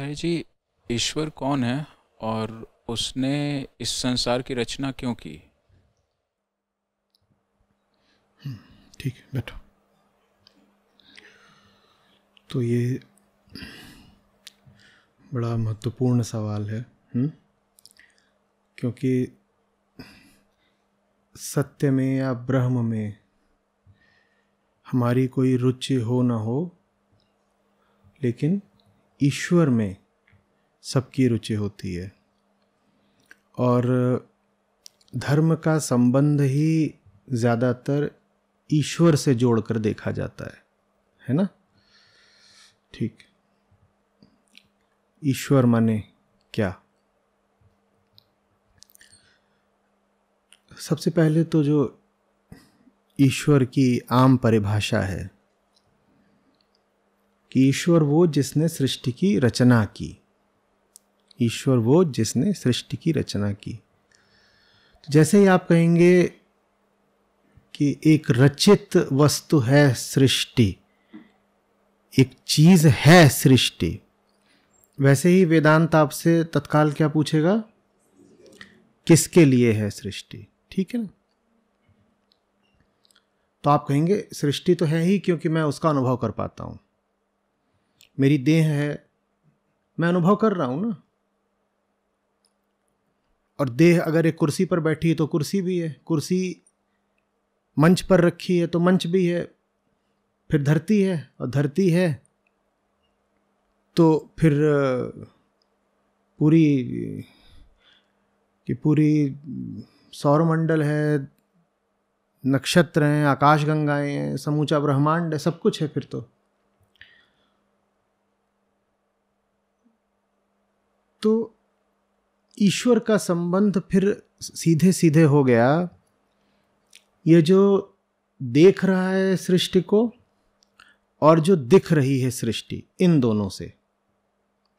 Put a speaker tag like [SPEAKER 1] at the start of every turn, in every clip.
[SPEAKER 1] आचार्य जी ईश्वर कौन है और उसने इस संसार की रचना क्यों की हम्म, ठीक है बैठो तो ये बड़ा महत्वपूर्ण सवाल है हुँ? हम्म? क्योंकि
[SPEAKER 2] सत्य में या ब्रह्म में हमारी कोई रुचि हो ना हो लेकिन ईश्वर में सबकी रुचि होती है और धर्म का संबंध ही ज़्यादातर ईश्वर से जोड़कर देखा जाता है है ना ठीक ईश्वर माने क्या सबसे पहले तो जो ईश्वर की आम परिभाषा है कि ईश्वर वो जिसने सृष्टि की रचना की ईश्वर वो जिसने सृष्टि की रचना की तो जैसे ही आप कहेंगे कि एक रचित वस्तु है सृष्टि एक चीज है सृष्टि वैसे ही वेदांत आपसे तत्काल क्या पूछेगा किसके लिए है सृष्टि ठीक है ना तो आप कहेंगे सृष्टि तो है ही क्योंकि मैं उसका अनुभव कर पाता हूं मेरी देह है मैं अनुभव कर रहा हूँ ना और देह अगर एक कुर्सी पर बैठी है तो कुर्सी भी है कुर्सी मंच पर रखी है तो मंच भी है फिर धरती है और धरती है तो फिर पूरी कि पूरी सौरमंडल है नक्षत्र हैं आकाश हैं समूचा ब्रह्मांड है सब कुछ है फिर तो तो ईश्वर का संबंध फिर सीधे सीधे हो गया ये जो देख रहा है सृष्टि को और जो दिख रही है सृष्टि इन दोनों से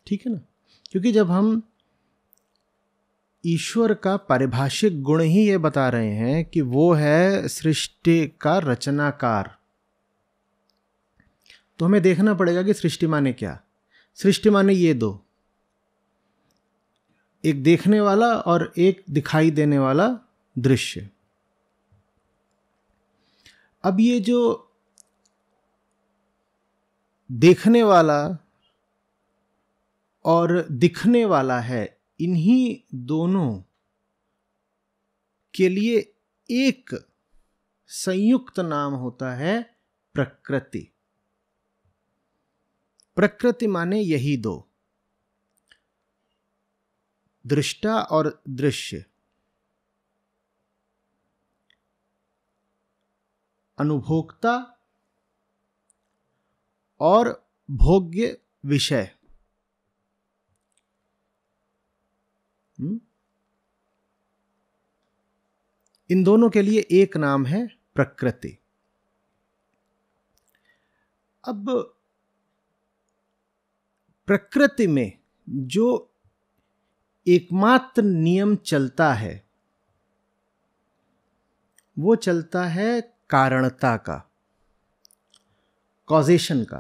[SPEAKER 2] ठीक है ना क्योंकि जब हम ईश्वर का पारिभाषिक गुण ही ये बता रहे हैं कि वो है सृष्टि का रचनाकार तो हमें देखना पड़ेगा कि सृष्टि माने क्या सृष्टि माने ये दो एक देखने वाला और एक दिखाई देने वाला दृश्य अब ये जो देखने वाला और दिखने वाला है इन्हीं दोनों के लिए एक संयुक्त नाम होता है प्रकृति प्रकृति माने यही दो दृष्टा और दृश्य अनुभोक्ता और भोग्य विषय हम्म। इन दोनों के लिए एक नाम है प्रकृति अब प्रकृति में जो एकमात्र नियम चलता है वो चलता है कारणता का कॉजेशन का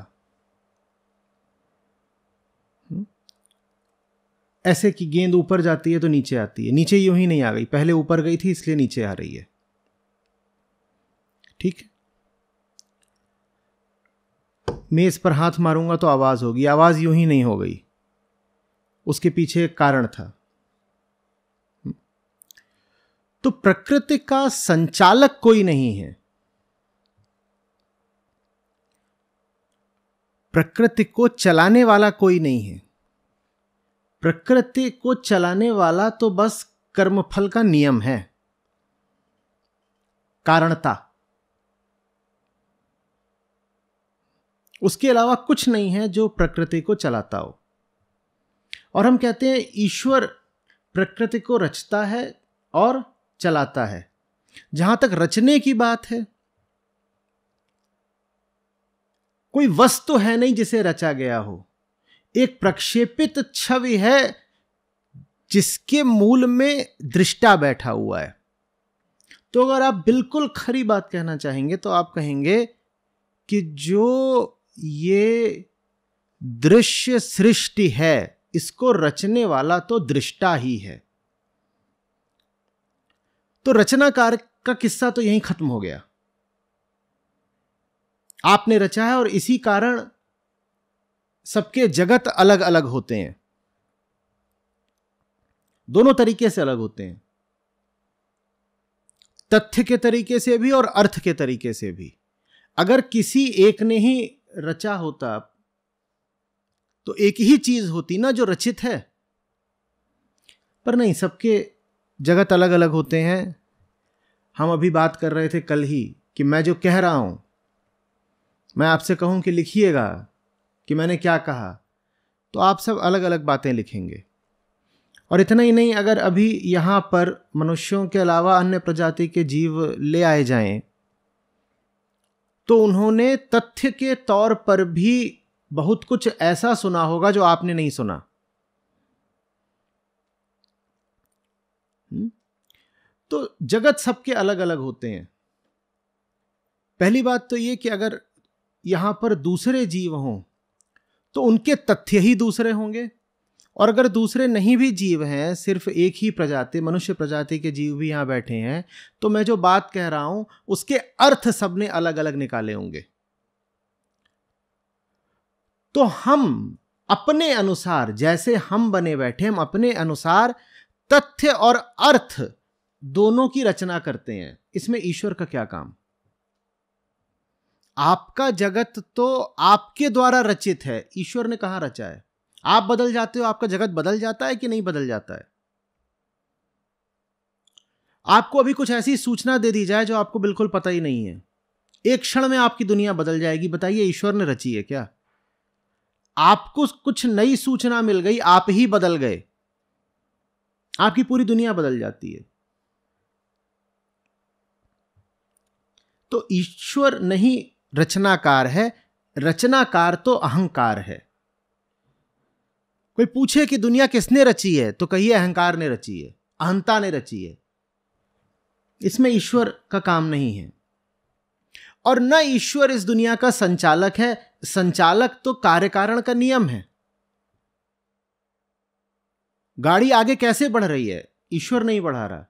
[SPEAKER 2] हम्म? ऐसे कि गेंद ऊपर जाती है तो नीचे आती है नीचे यूं ही नहीं आ गई पहले ऊपर गई थी इसलिए नीचे आ रही है ठीक मैं मेज पर हाथ मारूंगा तो आवाज होगी आवाज यूं ही नहीं हो गई उसके पीछे कारण था तो प्रकृति का संचालक कोई नहीं है प्रकृति को चलाने वाला कोई नहीं है प्रकृति को चलाने वाला तो बस कर्मफल का नियम है कारणता उसके अलावा कुछ नहीं है जो प्रकृति को चलाता हो और हम कहते हैं ईश्वर प्रकृति को रचता है और चलाता है जहां तक रचने की बात है कोई वस्तु तो है नहीं जिसे रचा गया हो एक प्रक्षेपित छवि है जिसके मूल में दृष्टा बैठा हुआ है तो अगर आप बिल्कुल खरी बात कहना चाहेंगे तो आप कहेंगे कि जो ये दृश्य सृष्टि है इसको रचने वाला तो दृष्टा ही है तो रचनाकार का किस्सा तो यहीं खत्म हो गया आपने रचा है और इसी कारण सबके जगत अलग अलग होते हैं दोनों तरीके से अलग होते हैं तथ्य के तरीके से भी और अर्थ के तरीके से भी अगर किसी एक ने ही रचा होता तो एक ही चीज होती ना जो रचित है पर नहीं सबके जगत अलग अलग होते हैं हम अभी बात कर रहे थे कल ही कि मैं जो कह रहा हूँ मैं आपसे कहूँ कि लिखिएगा कि मैंने क्या कहा तो आप सब अलग अलग बातें लिखेंगे और इतना ही नहीं अगर अभी यहाँ पर मनुष्यों के अलावा अन्य प्रजाति के जीव ले आए जाएं तो उन्होंने तथ्य के तौर पर भी बहुत कुछ ऐसा सुना होगा जो आपने नहीं सुना तो जगत सबके अलग अलग होते हैं पहली बात तो ये कि अगर यहां पर दूसरे जीव हों तो उनके तथ्य ही दूसरे होंगे और अगर दूसरे नहीं भी जीव हैं सिर्फ एक ही प्रजाति मनुष्य प्रजाति के जीव भी यहाँ बैठे हैं तो मैं जो बात कह रहा हूं उसके अर्थ सबने अलग अलग निकाले होंगे तो हम अपने अनुसार जैसे हम बने बैठे हम अपने अनुसार तथ्य और अर्थ दोनों की रचना करते हैं इसमें ईश्वर का क्या काम आपका जगत तो आपके द्वारा रचित है ईश्वर ने कहा रचा है आप बदल जाते हो आपका जगत बदल जाता है कि नहीं बदल जाता है आपको अभी कुछ ऐसी सूचना दे दी जाए जो आपको बिल्कुल पता ही नहीं है एक क्षण में आपकी दुनिया बदल जाएगी बताइए ईश्वर ने रची है क्या आपको कुछ नई सूचना मिल गई आप ही बदल गए आपकी पूरी दुनिया बदल जाती है तो ईश्वर नहीं रचनाकार है रचनाकार तो अहंकार है कोई पूछे कि दुनिया किसने रची है तो कहिए अहंकार ने रची है अहंता ने रची है इसमें ईश्वर का काम नहीं है और न ईश्वर इस दुनिया का संचालक है संचालक तो कार्यकारण का नियम है गाड़ी आगे कैसे बढ़ रही है ईश्वर नहीं बढ़ा रहा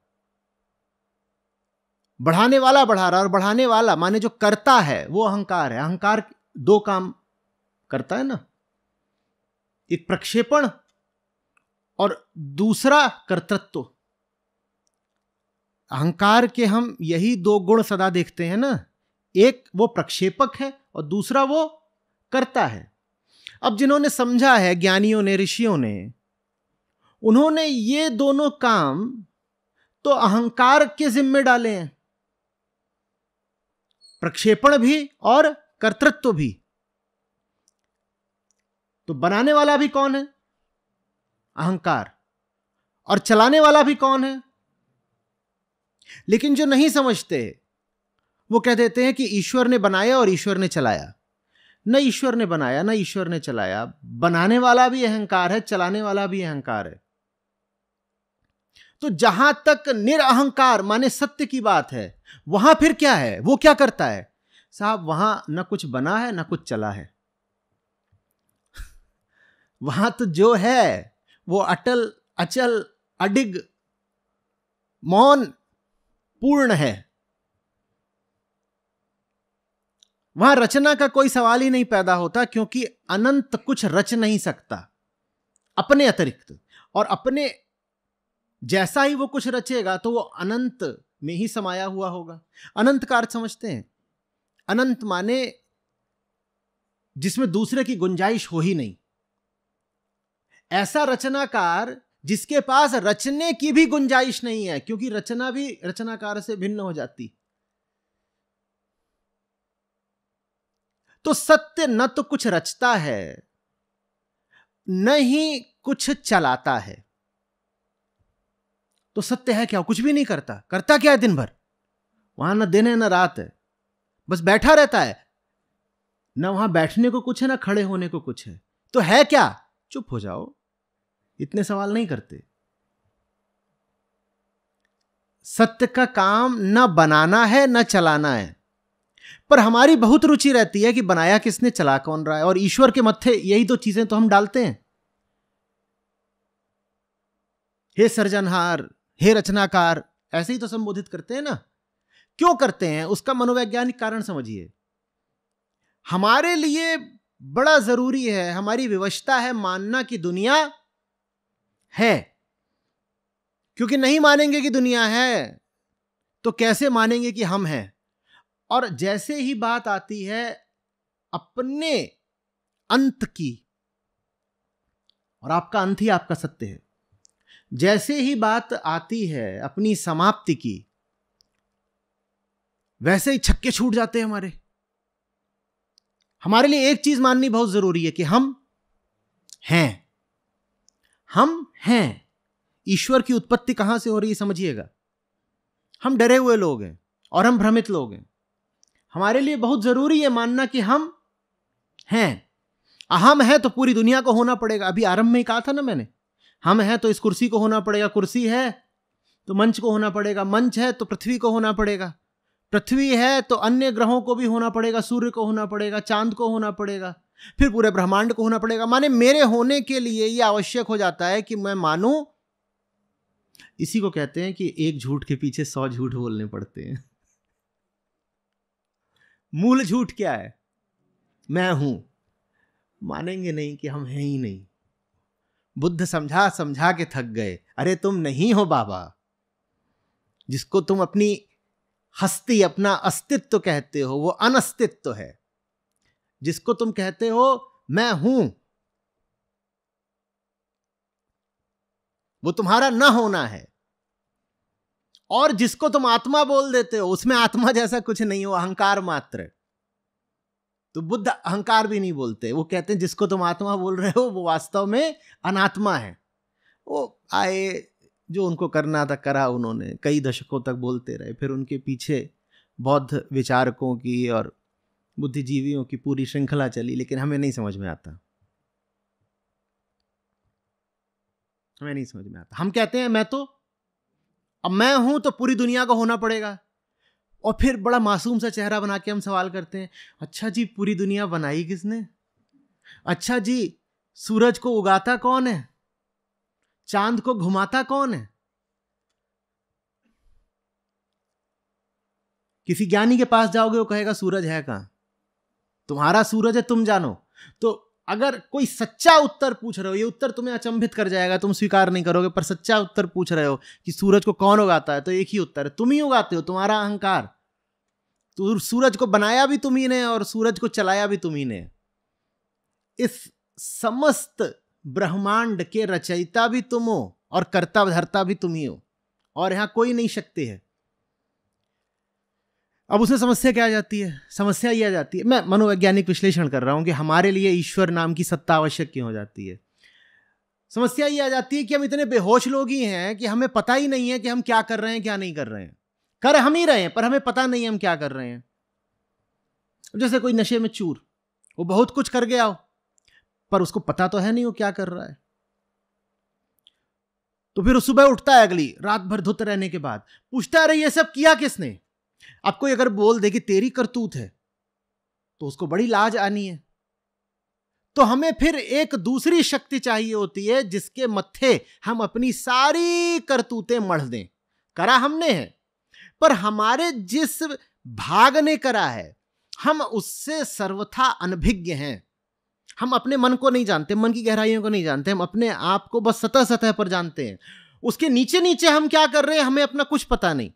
[SPEAKER 2] बढ़ाने वाला बढ़ा रहा है और बढ़ाने वाला माने जो करता है वो अहंकार है अहंकार दो काम करता है ना एक प्रक्षेपण और दूसरा कर्तृत्व अहंकार के हम यही दो गुण सदा देखते हैं ना एक वो प्रक्षेपक है और दूसरा वो करता है अब जिन्होंने समझा है ज्ञानियों ने ऋषियों ने उन्होंने ये दोनों काम तो अहंकार के जिम्मे डाले हैं प्रक्षेपण भी और कर्तृत्व भी तो बनाने वाला भी कौन है अहंकार और चलाने वाला भी कौन है लेकिन जो नहीं समझते वो कह देते हैं कि ईश्वर ने बनाया और ईश्वर ने चलाया न ईश्वर ने बनाया न ईश्वर ने चलाया बनाने वाला भी अहंकार है चलाने वाला भी अहंकार है तो जहां तक निरअहकार माने सत्य की बात है वहां फिर क्या है वो क्या करता है साहब वहां ना कुछ बना है ना कुछ चला है वहां तो जो है वो अटल अचल अडिग मौन पूर्ण है वहां रचना का कोई सवाल ही नहीं पैदा होता क्योंकि अनंत कुछ रच नहीं सकता अपने अतिरिक्त और अपने जैसा ही वो कुछ रचेगा तो वो अनंत में ही समाया हुआ होगा अनंत का अर्थ समझते हैं अनंत माने जिसमें दूसरे की गुंजाइश हो ही नहीं ऐसा रचनाकार जिसके पास रचने की भी गुंजाइश नहीं है क्योंकि रचना भी रचनाकार से भिन्न हो जाती तो सत्य न तो कुछ रचता है न ही कुछ चलाता है तो सत्य है क्या कुछ भी नहीं करता करता क्या है दिन भर वहां ना दिन है ना रात है बस बैठा रहता है ना वहां बैठने को कुछ है ना खड़े होने को कुछ है तो है क्या चुप हो जाओ इतने सवाल नहीं करते सत्य का काम न बनाना है न चलाना है पर हमारी बहुत रुचि रहती है कि बनाया किसने चला कौन रहा है और ईश्वर के मत्थे यही दो चीजें तो हम डालते हैं हे सर्जनहार हे रचनाकार ऐसे ही तो संबोधित करते हैं ना क्यों करते हैं उसका मनोवैज्ञानिक कारण समझिए हमारे लिए बड़ा जरूरी है हमारी विवशता है मानना कि दुनिया है क्योंकि नहीं मानेंगे कि दुनिया है तो कैसे मानेंगे कि हम हैं और जैसे ही बात आती है अपने अंत की और आपका अंत ही आपका सत्य है जैसे ही बात आती है अपनी समाप्ति की वैसे ही छक्के छूट जाते हैं हमारे हमारे लिए एक चीज माननी बहुत जरूरी है कि हम हैं हम हैं ईश्वर की उत्पत्ति कहां से हो रही है समझिएगा हम डरे हुए लोग हैं और हम भ्रमित लोग हैं हमारे लिए बहुत जरूरी है मानना कि हम हैं अहम है तो पूरी दुनिया को होना पड़ेगा अभी आरंभ में ही कहा था ना मैंने हम हैं तो इस कुर्सी को होना पड़ेगा कुर्सी है तो मंच को होना पड़ेगा मंच है तो पृथ्वी को होना पड़ेगा पृथ्वी है तो अन्य ग्रहों को भी होना पड़ेगा सूर्य को होना पड़ेगा चांद को होना पड़ेगा फिर पूरे ब्रह्मांड को होना पड़ेगा माने मेरे होने के लिए ये आवश्यक हो जाता है कि मैं मानूं इसी को कहते हैं कि एक झूठ के पीछे सौ झूठ बोलने पड़ते हैं मूल झूठ क्या है मैं हूं मानेंगे नहीं कि हम हैं ही नहीं बुद्ध समझा समझा के थक गए अरे तुम नहीं हो बाबा जिसको तुम अपनी हस्ती अपना अस्तित्व कहते हो वो अनस्तित्व है जिसको तुम कहते हो मैं हूं वो तुम्हारा न होना है और जिसको तुम आत्मा बोल देते हो उसमें आत्मा जैसा कुछ नहीं हो अहंकार मात्र तो बुद्ध अहंकार भी नहीं बोलते वो कहते हैं जिसको तुम आत्मा बोल रहे हो वो वास्तव में अनात्मा है वो आए जो उनको करना था करा उन्होंने कई दशकों तक बोलते रहे फिर उनके पीछे बौद्ध विचारकों की और बुद्धिजीवियों की पूरी श्रृंखला चली लेकिन हमें नहीं समझ में आता हमें नहीं समझ में आता हम कहते हैं मैं तो अब मैं हूं तो पूरी दुनिया को होना पड़ेगा और फिर बड़ा मासूम सा चेहरा बना के हम सवाल करते हैं अच्छा जी पूरी दुनिया बनाई किसने अच्छा जी सूरज को उगाता कौन है चांद को घुमाता कौन है किसी ज्ञानी के पास जाओगे वो कहेगा सूरज है कहां तुम्हारा सूरज है तुम जानो तो अगर कोई सच्चा उत्तर पूछ रहे हो ये उत्तर तुम्हें अचंभित कर जाएगा तुम स्वीकार नहीं करोगे पर सच्चा उत्तर पूछ रहे हो कि सूरज को कौन उगाता है तो एक ही उत्तर है तुम ही उगाते हो तुम्हारा अहंकार तो सूरज को बनाया भी तुम्ही ने और सूरज को चलाया भी तुम्ही ने इस समस्त ब्रह्मांड के रचयिता भी तुम हो और कर्ता धरता भी तुम ही हो और यहां कोई नहीं शक्ति है अब उसमें समस्या क्या आ जाती है समस्या ये आ जाती है मैं मनोवैज्ञानिक विश्लेषण कर रहा हूँ कि हमारे लिए ईश्वर नाम की सत्ता आवश्यक क्यों हो जाती है समस्या ये आ जाती है कि हम इतने बेहोश लोग ही हैं कि हमें पता ही नहीं है कि हम क्या कर रहे हैं क्या नहीं कर रहे हैं कर हम ही रहे हैं पर हमें पता नहीं है हम क्या कर रहे हैं जैसे कोई नशे में चूर वो बहुत कुछ कर गया हो पर उसको पता तो है नहीं वो क्या कर रहा है तो फिर सुबह उठता है अगली रात भर धुत रहने के बाद पूछता है ये सब किया किसने अब कोई अगर बोल दे कि तेरी करतूत है तो उसको बड़ी लाज आनी है तो हमें फिर एक दूसरी शक्ति चाहिए होती है जिसके मत्थे हम अपनी सारी करतूतें मढ़ दें करा हमने है पर हमारे जिस भाग ने करा है हम उससे सर्वथा अनभिज्ञ हैं हम अपने मन को नहीं जानते मन की गहराइयों को नहीं जानते हम अपने आप को बस सतह सतह पर जानते हैं उसके नीचे नीचे हम क्या कर रहे हैं हमें अपना कुछ पता नहीं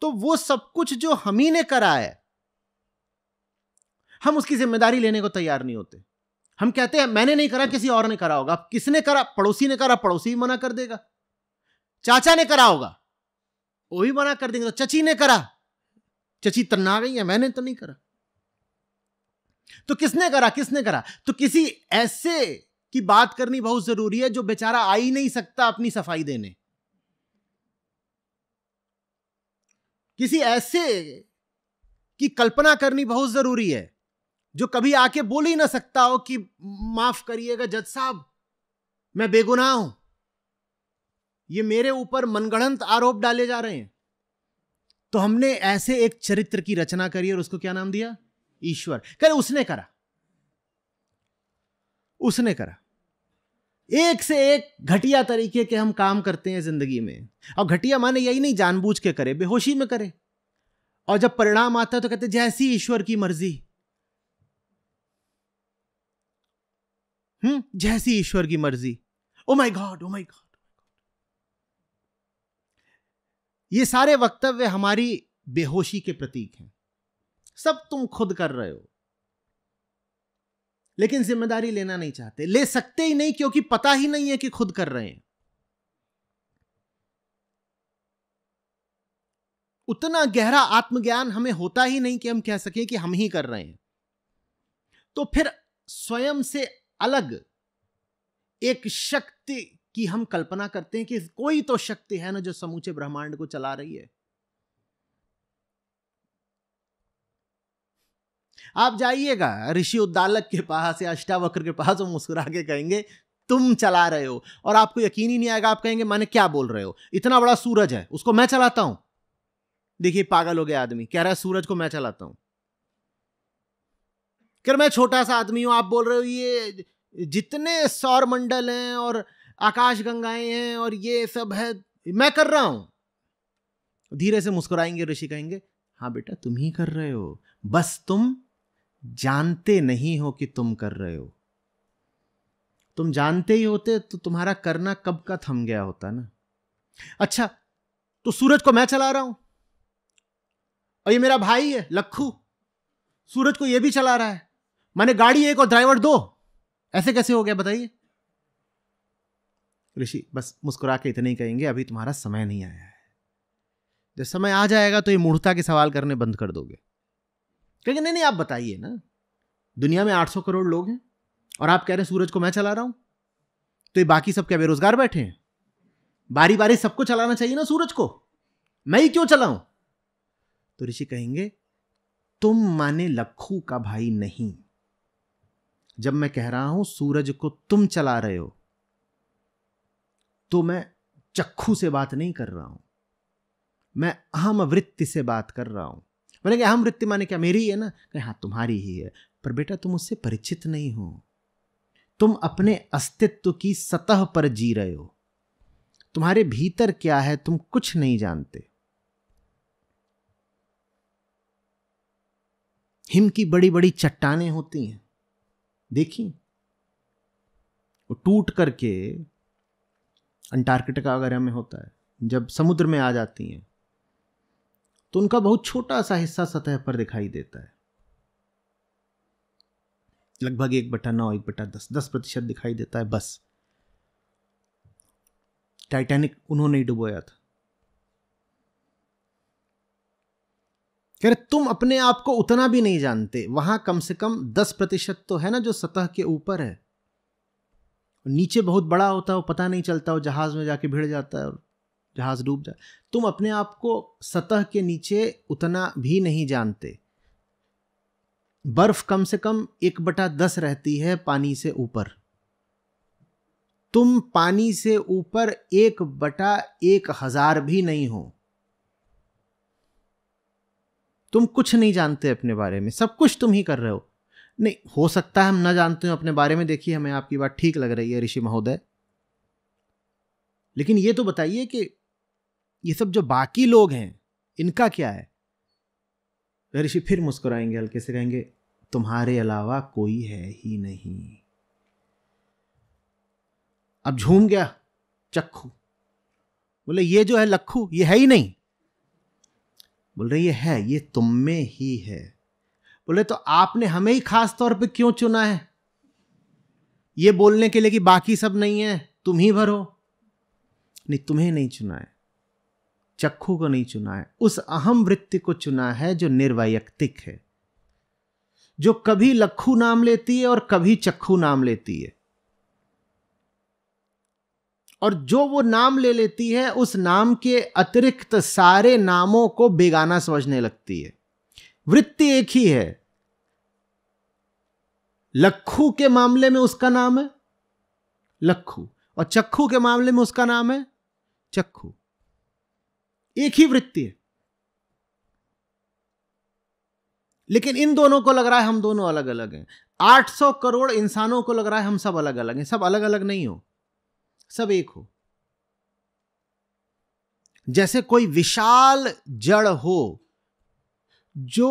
[SPEAKER 2] तो वो सब कुछ जो हम ही ने करा है हम उसकी जिम्मेदारी लेने को तैयार नहीं होते हम कहते हैं मैंने नहीं करा किसी और ने करा होगा किसने करा पड़ोसी ने करा पड़ोसी मना कर देगा चाचा ने करा होगा वो भी मना कर देंगे तो चची ने करा चची तना गई है मैंने तो नहीं करा तो किसने करा किसने करा तो किसी ऐसे की बात करनी बहुत जरूरी है जो बेचारा आ ही नहीं सकता अपनी सफाई देने किसी ऐसे की कल्पना करनी बहुत जरूरी है जो कभी आके बोल ही ना सकता हो कि माफ करिएगा जज साहब मैं बेगुनाह हूं ये मेरे ऊपर मनगढ़ंत आरोप डाले जा रहे हैं तो हमने ऐसे एक चरित्र की रचना करी और उसको क्या नाम दिया ईश्वर कह उसने करा उसने करा एक से एक घटिया तरीके के हम काम करते हैं जिंदगी में और घटिया माने यही नहीं जानबूझ के करे बेहोशी में करे और जब परिणाम आता है तो कहते जैसी ईश्वर की मर्जी हम्म जैसी ईश्वर की मर्जी oh my God oh my God ये सारे वक्तव्य हमारी बेहोशी के प्रतीक हैं सब तुम खुद कर रहे हो लेकिन जिम्मेदारी लेना नहीं चाहते ले सकते ही नहीं क्योंकि पता ही नहीं है कि खुद कर रहे हैं उतना गहरा आत्मज्ञान हमें होता ही नहीं कि हम कह सकें कि हम ही कर रहे हैं तो फिर स्वयं से अलग एक शक्ति की हम कल्पना करते हैं कि कोई तो शक्ति है ना जो समूचे ब्रह्मांड को चला रही है आप जाइएगा ऋषि उद्दालक के पास या अष्टावक्र के पास वो मुस्कुरा के कहेंगे तुम चला रहे हो और आपको यकीन ही नहीं आएगा आप कहेंगे मैंने क्या बोल रहे हो इतना बड़ा सूरज है उसको मैं चलाता हूं देखिए पागल हो गया आदमी कह रहा है सूरज को मैं चलाता हूं कर मैं छोटा सा आदमी हूं आप बोल रहे हो ये जितने सौर मंडल हैं और आकाश गंगाएं हैं और ये सब है मैं कर रहा हूं धीरे से मुस्कुराएंगे ऋषि कहेंगे हाँ बेटा तुम ही कर रहे हो बस तुम जानते नहीं हो कि तुम कर रहे हो तुम जानते ही होते तो तुम्हारा करना कब का थम गया होता ना अच्छा तो सूरज को मैं चला रहा हूं और ये मेरा भाई है लखू सूरज को ये भी चला रहा है मैंने गाड़ी एक और ड्राइवर दो ऐसे कैसे हो गया बताइए ऋषि बस मुस्कुरा के इतने ही कहेंगे अभी तुम्हारा समय नहीं आया है जब समय आ जाएगा तो ये मूर्ता के सवाल करने बंद कर दोगे क्योंकि नहीं नहीं आप बताइए ना दुनिया में 800 करोड़ लोग हैं और आप कह रहे हैं सूरज को मैं चला रहा हूं तो ये बाकी सब क्या बेरोजगार बैठे हैं बारी बारी सबको चलाना चाहिए ना सूरज को मैं ही क्यों चलाऊं तो ऋषि कहेंगे तुम माने लखू का भाई नहीं जब मैं कह रहा हूं सूरज को तुम चला रहे हो तो मैं चक्खू से बात नहीं कर रहा हूं मैं अहम वृत्ति से बात कर रहा हूं मैंने कहा हम वृत्ति माने क्या मेरी ही है ना कहे हाँ तुम्हारी ही है पर बेटा तुम उससे परिचित नहीं हो तुम अपने अस्तित्व की सतह पर जी रहे हो तुम्हारे भीतर क्या है तुम कुछ नहीं जानते हिम की बड़ी बड़ी चट्टाने होती हैं देखी वो टूट करके अंटार्कटिका वगैरह में होता है जब समुद्र में आ जाती हैं तो उनका बहुत छोटा सा हिस्सा सतह पर दिखाई देता है लगभग एक बटा नौ एक बटा दस दस प्रतिशत दिखाई देता है बस टाइटैनिक उन्होंने ही डुबोया था कह रहे तुम अपने आप को उतना भी नहीं जानते वहां कम से कम दस प्रतिशत तो है ना जो सतह के ऊपर है नीचे बहुत बड़ा होता है वो पता नहीं चलता वो जहाज में जाके भिड़ जाता है और जहाज़ डूब जाए तुम अपने आप को सतह के नीचे उतना भी नहीं जानते बर्फ कम से कम एक बटा दस रहती है पानी से ऊपर तुम पानी से ऊपर एक बटा एक हजार भी नहीं हो तुम कुछ नहीं जानते अपने बारे में सब कुछ तुम ही कर रहे हो नहीं हो सकता है हम ना जानते हो अपने बारे में देखिए हमें आपकी बात ठीक लग रही है ऋषि महोदय लेकिन ये तो बताइए कि ये सब जो बाकी लोग हैं इनका क्या है ऋषि फिर मुस्कुराएंगे हल्के से कहेंगे तुम्हारे अलावा कोई है ही नहीं अब झूम गया चक्खू बोले ये जो है लखू ये है ही नहीं बोल रहे ये है ये तुम में ही है बोले तो आपने हमें ही खास तौर पे क्यों चुना है ये बोलने के लिए कि बाकी सब नहीं है तुम ही भरो नहीं तुम्हें नहीं चुना है चक्खू को नहीं चुना है उस अहम वृत्ति को चुना है जो निर्वैयक्तिक है जो कभी लखू नाम लेती है और कभी चक्खू नाम लेती है और जो वो नाम ले लेती है उस नाम के अतिरिक्त सारे नामों को बेगाना समझने लगती है वृत्ति एक ही है लखू के मामले में उसका नाम है लखू और चक्खू के मामले में उसका नाम है चक्खू एक ही वृत्ति है लेकिन इन दोनों को लग रहा है हम दोनों अलग अलग हैं 800 करोड़ इंसानों को लग रहा है हम सब अलग अलग हैं सब अलग अलग नहीं हो सब एक हो जैसे कोई विशाल जड़ हो जो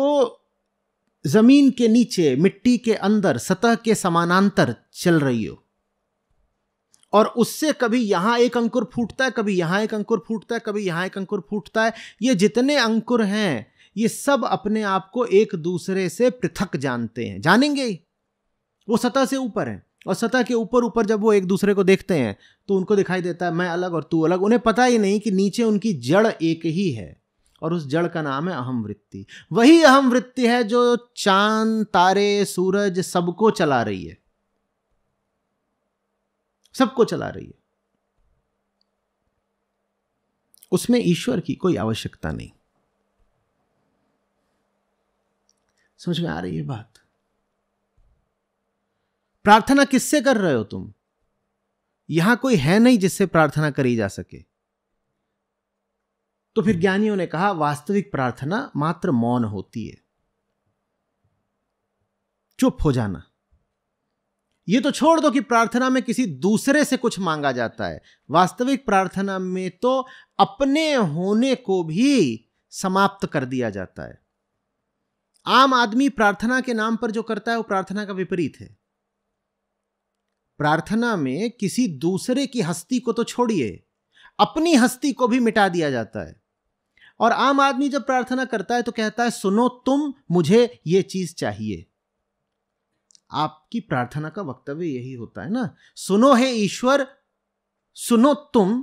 [SPEAKER 2] जमीन के नीचे मिट्टी के अंदर सतह के समानांतर चल रही हो और उससे कभी यहाँ एक अंकुर फूटता है कभी यहाँ एक अंकुर फूटता है कभी यहाँ एक अंकुर फूटता है ये जितने अंकुर हैं ये सब अपने आप को एक दूसरे से पृथक जानते हैं जानेंगे ही वो सतह से ऊपर है और सतह के ऊपर ऊपर जब वो एक दूसरे को देखते हैं तो उनको दिखाई देता है मैं अलग और तू अलग उन्हें पता ही नहीं कि नीचे उनकी जड़ एक ही है और उस जड़ का नाम है अहम वृत्ति वही अहम वृत्ति है जो चांद तारे सूरज सबको चला रही है सबको चला रही है उसमें ईश्वर की कोई आवश्यकता नहीं समझ में आ रही है बात प्रार्थना किससे कर रहे हो तुम यहां कोई है नहीं जिससे प्रार्थना करी जा सके तो फिर ज्ञानियों ने कहा वास्तविक प्रार्थना मात्र मौन होती है चुप हो जाना ये तो छोड़ दो कि प्रार्थना में किसी दूसरे से कुछ मांगा जाता है वास्तविक प्रार्थना में तो अपने होने को भी समाप्त कर दिया जाता है आम आदमी प्रार्थना के नाम पर जो करता है वो प्रार्थना का विपरीत है प्रार्थना में किसी दूसरे की हस्ती को तो छोड़िए अपनी हस्ती को भी मिटा दिया जाता है और आम आदमी जब प्रार्थना करता है तो कहता है सुनो तुम मुझे ये चीज चाहिए आपकी प्रार्थना का वक्तव्य यही होता है ना सुनो हे ईश्वर सुनो तुम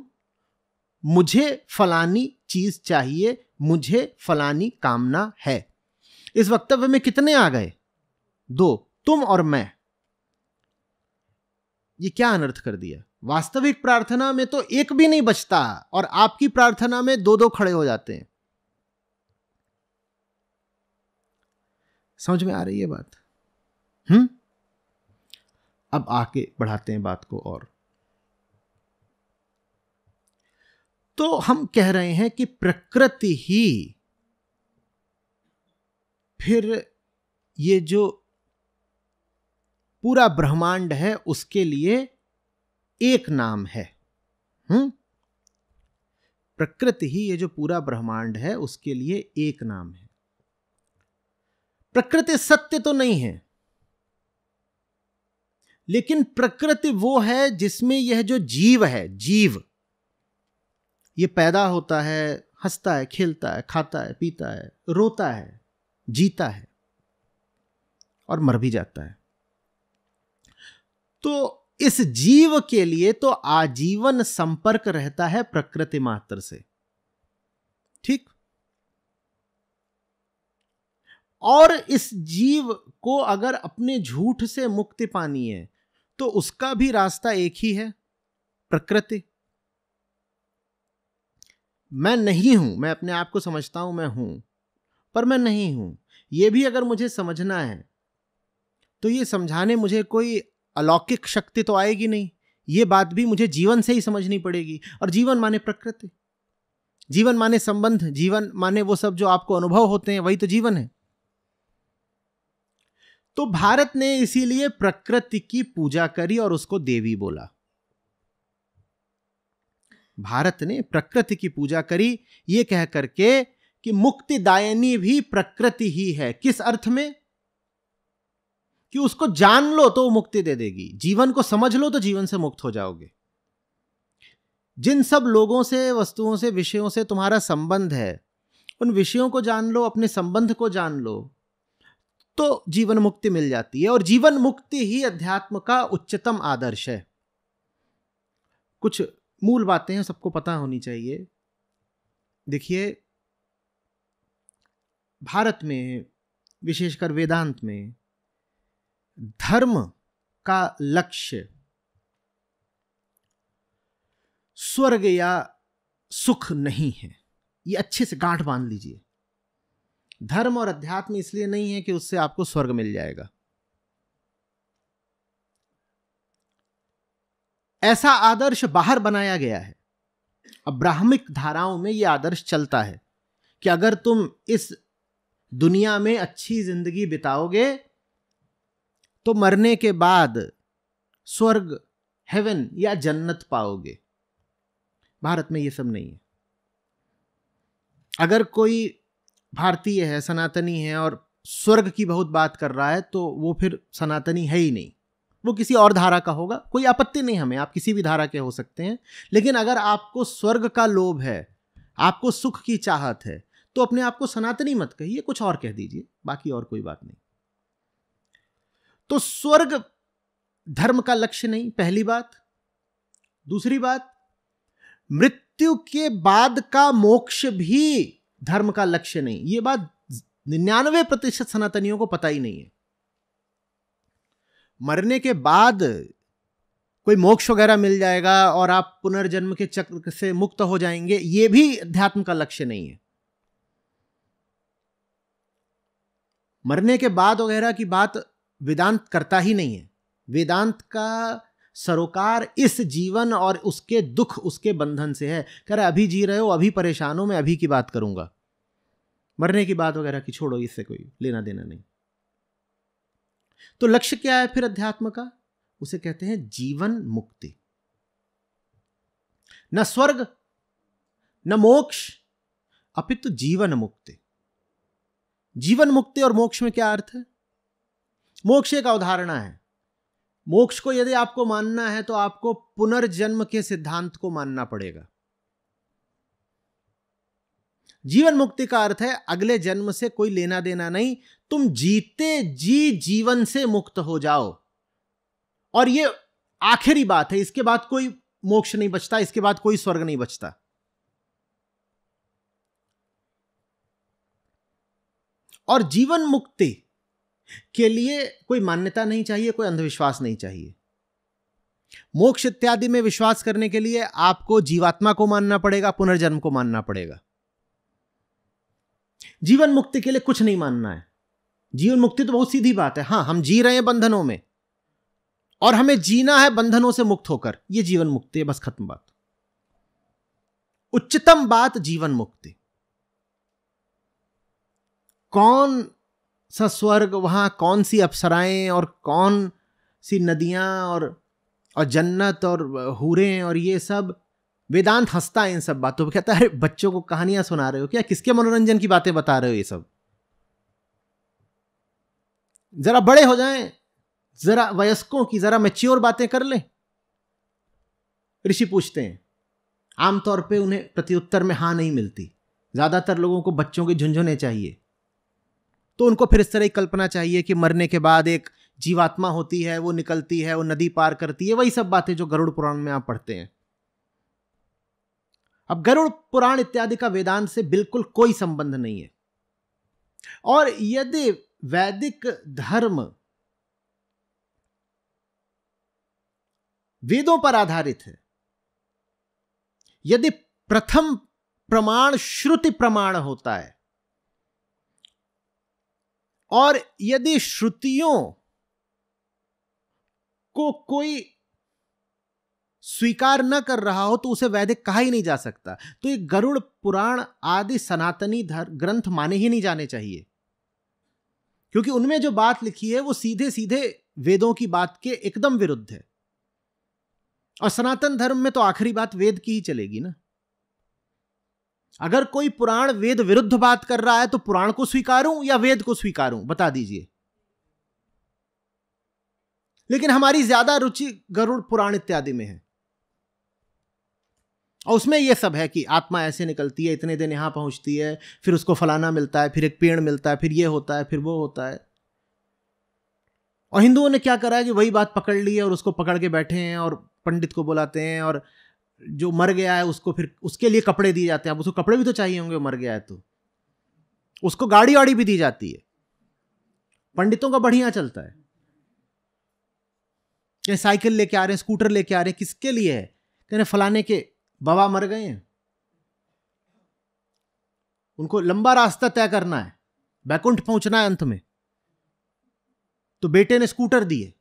[SPEAKER 2] मुझे फलानी चीज चाहिए मुझे फलानी कामना है इस वक्तव्य में कितने आ गए दो तुम और मैं ये क्या अनर्थ कर दिया वास्तविक प्रार्थना में तो एक भी नहीं बचता और आपकी प्रार्थना में दो दो खड़े हो जाते हैं समझ में आ रही है बात हम्म अब आके बढ़ाते हैं बात को और तो हम कह रहे हैं कि प्रकृति ही फिर ये जो पूरा ब्रह्मांड है उसके लिए एक नाम है हम्म प्रकृति ही ये जो पूरा ब्रह्मांड है उसके लिए एक नाम है प्रकृति सत्य तो नहीं है लेकिन प्रकृति वो है जिसमें यह जो जीव है जीव ये पैदा होता है हंसता है खेलता है खाता है पीता है रोता है जीता है और मर भी जाता है तो इस जीव के लिए तो आजीवन संपर्क रहता है प्रकृति मात्र से ठीक और इस जीव को अगर अपने झूठ से मुक्ति पानी है तो उसका भी रास्ता एक ही है प्रकृति मैं नहीं हूं मैं अपने आप को समझता हूं मैं हूं पर मैं नहीं हूं यह भी अगर मुझे समझना है तो ये समझाने मुझे कोई अलौकिक शक्ति तो आएगी नहीं ये बात भी मुझे जीवन से ही समझनी पड़ेगी और जीवन माने प्रकृति जीवन माने संबंध जीवन माने वो सब जो आपको अनुभव होते हैं वही तो जीवन है तो भारत ने इसीलिए प्रकृति की पूजा करी और उसको देवी बोला भारत ने प्रकृति की पूजा करी ये कह के कि मुक्तिदायनी भी प्रकृति ही है किस अर्थ में कि उसको जान लो तो मुक्ति दे देगी जीवन को समझ लो तो जीवन से मुक्त हो जाओगे जिन सब लोगों से वस्तुओं से विषयों से तुम्हारा संबंध है उन विषयों को जान लो अपने संबंध को जान लो तो जीवन मुक्ति मिल जाती है और जीवन मुक्ति ही अध्यात्म का उच्चतम आदर्श है कुछ मूल बातें हैं सबको पता होनी चाहिए देखिए भारत में विशेषकर वेदांत में धर्म का लक्ष्य स्वर्ग या सुख नहीं है ये अच्छे से गांठ बांध लीजिए धर्म और अध्यात्म इसलिए नहीं है कि उससे आपको स्वर्ग मिल जाएगा ऐसा आदर्श बाहर बनाया गया है ब्राह्मिक धाराओं में यह आदर्श चलता है कि अगर तुम इस दुनिया में अच्छी जिंदगी बिताओगे तो मरने के बाद स्वर्ग हेवन या जन्नत पाओगे भारत में यह सब नहीं है अगर कोई भारतीय है सनातनी है और स्वर्ग की बहुत बात कर रहा है तो वो फिर सनातनी है ही नहीं वो किसी और धारा का होगा कोई आपत्ति नहीं हमें आप किसी भी धारा के हो सकते हैं लेकिन अगर आपको स्वर्ग का लोभ है आपको सुख की चाहत है तो अपने आप को सनातनी मत कहिए कुछ और कह दीजिए बाकी और कोई बात नहीं तो स्वर्ग धर्म का लक्ष्य नहीं पहली बात दूसरी बात मृत्यु के बाद का मोक्ष भी धर्म का लक्ष्य नहीं ये बात निन्यानवे प्रतिशत सनातनियों को पता ही नहीं है मरने के बाद कोई मोक्ष वगैरह मिल जाएगा और आप पुनर्जन्म के चक्र से मुक्त हो जाएंगे ये भी अध्यात्म का लक्ष्य नहीं है मरने के बाद वगैरह की बात वेदांत करता ही नहीं है वेदांत का सरोकार इस जीवन और उसके दुख उसके बंधन से है कह रहे अभी जी रहे हो अभी परेशान हो मैं अभी की बात करूंगा मरने की बात वगैरह की छोड़ो इससे कोई लेना देना नहीं तो लक्ष्य क्या है फिर अध्यात्म का उसे कहते हैं जीवन मुक्ति न स्वर्ग न मोक्ष अपितु जीवन मुक्ति जीवन मुक्ति और मोक्ष में क्या अर्थ है मोक्ष एक अवधारणा है मोक्ष को यदि आपको मानना है तो आपको पुनर्जन्म के सिद्धांत को मानना पड़ेगा जीवन मुक्ति का अर्थ है अगले जन्म से कोई लेना देना नहीं तुम जीते जी जीवन से मुक्त हो जाओ और ये आखिरी बात है इसके बाद कोई मोक्ष नहीं बचता इसके बाद कोई स्वर्ग नहीं बचता और जीवन मुक्ति के लिए कोई मान्यता नहीं चाहिए कोई अंधविश्वास नहीं चाहिए मोक्ष इत्यादि में विश्वास करने के लिए आपको जीवात्मा को मानना पड़ेगा पुनर्जन्म को मानना पड़ेगा जीवन मुक्ति के लिए कुछ नहीं मानना है जीवन मुक्ति तो बहुत सीधी बात है हां हम जी रहे हैं बंधनों में और हमें जीना है बंधनों से मुक्त होकर यह जीवन मुक्ति है बस खत्म बात उच्चतम बात जीवन मुक्ति कौन सा स्वर्ग वहाँ कौन सी अप्सराएं और कौन सी नदियाँ और और जन्नत और हूरें और ये सब वेदांत हंसता है इन सब बातों पर कहता है अरे बच्चों को कहानियां सुना रहे हो क्या किसके मनोरंजन की बातें बता रहे हो ये सब जरा बड़े हो जाएं जरा वयस्कों की जरा मैच्योर बातें कर ले ऋषि पूछते हैं आमतौर पे उन्हें प्रत्युत्तर में हाँ नहीं मिलती ज़्यादातर लोगों को बच्चों के झुंझुने चाहिए तो उनको फिर इस तरह की कल्पना चाहिए कि मरने के बाद एक जीवात्मा होती है वो निकलती है वो नदी पार करती है वही सब बातें जो गरुड़ पुराण में आप पढ़ते हैं अब गरुड़ पुराण इत्यादि का वेदांत से बिल्कुल कोई संबंध नहीं है और यदि वैदिक धर्म वेदों पर आधारित है यदि प्रथम प्रमाण श्रुति प्रमाण होता है और यदि श्रुतियों को कोई स्वीकार न कर रहा हो तो उसे वैदिक कहा ही नहीं जा सकता तो ये गरुड़ पुराण आदि सनातनी धर्म ग्रंथ माने ही नहीं जाने चाहिए क्योंकि उनमें जो बात लिखी है वो सीधे सीधे वेदों की बात के एकदम विरुद्ध है और सनातन धर्म में तो आखिरी बात वेद की ही चलेगी ना अगर कोई पुराण वेद विरुद्ध बात कर रहा है तो पुराण को स्वीकारूं या वेद को स्वीकारूं बता दीजिए लेकिन हमारी ज्यादा रुचि गरुड़ पुराण इत्यादि में है और उसमें यह सब है कि आत्मा ऐसे निकलती है इतने दिन यहां पहुंचती है फिर उसको फलाना मिलता है फिर एक पेड़ मिलता है फिर ये होता है फिर वो होता है और हिंदुओं ने क्या करा है कि वही बात पकड़ ली है और उसको पकड़ के बैठे हैं और पंडित को बुलाते हैं और जो मर गया है उसको फिर उसके लिए कपड़े दिए जाते हैं अब उसको कपड़े भी तो चाहिए होंगे मर गया है तो उसको गाड़ी वाड़ी भी दी जाती है पंडितों का बढ़िया चलता है कहीं साइकिल लेके आ रहे हैं स्कूटर लेके आ रहे हैं किसके लिए है कहने फलाने के बाबा मर गए हैं उनको लंबा रास्ता तय करना है बैकुंठ पहुंचना है अंत में तो बेटे ने स्कूटर दिए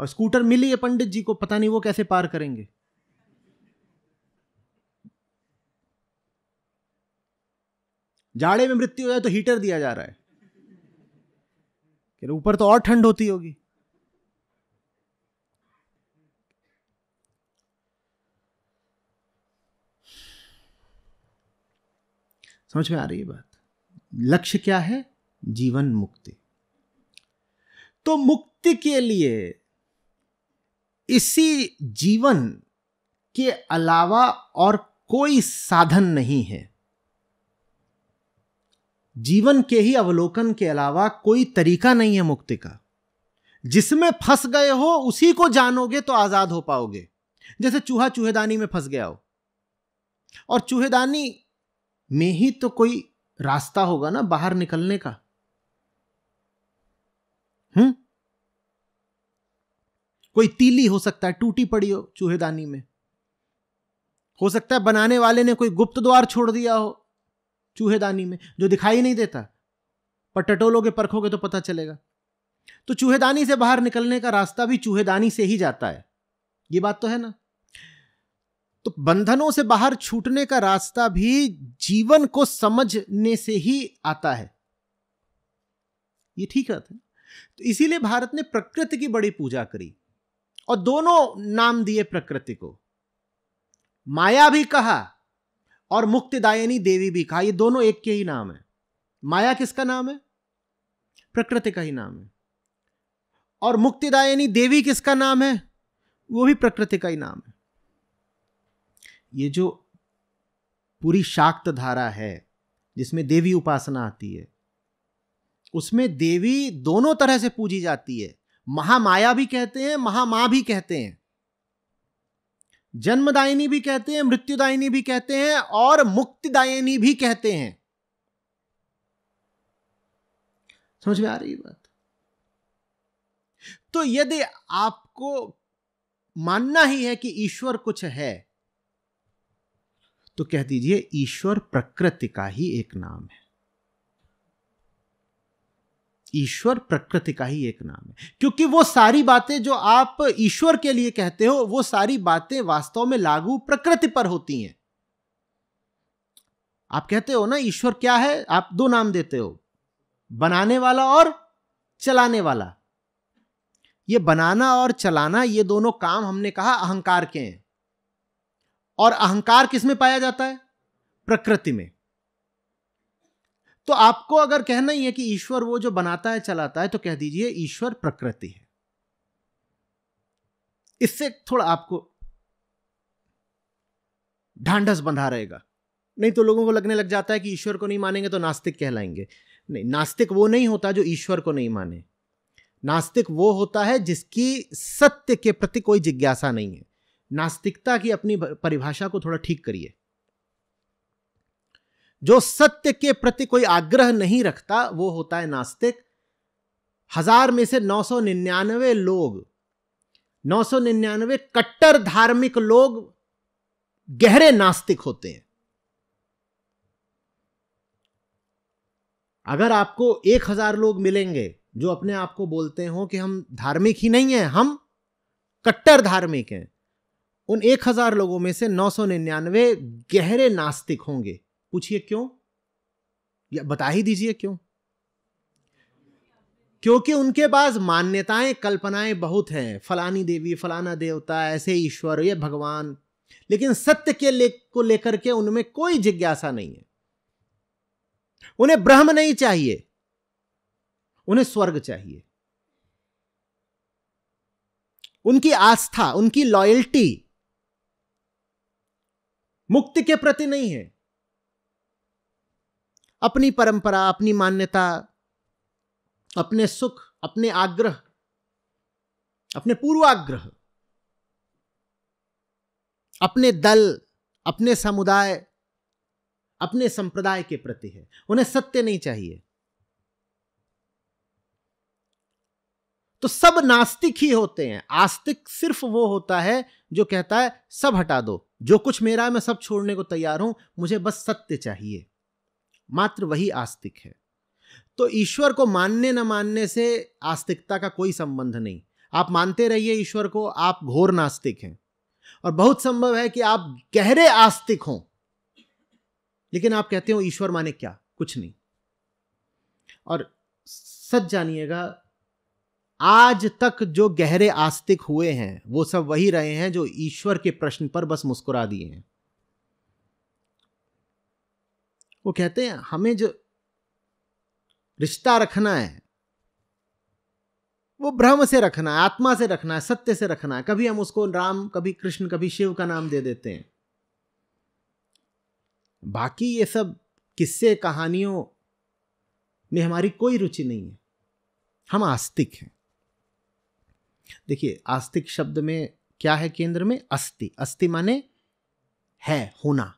[SPEAKER 2] और स्कूटर मिली है पंडित जी को पता नहीं वो कैसे पार करेंगे जाड़े में मृत्यु हो जाए तो हीटर दिया जा रहा है ऊपर तो और ठंड होती होगी समझ में आ रही है बात लक्ष्य क्या है जीवन मुक्ति तो मुक्ति के लिए इसी जीवन के अलावा और कोई साधन नहीं है जीवन के ही अवलोकन के अलावा कोई तरीका नहीं है मुक्ति का जिसमें फंस गए हो उसी को जानोगे तो आजाद हो पाओगे जैसे चूहा चूहेदानी में फंस गया हो और चूहेदानी में ही तो कोई रास्ता होगा ना बाहर निकलने का हम्म कोई तीली हो सकता है टूटी पड़ी हो चूहेदानी में हो सकता है बनाने वाले ने कोई गुप्त द्वार छोड़ दिया हो चूहेदानी में जो दिखाई नहीं देता पर टटोलोगे परखोगे तो पता चलेगा तो चूहेदानी से बाहर निकलने का रास्ता भी चूहेदानी से ही जाता है ये बात तो है ना तो बंधनों से बाहर छूटने का रास्ता भी जीवन को समझने से ही आता है ये ठीक है तो इसीलिए भारत ने प्रकृति की बड़ी पूजा करी और दोनों नाम दिए प्रकृति को माया भी कहा और मुक्तिदायिनी देवी भी कहा ये दोनों एक के ही नाम है माया किसका नाम है प्रकृति का ही नाम है और मुक्तिदायिनी देवी किसका नाम है वो भी प्रकृति का ही नाम है ये जो पूरी शाक्त धारा है जिसमें देवी उपासना आती है उसमें देवी दोनों तरह से पूजी जाती है महामाया भी कहते हैं महामा भी कहते हैं जन्मदायिनी भी कहते हैं मृत्युदायिनी भी कहते हैं और मुक्तिदायिनी भी कहते हैं समझ में आ रही बात तो यदि आपको मानना ही है कि ईश्वर कुछ है तो कह दीजिए ईश्वर प्रकृति का ही एक नाम है ईश्वर प्रकृति का ही एक नाम है क्योंकि वो सारी बातें जो आप ईश्वर के लिए कहते हो वो सारी बातें वास्तव में लागू प्रकृति पर होती हैं आप कहते हो ना ईश्वर क्या है आप दो नाम देते हो बनाने वाला और चलाने वाला ये बनाना और चलाना ये दोनों काम हमने कहा अहंकार के हैं और अहंकार किस में पाया जाता है प्रकृति में तो आपको अगर कहना ही है कि ईश्वर वो जो बनाता है चलाता है तो कह दीजिए ईश्वर प्रकृति है इससे थोड़ा आपको ढांढस बंधा रहेगा नहीं तो लोगों को लगने लग जाता है कि ईश्वर को नहीं मानेंगे तो नास्तिक कहलाएंगे नहीं नास्तिक वो नहीं होता जो ईश्वर को नहीं माने नास्तिक वो होता है जिसकी सत्य के प्रति कोई जिज्ञासा नहीं है नास्तिकता की अपनी परिभाषा को थोड़ा ठीक करिए जो सत्य के प्रति कोई आग्रह नहीं रखता वो होता है नास्तिक हजार में से 999 लोग 999 कट्टर धार्मिक लोग गहरे नास्तिक होते हैं अगर आपको एक हजार लोग मिलेंगे जो अपने आप को बोलते हो कि हम धार्मिक ही नहीं हैं हम कट्टर धार्मिक हैं उन एक हजार लोगों में से 999 गहरे नास्तिक होंगे पूछिए क्यों या बता ही दीजिए क्यों क्योंकि उनके पास मान्यताएं कल्पनाएं बहुत हैं फलानी देवी फलाना देवता ऐसे ईश्वर ये भगवान लेकिन सत्य के ले को लेकर के उनमें कोई जिज्ञासा नहीं है उन्हें ब्रह्म नहीं चाहिए उन्हें स्वर्ग चाहिए उनकी आस्था उनकी लॉयल्टी मुक्ति के प्रति नहीं है अपनी परंपरा अपनी मान्यता अपने सुख अपने आग्रह अपने पूर्वाग्रह अपने दल अपने समुदाय अपने संप्रदाय के प्रति है उन्हें सत्य नहीं चाहिए तो सब नास्तिक ही होते हैं आस्तिक सिर्फ वो होता है जो कहता है सब हटा दो जो कुछ मेरा है मैं सब छोड़ने को तैयार हूं मुझे बस सत्य चाहिए मात्र वही आस्तिक है तो ईश्वर को मानने न मानने से आस्तिकता का कोई संबंध नहीं आप मानते रहिए ईश्वर को आप घोर नास्तिक हैं और बहुत संभव है कि आप गहरे आस्तिक हों लेकिन आप कहते हो ईश्वर माने क्या कुछ नहीं और सच जानिएगा आज तक जो गहरे आस्तिक हुए हैं वो सब वही रहे हैं जो ईश्वर के प्रश्न पर बस मुस्कुरा दिए हैं वो कहते हैं हमें जो रिश्ता रखना है वो ब्रह्म से रखना है आत्मा से रखना है सत्य से रखना है कभी हम उसको राम कभी कृष्ण कभी शिव का नाम दे देते हैं बाकी ये सब किस्से कहानियों में हमारी कोई रुचि नहीं है हम आस्तिक हैं देखिए आस्तिक शब्द में क्या है केंद्र में अस्थि अस्थि माने है होना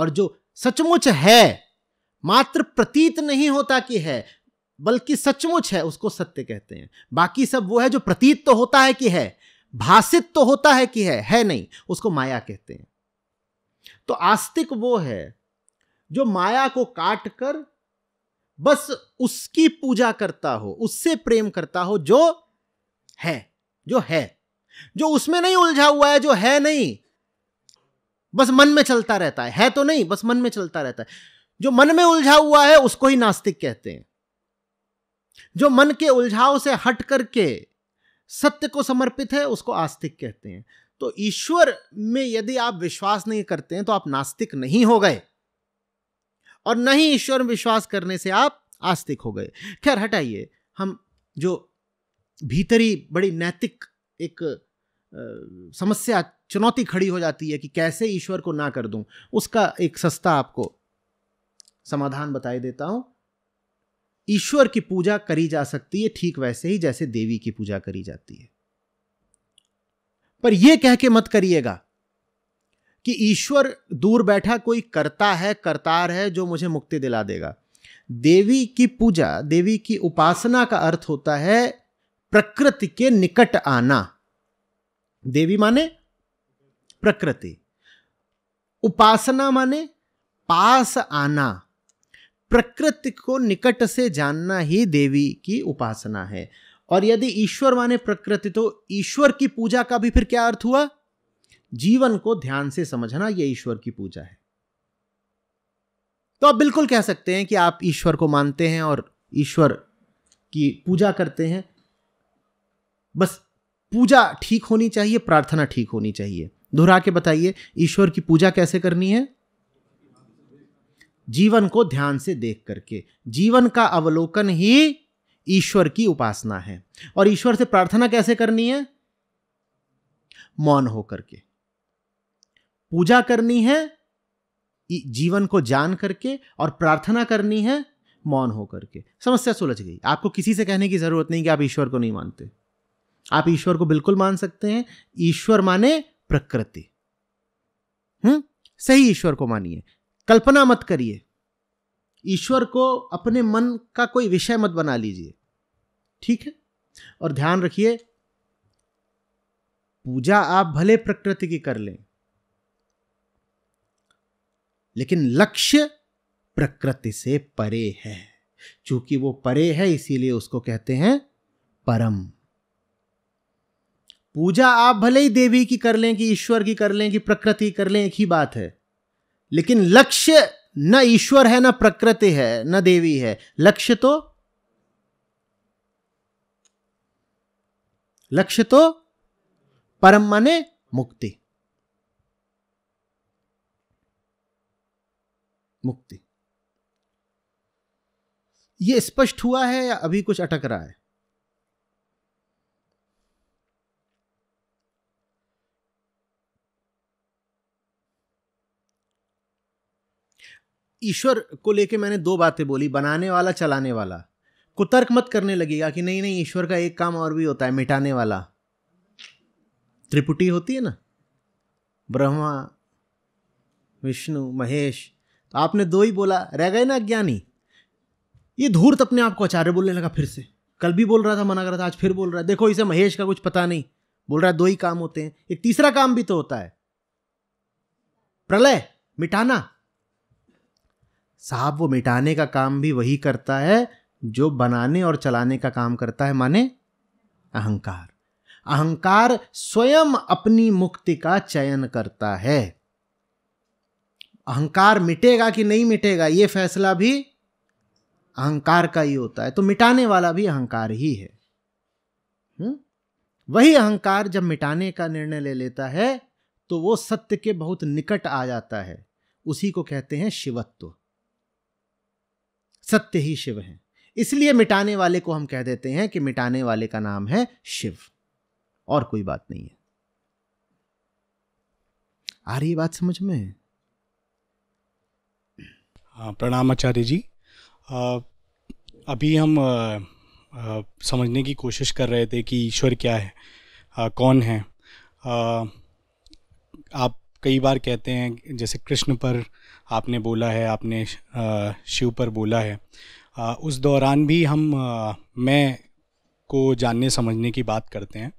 [SPEAKER 2] और जो सचमुच है मात्र प्रतीत नहीं होता कि है बल्कि सचमुच है उसको सत्य कहते हैं बाकी सब वो है जो प्रतीत तो होता है कि है भाषित तो होता है कि है है नहीं उसको माया कहते हैं तो आस्तिक वो है जो माया को काट कर बस उसकी पूजा करता हो उससे प्रेम करता हो जो है जो है जो उसमें नहीं उलझा हुआ है जो है नहीं बस मन में चलता रहता है है तो नहीं बस मन में चलता रहता है जो मन में उलझा हुआ है उसको ही नास्तिक कहते हैं जो मन के उलझाव से हट करके सत्य को समर्पित है उसको आस्तिक कहते हैं तो ईश्वर में यदि आप विश्वास नहीं करते हैं तो आप नास्तिक नहीं हो गए और न ही ईश्वर में विश्वास करने से आप आस्तिक हो गए खैर हटाइए हम जो भीतरी बड़ी नैतिक एक समस्या चुनौती खड़ी हो जाती है कि कैसे ईश्वर को ना कर दूं उसका एक सस्ता आपको समाधान बताई देता हूं ईश्वर की पूजा करी जा सकती है ठीक वैसे ही जैसे देवी की पूजा करी जाती है पर यह कह के मत करिएगा कि ईश्वर दूर बैठा कोई करता है करतार है जो मुझे मुक्ति दिला देगा देवी की पूजा देवी की उपासना का अर्थ होता है प्रकृति के निकट आना देवी माने प्रकृति उपासना माने पास आना प्रकृति को निकट से जानना ही देवी की उपासना है और यदि ईश्वर माने प्रकृति तो ईश्वर की पूजा का भी फिर क्या अर्थ हुआ जीवन को ध्यान से समझना यह ईश्वर की पूजा है तो आप बिल्कुल कह सकते हैं कि आप ईश्वर को मानते हैं और ईश्वर की पूजा करते हैं बस पूजा ठीक होनी चाहिए प्रार्थना ठीक होनी चाहिए दोहरा के बताइए ईश्वर की पूजा कैसे करनी है जीवन को ध्यान से देख करके जीवन का अवलोकन ही ईश्वर की उपासना है और ईश्वर से प्रार्थना कैसे करनी है मौन होकर के पूजा करनी है जीवन को जान करके और प्रार्थना करनी है मौन होकर के समस्या सुलझ गई आपको किसी से कहने की जरूरत नहीं कि आप ईश्वर को नहीं मानते आप ईश्वर को बिल्कुल मान सकते हैं ईश्वर माने प्रकृति हम्म सही ईश्वर को मानिए कल्पना मत करिए ईश्वर को अपने मन का कोई विषय मत बना लीजिए ठीक है और ध्यान रखिए पूजा आप भले प्रकृति की कर लें लेकिन लक्ष्य प्रकृति से परे है चूंकि वो परे है इसीलिए उसको कहते हैं परम पूजा आप भले ही देवी की कर लें कि ईश्वर की कर लें कि प्रकृति कर लें एक ही बात है लेकिन लक्ष्य न ईश्वर है न प्रकृति है न देवी है लक्ष्य तो लक्ष्य तो परम माने मुक्ति मुक्ति ये स्पष्ट हुआ है या अभी कुछ अटक रहा है ईश्वर को लेके मैंने दो बातें बोली बनाने वाला चलाने वाला कुतर्क मत करने लगेगा कि नहीं नहीं ईश्वर का एक काम और भी होता है मिटाने वाला त्रिपुटी होती है ना ब्रह्मा विष्णु महेश तो आपने दो ही बोला रह गए ना अज्ञानी ये धूर्त अपने आप को आचार्य बोलने लगा फिर से कल भी बोल रहा था मना कर रहा था आज फिर बोल रहा है देखो इसे महेश का कुछ पता नहीं बोल रहा है दो ही काम होते हैं एक तीसरा काम भी तो होता है प्रलय मिटाना साहब वो मिटाने का काम भी वही करता है जो बनाने और चलाने का काम करता है माने अहंकार अहंकार स्वयं अपनी मुक्ति का चयन करता है अहंकार मिटेगा कि नहीं मिटेगा ये फैसला भी अहंकार का ही होता है तो मिटाने वाला भी अहंकार ही है हुँ? हम्म? वही अहंकार जब मिटाने का निर्णय ले लेता है तो वो सत्य के बहुत निकट आ जाता है उसी को कहते हैं शिवत्व सत्य ही शिव है इसलिए मिटाने वाले को हम कह देते हैं कि मिटाने वाले का नाम है शिव और कोई बात नहीं है आ रही बात समझ में
[SPEAKER 1] हाँ, प्रणाम आचार्य जी आ, अभी हम आ, आ, समझने की कोशिश कर रहे थे कि ईश्वर क्या है आ, कौन है आ, आप कई बार कहते हैं जैसे कृष्ण पर आपने बोला है आपने शिव पर बोला है उस दौरान भी हम मैं को जानने समझने की बात करते हैं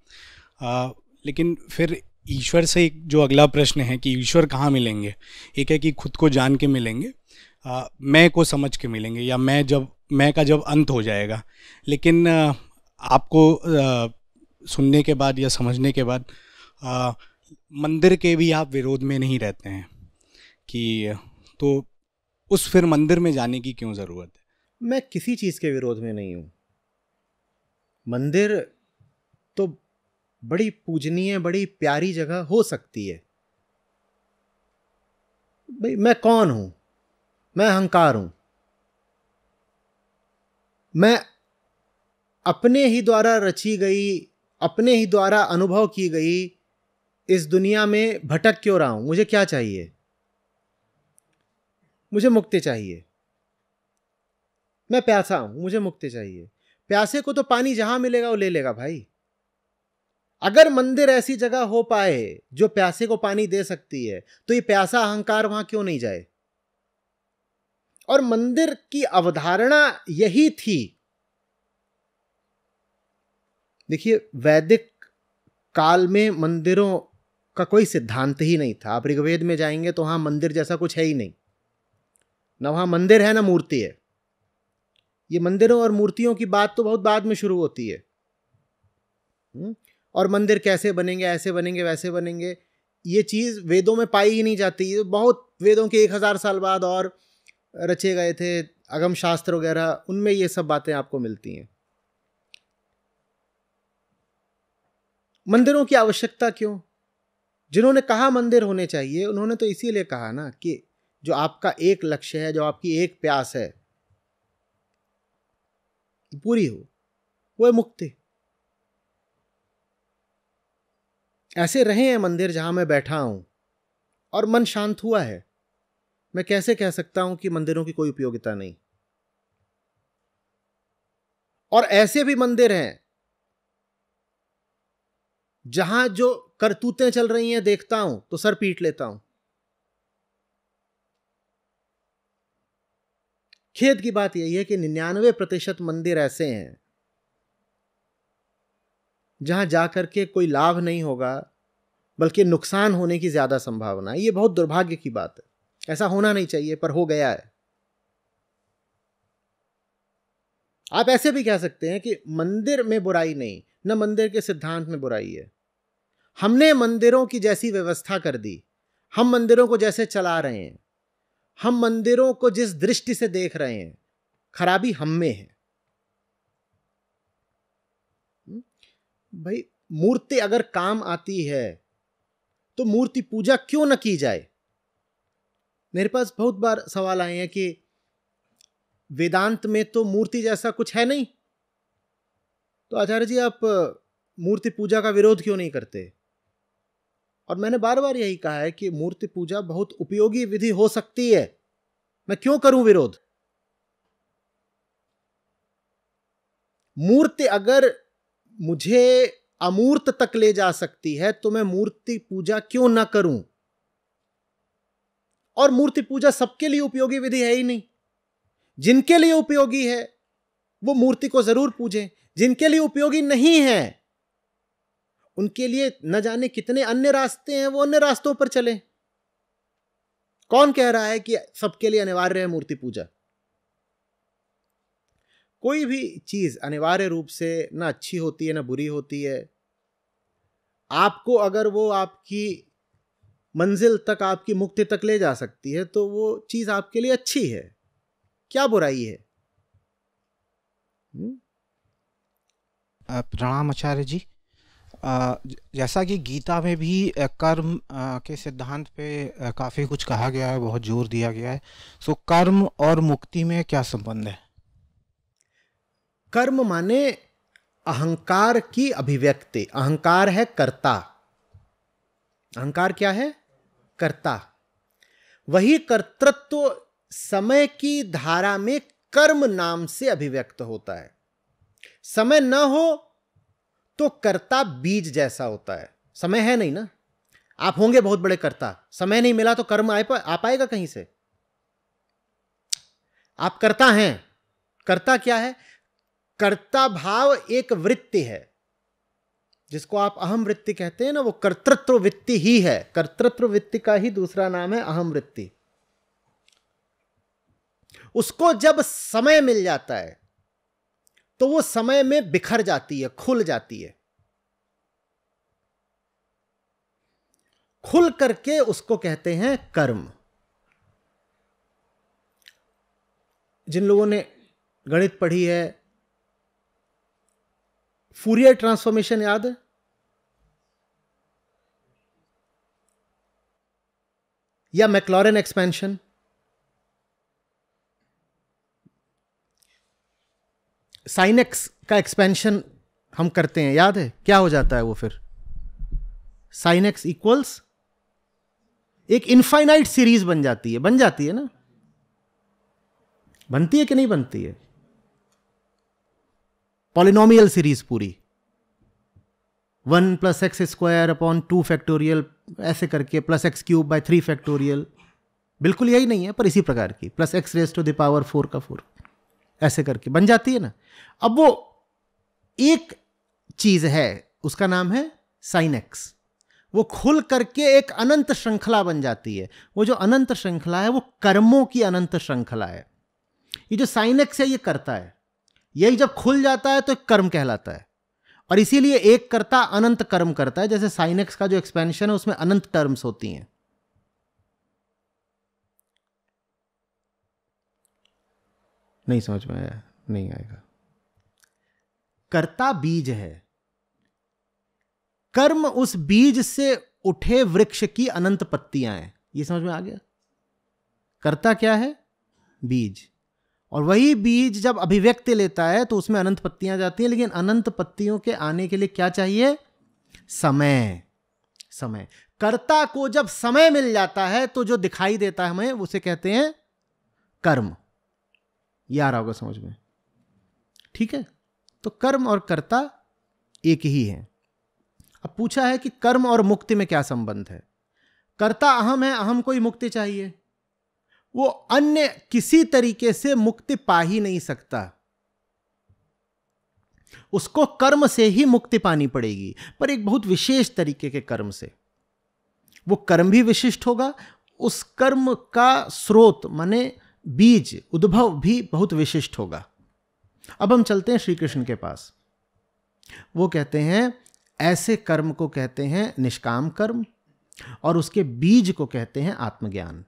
[SPEAKER 1] लेकिन फिर ईश्वर
[SPEAKER 3] से एक जो अगला प्रश्न है कि ईश्वर कहाँ मिलेंगे एक है कि खुद को जान के मिलेंगे
[SPEAKER 1] आ, मैं को समझ के मिलेंगे या मैं जब मैं का जब अंत हो जाएगा लेकिन आ, आपको आ, सुनने के बाद या समझने के बाद मंदिर के भी आप विरोध में नहीं रहते हैं कि तो
[SPEAKER 2] उस फिर मंदिर में जाने की क्यों ज़रूरत है मैं किसी चीज़ के विरोध में नहीं हूँ मंदिर तो बड़ी पूजनीय बड़ी प्यारी जगह हो सकती है भाई मैं कौन हूं मैं अहंकार हूं मैं अपने ही द्वारा रची गई अपने ही द्वारा अनुभव की गई इस दुनिया में भटक क्यों रहा हूं मुझे क्या चाहिए मुझे मुक्ति चाहिए मैं प्यासा हूं मुझे मुक्ति चाहिए प्यासे को तो पानी जहां मिलेगा वो ले लेगा भाई अगर मंदिर ऐसी जगह हो पाए जो प्यासे को पानी दे सकती है तो ये प्यासा अहंकार वहां क्यों नहीं जाए और मंदिर की अवधारणा यही थी देखिए वैदिक काल में मंदिरों का कोई सिद्धांत ही नहीं था आप ऋग्वेद में जाएंगे तो वहां मंदिर जैसा कुछ है ही नहीं ना वहाँ मंदिर है ना मूर्ति है ये मंदिरों और मूर्तियों की बात तो बहुत बाद में शुरू होती है हम्म, और मंदिर कैसे बनेंगे ऐसे बनेंगे वैसे बनेंगे ये चीज़ वेदों में पाई ही नहीं जाती ये बहुत वेदों के एक हज़ार साल बाद और रचे गए थे अगम शास्त्र वगैरह उनमें ये सब बातें आपको मिलती हैं मंदिरों की आवश्यकता क्यों जिन्होंने कहा मंदिर होने चाहिए उन्होंने तो इसीलिए कहा ना कि जो आपका एक लक्ष्य है जो आपकी एक प्यास है पूरी हो वो है मुक्ति ऐसे रहे हैं मंदिर जहां मैं बैठा हूं और मन शांत हुआ है मैं कैसे कह सकता हूं कि मंदिरों की कोई उपयोगिता नहीं और ऐसे भी मंदिर हैं जहां जो करतूतें चल रही हैं देखता हूं तो सर पीट लेता हूं खेद की बात यही है कि निन्यानवे प्रतिशत मंदिर ऐसे हैं जहां जाकर के कोई लाभ नहीं होगा बल्कि नुकसान होने की ज़्यादा संभावना है ये बहुत दुर्भाग्य की बात है ऐसा होना नहीं चाहिए पर हो गया है आप ऐसे भी कह सकते हैं कि मंदिर में बुराई नहीं न मंदिर के सिद्धांत में बुराई है हमने मंदिरों की जैसी व्यवस्था कर दी हम मंदिरों को जैसे चला रहे हैं हम मंदिरों को जिस दृष्टि से देख रहे हैं खराबी हम में है हम्म? भाई मूर्ति अगर काम आती है तो मूर्ति पूजा क्यों ना की जाए मेरे पास बहुत बार सवाल आए हैं कि वेदांत में तो मूर्ति जैसा कुछ है नहीं तो आचार्य जी आप मूर्ति पूजा का विरोध क्यों नहीं करते और मैंने बार बार यही कहा है कि मूर्ति पूजा बहुत उपयोगी विधि हो सकती है मैं क्यों करूं विरोध मूर्ति अगर मुझे अमूर्त तक ले जा सकती है तो मैं मूर्ति पूजा क्यों ना करूं और मूर्ति पूजा सबके लिए उपयोगी विधि है ही नहीं जिनके लिए उपयोगी है वो मूर्ति को जरूर पूजें जिनके लिए उपयोगी नहीं है उनके लिए न जाने कितने अन्य रास्ते हैं वो अन्य रास्तों पर चले कौन कह रहा है कि सबके लिए अनिवार्य है मूर्ति पूजा कोई भी चीज अनिवार्य रूप से ना अच्छी होती है ना बुरी होती है आपको अगर वो आपकी मंजिल तक आपकी मुक्ति तक ले जा सकती है तो वो चीज आपके लिए अच्छी है क्या बुराई है आप आचार्य जी जैसा कि गीता में भी कर्म के सिद्धांत पे काफ़ी कुछ कहा गया है बहुत जोर दिया गया है सो कर्म और मुक्ति में क्या संबंध है कर्म माने अहंकार की अभिव्यक्ति अहंकार है कर्ता अहंकार क्या है कर्ता वही कर्तृत्व समय की धारा में कर्म नाम से अभिव्यक्त होता है समय न हो तो कर्ता बीज जैसा होता है समय है नहीं ना आप होंगे बहुत बड़े कर्ता समय नहीं मिला तो कर्म आए आ पाएगा कहीं से आप कर्ता हैं कर्ता क्या है कर्ता भाव एक वृत्ति है जिसको आप अहम वृत्ति कहते हैं ना वो कर्तृत्व वृत्ति ही है कर्तृत्व वृत्ति का ही दूसरा नाम है अहम वृत्ति उसको जब समय मिल जाता है तो वो समय में बिखर जाती है खुल जाती है खुल करके उसको कहते हैं कर्म जिन लोगों ने गणित पढ़ी है फूरियर ट्रांसफॉर्मेशन याद है या मैक्लोरन एक्सपेंशन साइनेक्स का एक्सपेंशन हम करते हैं याद है क्या हो जाता है वो फिर साइनेक्स इक्वल्स एक इनफाइनाइट सीरीज बन जाती है बन जाती है ना बनती है कि नहीं बनती है पॉलिनोमियल सीरीज पूरी one plus x square upon two factorial ऐसे करके plus x cube by three factorial बिल्कुल यही नहीं है पर इसी प्रकार की plus x raise to the power four का फोर ऐसे करके बन जाती है ना अब वो एक चीज है उसका नाम है साइनेक्स वो खुल करके एक अनंत श्रृंखला बन जाती है वो जो अनंत श्रृंखला है वो कर्मों की अनंत श्रृंखला है ये जो साइनेक्स है ये करता है यही जब खुल जाता है तो एक कर्म कहलाता है और इसीलिए एक करता अनंत कर्म करता है जैसे साइनेक्स का जो एक्सपेंशन है उसमें अनंत टर्म्स होती हैं नहीं समझ में आया नहीं आएगा कर्ता बीज है कर्म उस बीज से उठे वृक्ष की अनंत पत्तियां हैं ये समझ में आ गया कर्ता क्या है बीज और वही बीज जब अभिव्यक्ति लेता है तो उसमें अनंत पत्तियां जाती हैं लेकिन अनंत पत्तियों के आने के लिए क्या चाहिए समय समय कर्ता को जब समय मिल जाता है तो जो दिखाई देता है हमें उसे कहते हैं कर्म ये आ रहा होगा समझ में ठीक है तो कर्म और कर्ता एक ही है अब पूछा है कि कर्म और मुक्ति में क्या संबंध है कर्ता अहम है अहम को ही मुक्ति चाहिए वो अन्य किसी तरीके से मुक्ति पा ही नहीं सकता उसको कर्म से ही मुक्ति पानी पड़ेगी पर एक बहुत विशेष तरीके के कर्म से वो कर्म भी विशिष्ट होगा उस कर्म का स्रोत माने बीज उद्भव भी बहुत विशिष्ट होगा अब हम चलते हैं श्री कृष्ण के पास वो कहते हैं ऐसे कर्म को कहते हैं निष्काम कर्म और उसके बीज को कहते हैं आत्मज्ञान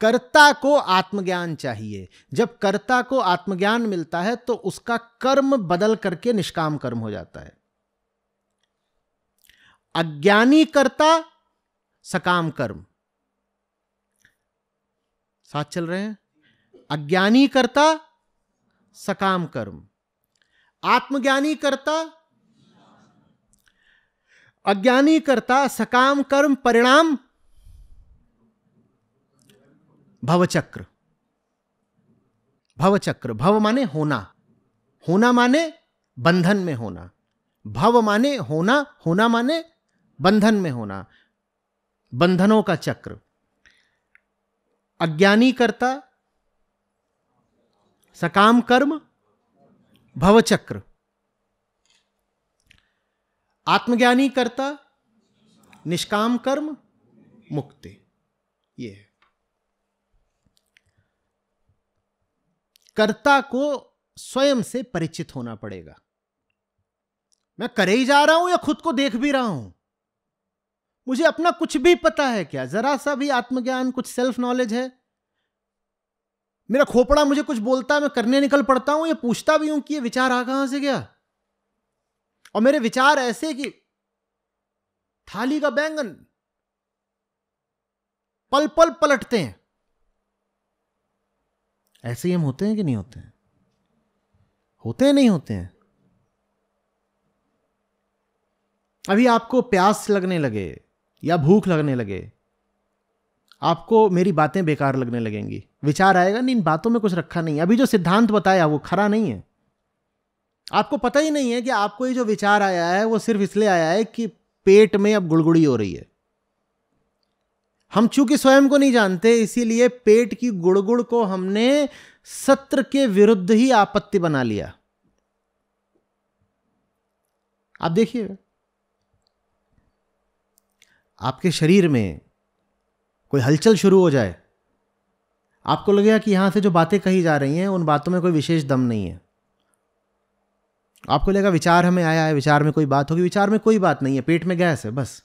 [SPEAKER 2] कर्ता को आत्मज्ञान चाहिए जब कर्ता को आत्मज्ञान मिलता है तो उसका कर्म बदल करके निष्काम कर्म हो जाता है अज्ञानी कर्ता सकाम कर्म साथ चल रहे हैं अज्ञानी करता सकाम कर्म आत्मज्ञानी करता अज्ञानी करता सकाम कर्म परिणाम भवचक्र भवचक्र भव माने होना होना माने बंधन में होना भव माने होना होना माने बंधन में होना बंधनों का चक्र अज्ञानी कर्ता सकाम कर्म भवचक्र आत्मज्ञानी कर्ता निष्काम कर्म मुक्ति ये है कर्ता को स्वयं से परिचित होना पड़ेगा मैं करे ही जा रहा हूं या खुद को देख भी रहा हूं मुझे अपना कुछ भी पता है क्या जरा सा भी आत्मज्ञान कुछ सेल्फ नॉलेज है मेरा खोपड़ा मुझे कुछ बोलता है मैं करने निकल पड़ता हूं या पूछता भी हूं कि ये विचार आ कहां से गया और मेरे विचार ऐसे कि थाली का बैंगन पल पल पलटते हैं ऐसे ही हम होते हैं कि नहीं होते हैं होते हैं नहीं होते हैं अभी आपको प्यास लगने लगे या भूख लगने लगे आपको मेरी बातें बेकार लगने लगेंगी विचार आएगा नहीं इन बातों में कुछ रखा नहीं अभी जो सिद्धांत बताया वो खरा नहीं है आपको पता ही नहीं है कि आपको ये जो विचार आया है वो सिर्फ इसलिए आया है कि पेट में अब गुड़गुड़ी हो रही है हम चूंकि स्वयं को नहीं जानते इसीलिए पेट की गुड़गुड़ को हमने सत्र के विरुद्ध ही आपत्ति बना लिया आप देखिएगा आपके शरीर में कोई हलचल शुरू हो जाए आपको लगेगा कि यहाँ से जो बातें कही जा रही हैं उन बातों में कोई विशेष दम नहीं है आपको लगेगा विचार हमें आया है विचार में कोई बात होगी विचार में कोई बात नहीं है पेट में गैस है बस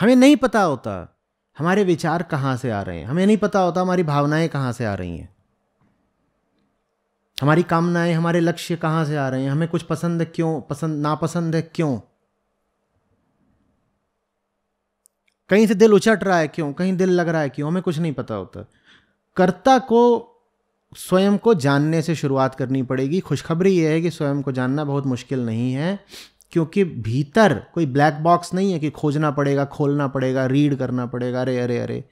[SPEAKER 2] हमें नहीं पता होता हमारे विचार कहाँ से आ रहे हैं हमें नहीं पता होता हमारी भावनाएं कहाँ से आ रही हैं हमारी कामनाएं हमारे लक्ष्य कहाँ से आ रहे हैं हमें कुछ पसंद है क्यों पसंद नापसंद है क्यों कहीं से दिल उछट रहा है क्यों कहीं दिल लग रहा है क्यों हमें कुछ नहीं पता होता कर्ता को स्वयं को जानने से शुरुआत करनी पड़ेगी खुशखबरी यह है कि स्वयं को जानना बहुत मुश्किल नहीं है क्योंकि भीतर कोई ब्लैक बॉक्स नहीं है कि खोजना पड़ेगा खोलना पड़ेगा रीड करना पड़ेगा अरे अरे अरे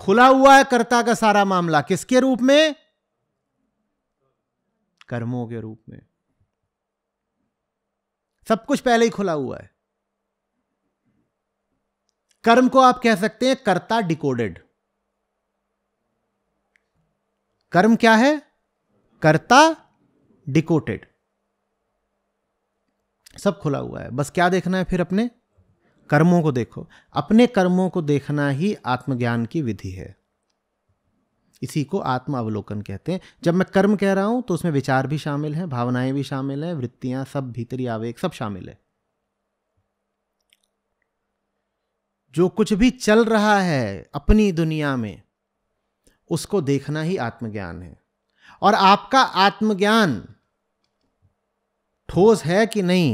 [SPEAKER 2] खुला हुआ है कर्ता का सारा मामला किसके रूप में कर्मों के रूप में सब कुछ पहले ही खुला हुआ है कर्म को आप कह सकते हैं कर्ता डिकोडेड कर्म क्या है कर्ता डिकोटेड सब खुला हुआ है बस क्या देखना है फिर अपने कर्मों को देखो अपने कर्मों को देखना ही आत्मज्ञान की विधि है इसी को आत्म अवलोकन कहते हैं जब मैं कर्म कह रहा हूं तो उसमें विचार भी शामिल हैं भावनाएं भी शामिल हैं वृत्तियां सब भीतरी आवेग सब शामिल है जो कुछ भी चल रहा है अपनी दुनिया में उसको देखना ही आत्मज्ञान है और आपका आत्मज्ञान ठोस है कि नहीं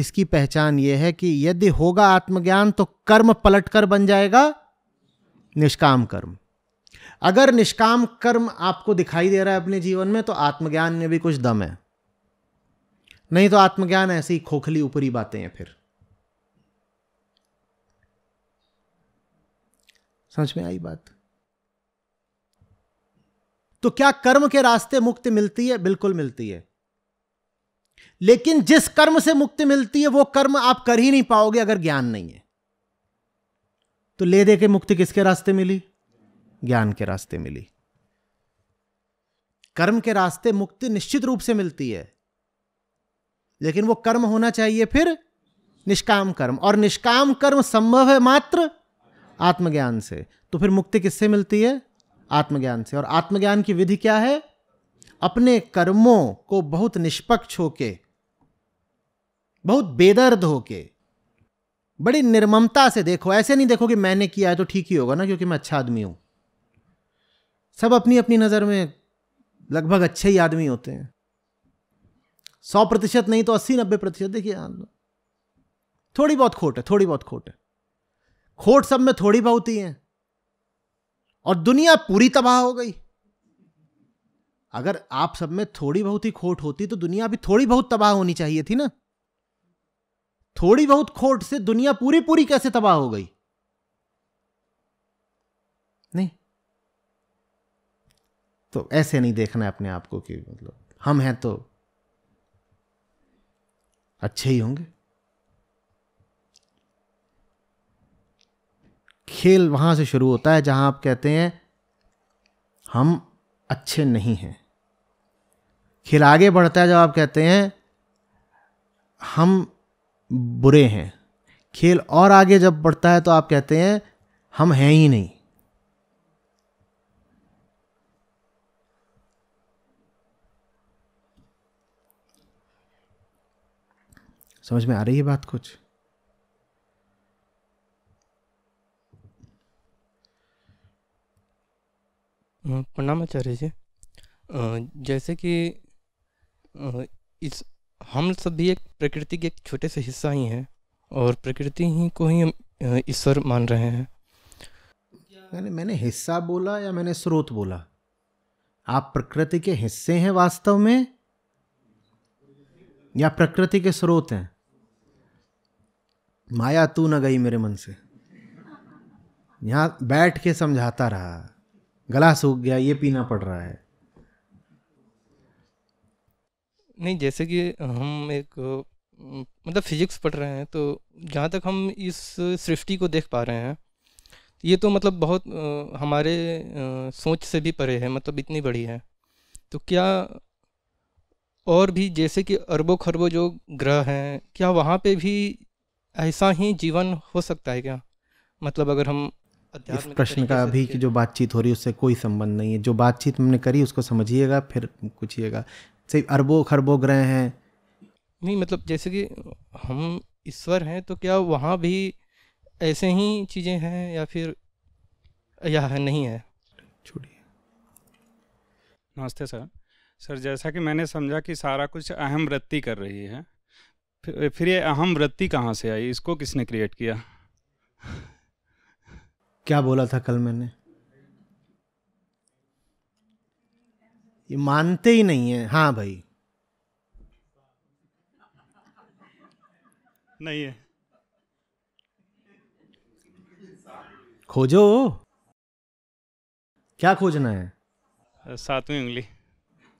[SPEAKER 2] इसकी पहचान यह है कि यदि होगा आत्मज्ञान तो कर्म पलटकर बन जाएगा निष्काम कर्म अगर निष्काम कर्म आपको दिखाई दे रहा है अपने जीवन में तो आत्मज्ञान में भी कुछ दम है नहीं तो आत्मज्ञान ऐसी खोखली ऊपरी बातें हैं फिर समझ में आई बात तो क्या कर्म के रास्ते मुक्ति मिलती है बिल्कुल मिलती है लेकिन जिस कर्म से मुक्ति मिलती है वो कर्म आप कर ही नहीं पाओगे अगर ज्ञान नहीं है तो ले दे के मुक्ति किसके रास्ते मिली ज्ञान के रास्ते मिली कर्म के रास्ते मुक्ति निश्चित रूप से मिलती है लेकिन वो कर्म होना चाहिए फिर निष्काम कर्म और निष्काम कर्म संभव है मात्र आत्मज्ञान से तो फिर मुक्ति किससे मिलती है आत्मज्ञान से और आत्मज्ञान की विधि क्या है अपने कर्मों को बहुत निष्पक्ष होके बहुत बेदर्द होके बड़ी निर्ममता से देखो ऐसे नहीं देखो कि मैंने किया है तो ठीक ही होगा ना क्योंकि मैं अच्छा आदमी हूं सब अपनी अपनी नज़र में लगभग अच्छे ही आदमी होते हैं सौ प्रतिशत नहीं तो अस्सी नब्बे प्रतिशत देखिए थोड़ी बहुत खोट है थोड़ी बहुत खोट है खोट सब में थोड़ी बहुत ही है और दुनिया पूरी तबाह हो गई अगर आप सब में थोड़ी बहुत ही खोट होती तो दुनिया भी थोड़ी बहुत तबाह होनी चाहिए थी ना थोड़ी बहुत खोट से दुनिया पूरी पूरी कैसे तबाह हो गई नहीं तो ऐसे नहीं देखना है अपने आप को कि मतलब हम हैं तो अच्छे ही होंगे खेल वहां से शुरू होता है जहां आप कहते हैं हम अच्छे नहीं हैं खेल आगे बढ़ता है जब आप कहते हैं हम बुरे हैं खेल और आगे जब बढ़ता है तो आप कहते हैं हम हैं ही नहीं समझ में आ रही है बात कुछ
[SPEAKER 1] प्रणाम आचार्य जी
[SPEAKER 4] जैसे कि इस हम सब भी एक प्रकृति के एक छोटे
[SPEAKER 2] से हिस्सा ही हैं और प्रकृति ही को ही हम ईश्वर मान रहे हैं मैंने मैंने हिस्सा बोला या मैंने स्रोत बोला आप प्रकृति के हिस्से हैं वास्तव में या प्रकृति के स्रोत हैं माया तू न गई मेरे मन से यहाँ बैठ के समझाता रहा गला सूख गया ये पीना पड़ रहा है
[SPEAKER 4] नहीं जैसे कि हम एक मतलब फिजिक्स पढ़ रहे हैं तो जहाँ तक हम इस सृष्टि को देख पा रहे हैं ये तो मतलब बहुत हमारे सोच से भी परे है मतलब इतनी बड़ी है तो क्या और भी जैसे कि अरबों खरबों जो ग्रह हैं क्या वहाँ पे भी ऐसा ही जीवन हो सकता है क्या मतलब अगर हम
[SPEAKER 2] इस प्रश्न का अभी की जो बातचीत हो रही है उससे कोई संबंध नहीं है जो बातचीत हमने करी उसको समझिएगा फिर पूछिएगा से अरबों खरबों ग्रह हैं
[SPEAKER 4] नहीं मतलब जैसे कि हम ईश्वर हैं तो क्या वहाँ भी ऐसे ही चीज़ें हैं या फिर या है नहीं है छोड़िए
[SPEAKER 1] नमस्ते सर सर जैसा कि मैंने समझा कि सारा कुछ अहम वृत्ति कर रही है फिर ये अहम वृत्ति कहाँ से आई इसको किसने क्रिएट किया क्या
[SPEAKER 2] बोला था कल मैंने ये मानते ही नहीं है हाँ भाई नहीं है खोजो क्या खोजना है सातवीं उंगली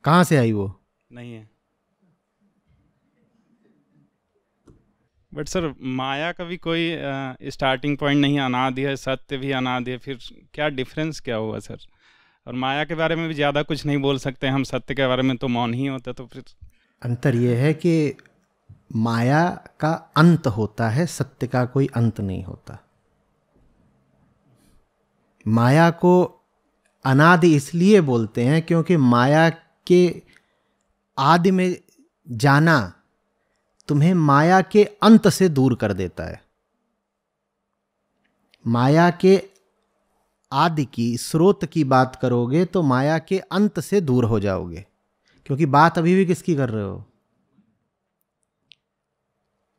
[SPEAKER 2] कहाँ से आई वो
[SPEAKER 1] नहीं है बट सर माया का भी कोई स्टार्टिंग पॉइंट नहीं अनादि है सत्य भी अनादि है फिर क्या डिफरेंस क्या हुआ सर और माया के बारे में भी ज़्यादा कुछ नहीं बोल सकते हम सत्य के बारे में तो मौन ही होता तो फिर
[SPEAKER 2] अंतर यह है कि माया का अंत होता है सत्य का कोई अंत नहीं होता माया को अनादि इसलिए बोलते हैं क्योंकि माया के आदि में जाना तुम्हें माया के अंत से दूर कर देता है माया के आदि की स्रोत की बात करोगे तो माया के अंत से दूर हो जाओगे क्योंकि बात अभी भी किसकी कर रहे हो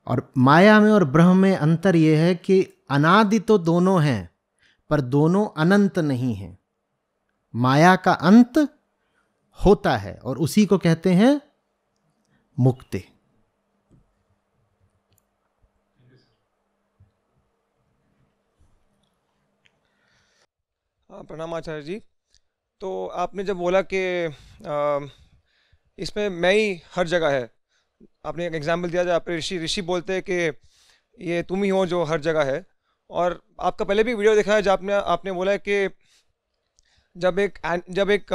[SPEAKER 2] और माया में और ब्रह्म में अंतर यह है कि अनादि तो दोनों हैं पर दोनों अनंत नहीं हैं माया का अंत होता है और उसी को कहते हैं मुक्ति
[SPEAKER 4] हाँ, प्रणाम आचार्य जी तो आपने जब बोला कि इसमें मैं ही हर जगह है आपने एक एग्जाम्पल दिया जब आप ऋषि ऋषि बोलते हैं कि ये तुम ही हो जो हर जगह है और आपका पहले भी वीडियो देखा है जब आपने आपने बोला है कि जब एक जब एक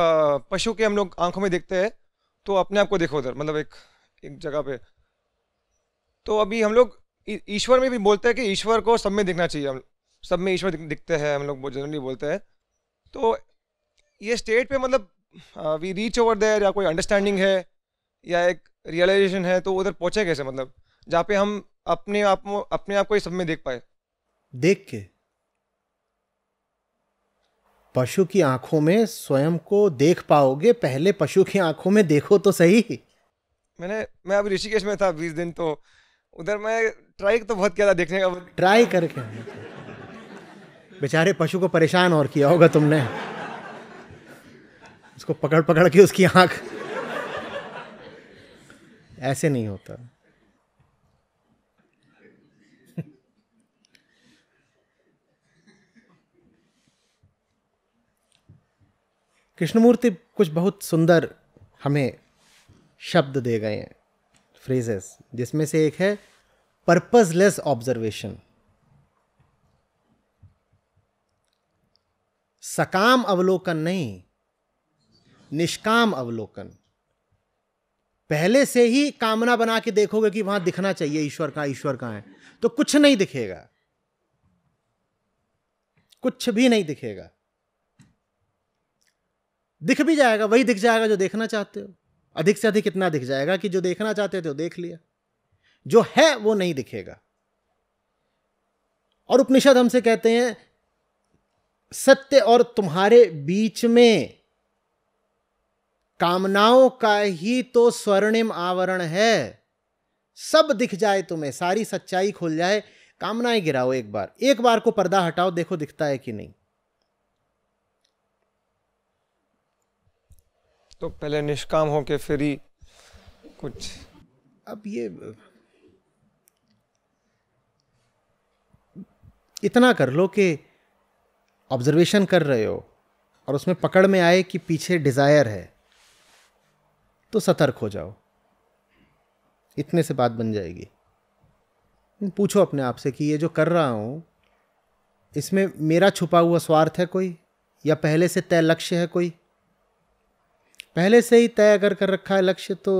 [SPEAKER 4] पशु के हम लोग आंखों में देखते हैं तो अपने आप को देखो उधर मतलब एक एक जगह पे तो अभी हम लोग ईश्वर में भी बोलते हैं कि ईश्वर को सब में देखना चाहिए हम सब में ईश्वर दिखते हैं हम लोग जनरली बोलते हैं तो ये स्टेट पे मतलब वी रीच ओवर देयर या कोई अंडरस्टैंडिंग है या एक रियलाइजेशन है तो उधर पहुँचे कैसे मतलब जहाँ पे हम अपने आप अपने आप को सब में देख पाए
[SPEAKER 2] देख के पशु की आंखों में स्वयं को देख पाओगे पहले पशु की आंखों में देखो तो सही
[SPEAKER 4] मैंने मैं अभी ऋषिकेश में था बीस दिन तो उधर मैं ट्राई तो बहुत किया था देखने का
[SPEAKER 2] ट्राई करके बेचारे पशु को परेशान और किया होगा तुमने उसको पकड़ पकड़ के उसकी आंख ऐसे नहीं होता कृष्णमूर्ति कुछ बहुत सुंदर हमें शब्द दे गए हैं फ्रेजेस जिसमें से एक है पर्पजलेस ऑब्जर्वेशन सकाम अवलोकन नहीं निष्काम अवलोकन पहले से ही कामना बना के देखोगे कि वहां दिखना चाहिए ईश्वर का ईश्वर का है तो कुछ नहीं दिखेगा कुछ भी नहीं दिखेगा दिख भी जाएगा वही दिख जाएगा जो देखना चाहते हो अधिक से अधिक इतना दिख जाएगा कि जो देखना चाहते थे वो देख लिया जो है वो नहीं दिखेगा और उपनिषद हमसे कहते हैं सत्य और तुम्हारे बीच में कामनाओं का ही तो स्वर्णिम आवरण है सब दिख जाए तुम्हें सारी सच्चाई खुल जाए कामनाएं गिराओ एक बार एक बार को पर्दा हटाओ देखो दिखता है कि नहीं
[SPEAKER 4] तो पहले निष्काम
[SPEAKER 2] हो के फिर ही कुछ अब ये इतना कर लो कि ऑब्जर्वेशन कर रहे हो और उसमें पकड़ में आए कि पीछे डिज़ायर है तो सतर्क हो जाओ इतने से बात बन जाएगी पूछो अपने आप से कि ये जो कर रहा हूँ इसमें मेरा छुपा हुआ स्वार्थ है कोई या पहले से तय लक्ष्य है कोई पहले से ही तय अगर कर रखा है लक्ष्य तो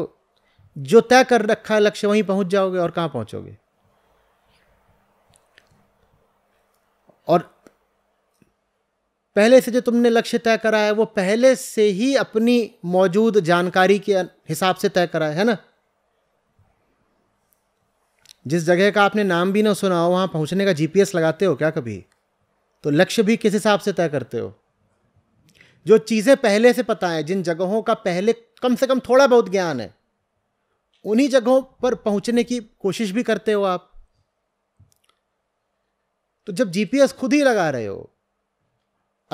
[SPEAKER 2] जो तय कर रखा है लक्ष्य वहीं पहुंच जाओगे और कहाँ पहुंचोगे और पहले से जो तुमने लक्ष्य तय करा है वो पहले से ही अपनी मौजूद जानकारी के हिसाब से तय करा है, है ना जिस जगह का आपने नाम भी ना सुना हो वहां पहुंचने का जीपीएस लगाते हो क्या कभी तो लक्ष्य भी किस हिसाब से तय करते हो जो चीज़ें पहले से पता है जिन जगहों का पहले कम से कम थोड़ा बहुत ज्ञान है उन्हीं जगहों पर पहुंचने की कोशिश भी करते हो आप तो जब जीपीएस खुद ही लगा रहे हो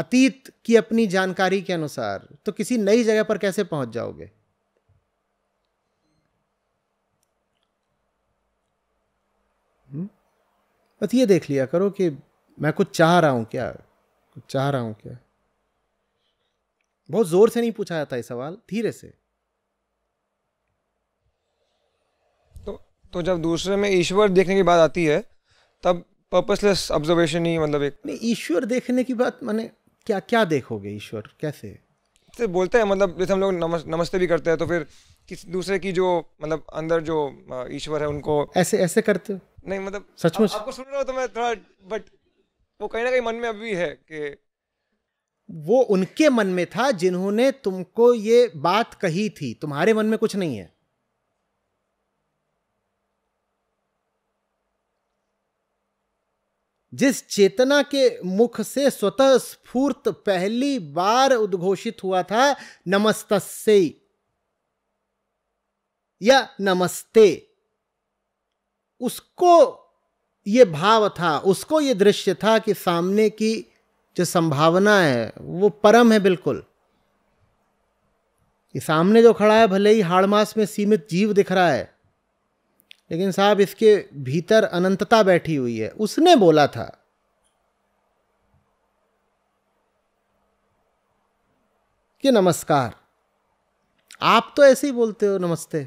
[SPEAKER 2] अतीत की अपनी जानकारी के अनुसार तो किसी नई जगह पर कैसे पहुंच जाओगे हम्म? बस ये देख लिया करो कि मैं कुछ चाह रहा हूं क्या कुछ चाह रहा हूं क्या बहुत जोर से नहीं पूछा था ये सवाल धीरे से तो तो जब दूसरे में ईश्वर
[SPEAKER 4] देखने की बात आती है तब पर्पसलेस ऑब्जर्वेशन ही मतलब एक नहीं ईश्वर देखने की बात
[SPEAKER 2] मैंने क्या क्या देखोगे ईश्वर कैसे
[SPEAKER 4] तो बोलते हैं मतलब जैसे हम लोग नमस्ते भी करते हैं तो फिर किसी दूसरे की जो मतलब अंदर जो ईश्वर है उनको
[SPEAKER 2] ऐसे ऐसे करते
[SPEAKER 4] नहीं मतलब सचमुच आपको सुन रहा हूँ तो मैं थोड़ा बट वो कहीं ना कहीं मन में अभी है कि
[SPEAKER 2] वो उनके मन में था जिन्होंने तुमको ये बात कही थी तुम्हारे मन में कुछ नहीं है जिस चेतना के मुख से स्वतः स्फूर्त पहली बार उद्घोषित हुआ था नमस्तस्य या नमस्ते उसको ये भाव था उसको ये दृश्य था कि सामने की जो संभावना है वो परम है बिल्कुल कि सामने जो खड़ा है भले ही हाड़मास में सीमित जीव दिख रहा है लेकिन साहब इसके भीतर अनंतता बैठी हुई है उसने बोला था कि नमस्कार आप तो ऐसे ही बोलते हो नमस्ते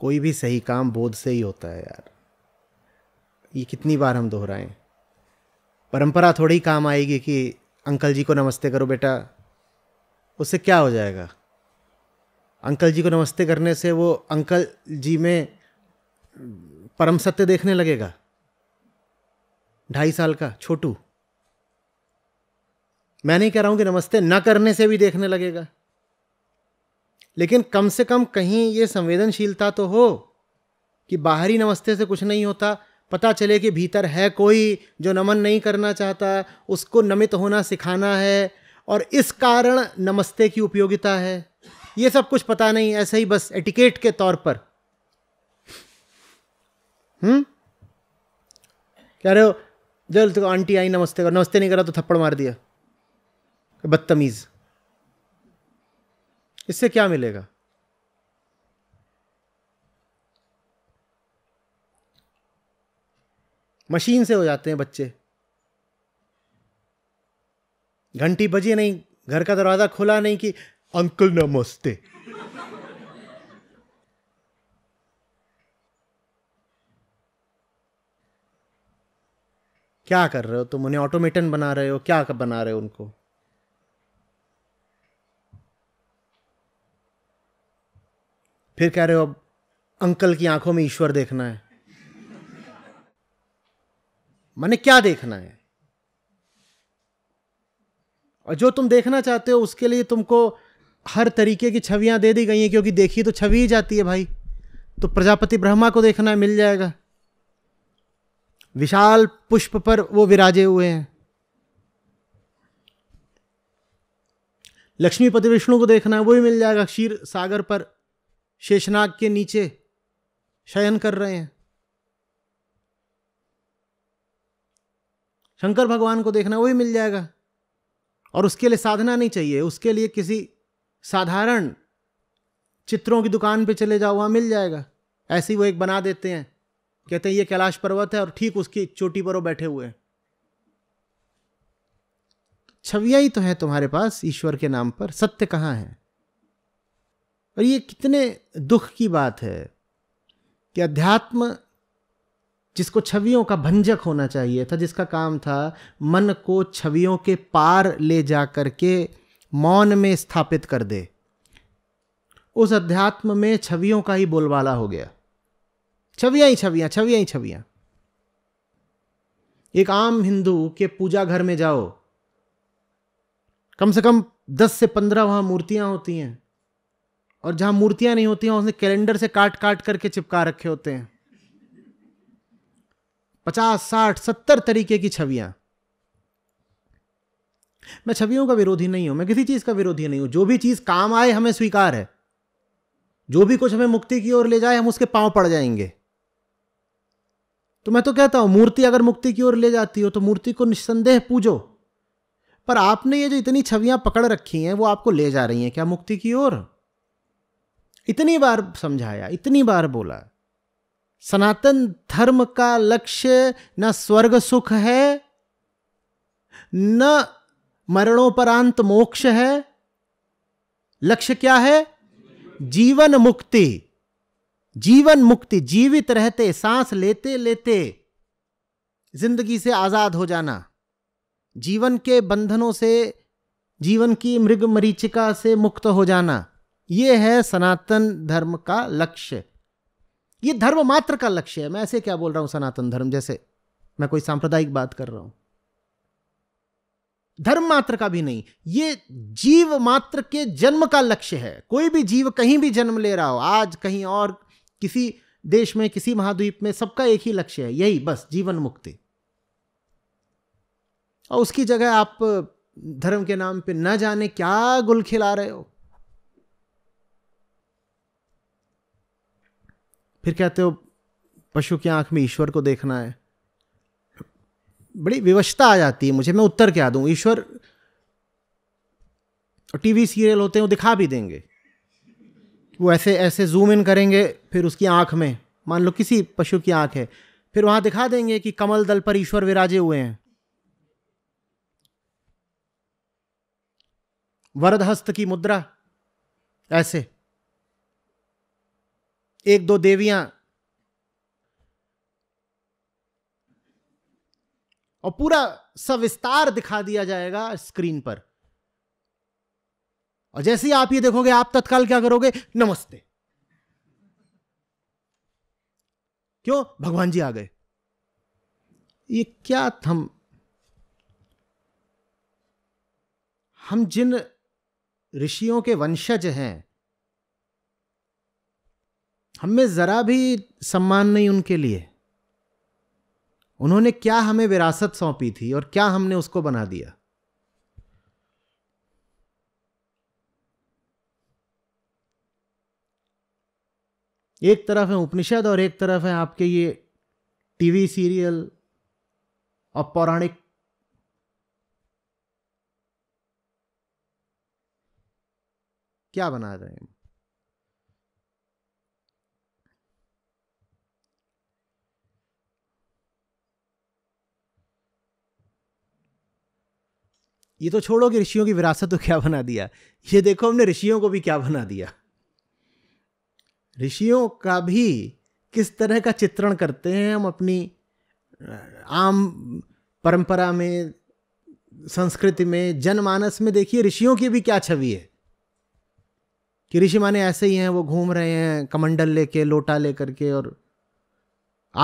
[SPEAKER 2] कोई भी सही काम बोध से ही होता है यार ये कितनी बार हम दोहराएं परंपरा थोड़ी काम आएगी कि अंकल जी को नमस्ते करो बेटा उससे क्या हो जाएगा अंकल जी को नमस्ते करने से वो अंकल जी में परम सत्य देखने लगेगा ढाई साल का छोटू मैं नहीं कह रहा हूँ कि नमस्ते न करने से भी देखने लगेगा लेकिन कम से कम कहीं ये संवेदनशीलता तो हो कि बाहरी नमस्ते से कुछ नहीं होता पता चले कि भीतर है कोई जो नमन नहीं करना चाहता उसको नमित होना सिखाना है और इस कारण नमस्ते की उपयोगिता है ये सब कुछ पता नहीं ऐसे ही बस एटिकेट के तौर पर हम्म कह रहे हो जल तो आंटी आई नमस्ते कर नमस्ते नहीं करा तो थप्पड़ मार दिया बदतमीज इससे क्या मिलेगा मशीन से हो जाते हैं बच्चे घंटी बजी नहीं घर का दरवाज़ा खुला नहीं कि अंकल नमस्ते क्या कर रहे हो तुम उन्हें ऑटोमेटन बना रहे हो क्या बना रहे हो उनको फिर कह रहे हो अंकल की आंखों में ईश्वर देखना है मैंने क्या देखना है और जो तुम देखना चाहते हो उसके लिए तुमको हर तरीके की छवियां दे दी गई हैं क्योंकि देखी तो छवि ही जाती है भाई तो प्रजापति ब्रह्मा को देखना है मिल जाएगा विशाल पुष्प पर वो विराजे हुए हैं लक्ष्मीपति विष्णु को देखना है वो भी मिल जाएगा क्षीर सागर पर शेषनाग के नीचे शयन कर रहे हैं शंकर भगवान को देखना वही मिल जाएगा और उसके लिए साधना नहीं चाहिए उसके लिए किसी साधारण चित्रों की दुकान पे चले जाओ वहाँ मिल जाएगा ऐसी वो एक बना देते हैं कहते हैं ये कैलाश पर्वत है और ठीक उसकी चोटी पर वो बैठे हुए हैं छविया ही तो है तुम्हारे पास ईश्वर के नाम पर सत्य कहाँ है और ये कितने दुख की बात है कि अध्यात्म जिसको छवियों का भंजक होना चाहिए था जिसका काम था मन को छवियों के पार ले जा करके मौन में स्थापित कर दे उस अध्यात्म में छवियों का ही बोलबाला हो गया छवियां ही छवियां छवियां ही छवियां एक आम हिंदू के पूजा घर में जाओ कम से कम दस से पंद्रह वहां मूर्तियां होती हैं और जहां मूर्तियां नहीं होती हैं उसने कैलेंडर से काट काट करके चिपका रखे होते हैं पचास साठ सत्तर तरीके की छवियां मैं छवियों का विरोधी नहीं हूं मैं किसी चीज का विरोधी नहीं हूं जो भी चीज काम आए हमें स्वीकार है जो भी कुछ हमें मुक्ति की ओर ले जाए हम उसके पांव पड़ जाएंगे तो मैं तो कहता हूं मूर्ति अगर मुक्ति की ओर ले जाती हो तो मूर्ति को निस्संदेह पूजो पर आपने ये जो इतनी छवियां पकड़ रखी हैं वो आपको ले जा रही हैं क्या मुक्ति की ओर इतनी बार समझाया इतनी बार बोला सनातन धर्म का लक्ष्य न स्वर्ग सुख है न मरणोपरांत मोक्ष है लक्ष्य क्या है जीवन मुक्ति जीवन मुक्ति जीवित रहते सांस लेते लेते जिंदगी से आजाद हो जाना जीवन के बंधनों से जीवन की मृग मरीचिका से मुक्त हो जाना यह है सनातन धर्म का लक्ष्य ये धर्म मात्र का लक्ष्य है मैं ऐसे क्या बोल रहा हूं सनातन धर्म जैसे मैं कोई सांप्रदायिक बात कर रहा हूं धर्म मात्र का भी नहीं ये जीव मात्र के जन्म का लक्ष्य है कोई भी जीव कहीं भी जन्म ले रहा हो आज कहीं और किसी देश में किसी महाद्वीप में सबका एक ही लक्ष्य है यही बस जीवन मुक्ति और उसकी जगह आप धर्म के नाम पे न जाने क्या गुल खिला रहे हो फिर कहते हो पशु की आंख में ईश्वर को देखना है बड़ी विवशता आ जाती है मुझे मैं उत्तर क्या दूं ईश्वर टीवी सीरियल होते हैं वो दिखा भी देंगे वो ऐसे ऐसे जूम इन करेंगे फिर उसकी आंख में मान लो किसी पशु की आंख है फिर वहां दिखा देंगे कि कमल दल पर ईश्वर विराजे हुए हैं हस्त की मुद्रा ऐसे एक दो देवियां और पूरा सविस्तार दिखा दिया जाएगा स्क्रीन पर और जैसे ही आप ये देखोगे आप तत्काल क्या करोगे नमस्ते क्यों भगवान जी आ गए ये क्या थम हम जिन ऋषियों के वंशज हैं हमें ज़रा भी सम्मान नहीं उनके लिए उन्होंने क्या हमें विरासत सौंपी थी और क्या हमने उसको बना दिया एक तरफ है उपनिषद और एक तरफ है आपके ये टीवी सीरियल और पौराणिक क्या बना रहे हैं ये तो छोड़ो कि ऋषियों की विरासत तो क्या बना दिया ये देखो हमने ऋषियों को भी क्या बना दिया ऋषियों का भी किस तरह का चित्रण करते हैं हम अपनी आम परंपरा में संस्कृति में जनमानस में देखिए ऋषियों की भी क्या छवि है कि ऋषि माने ऐसे ही हैं वो घूम रहे हैं कमंडल लेके लोटा लेकर के और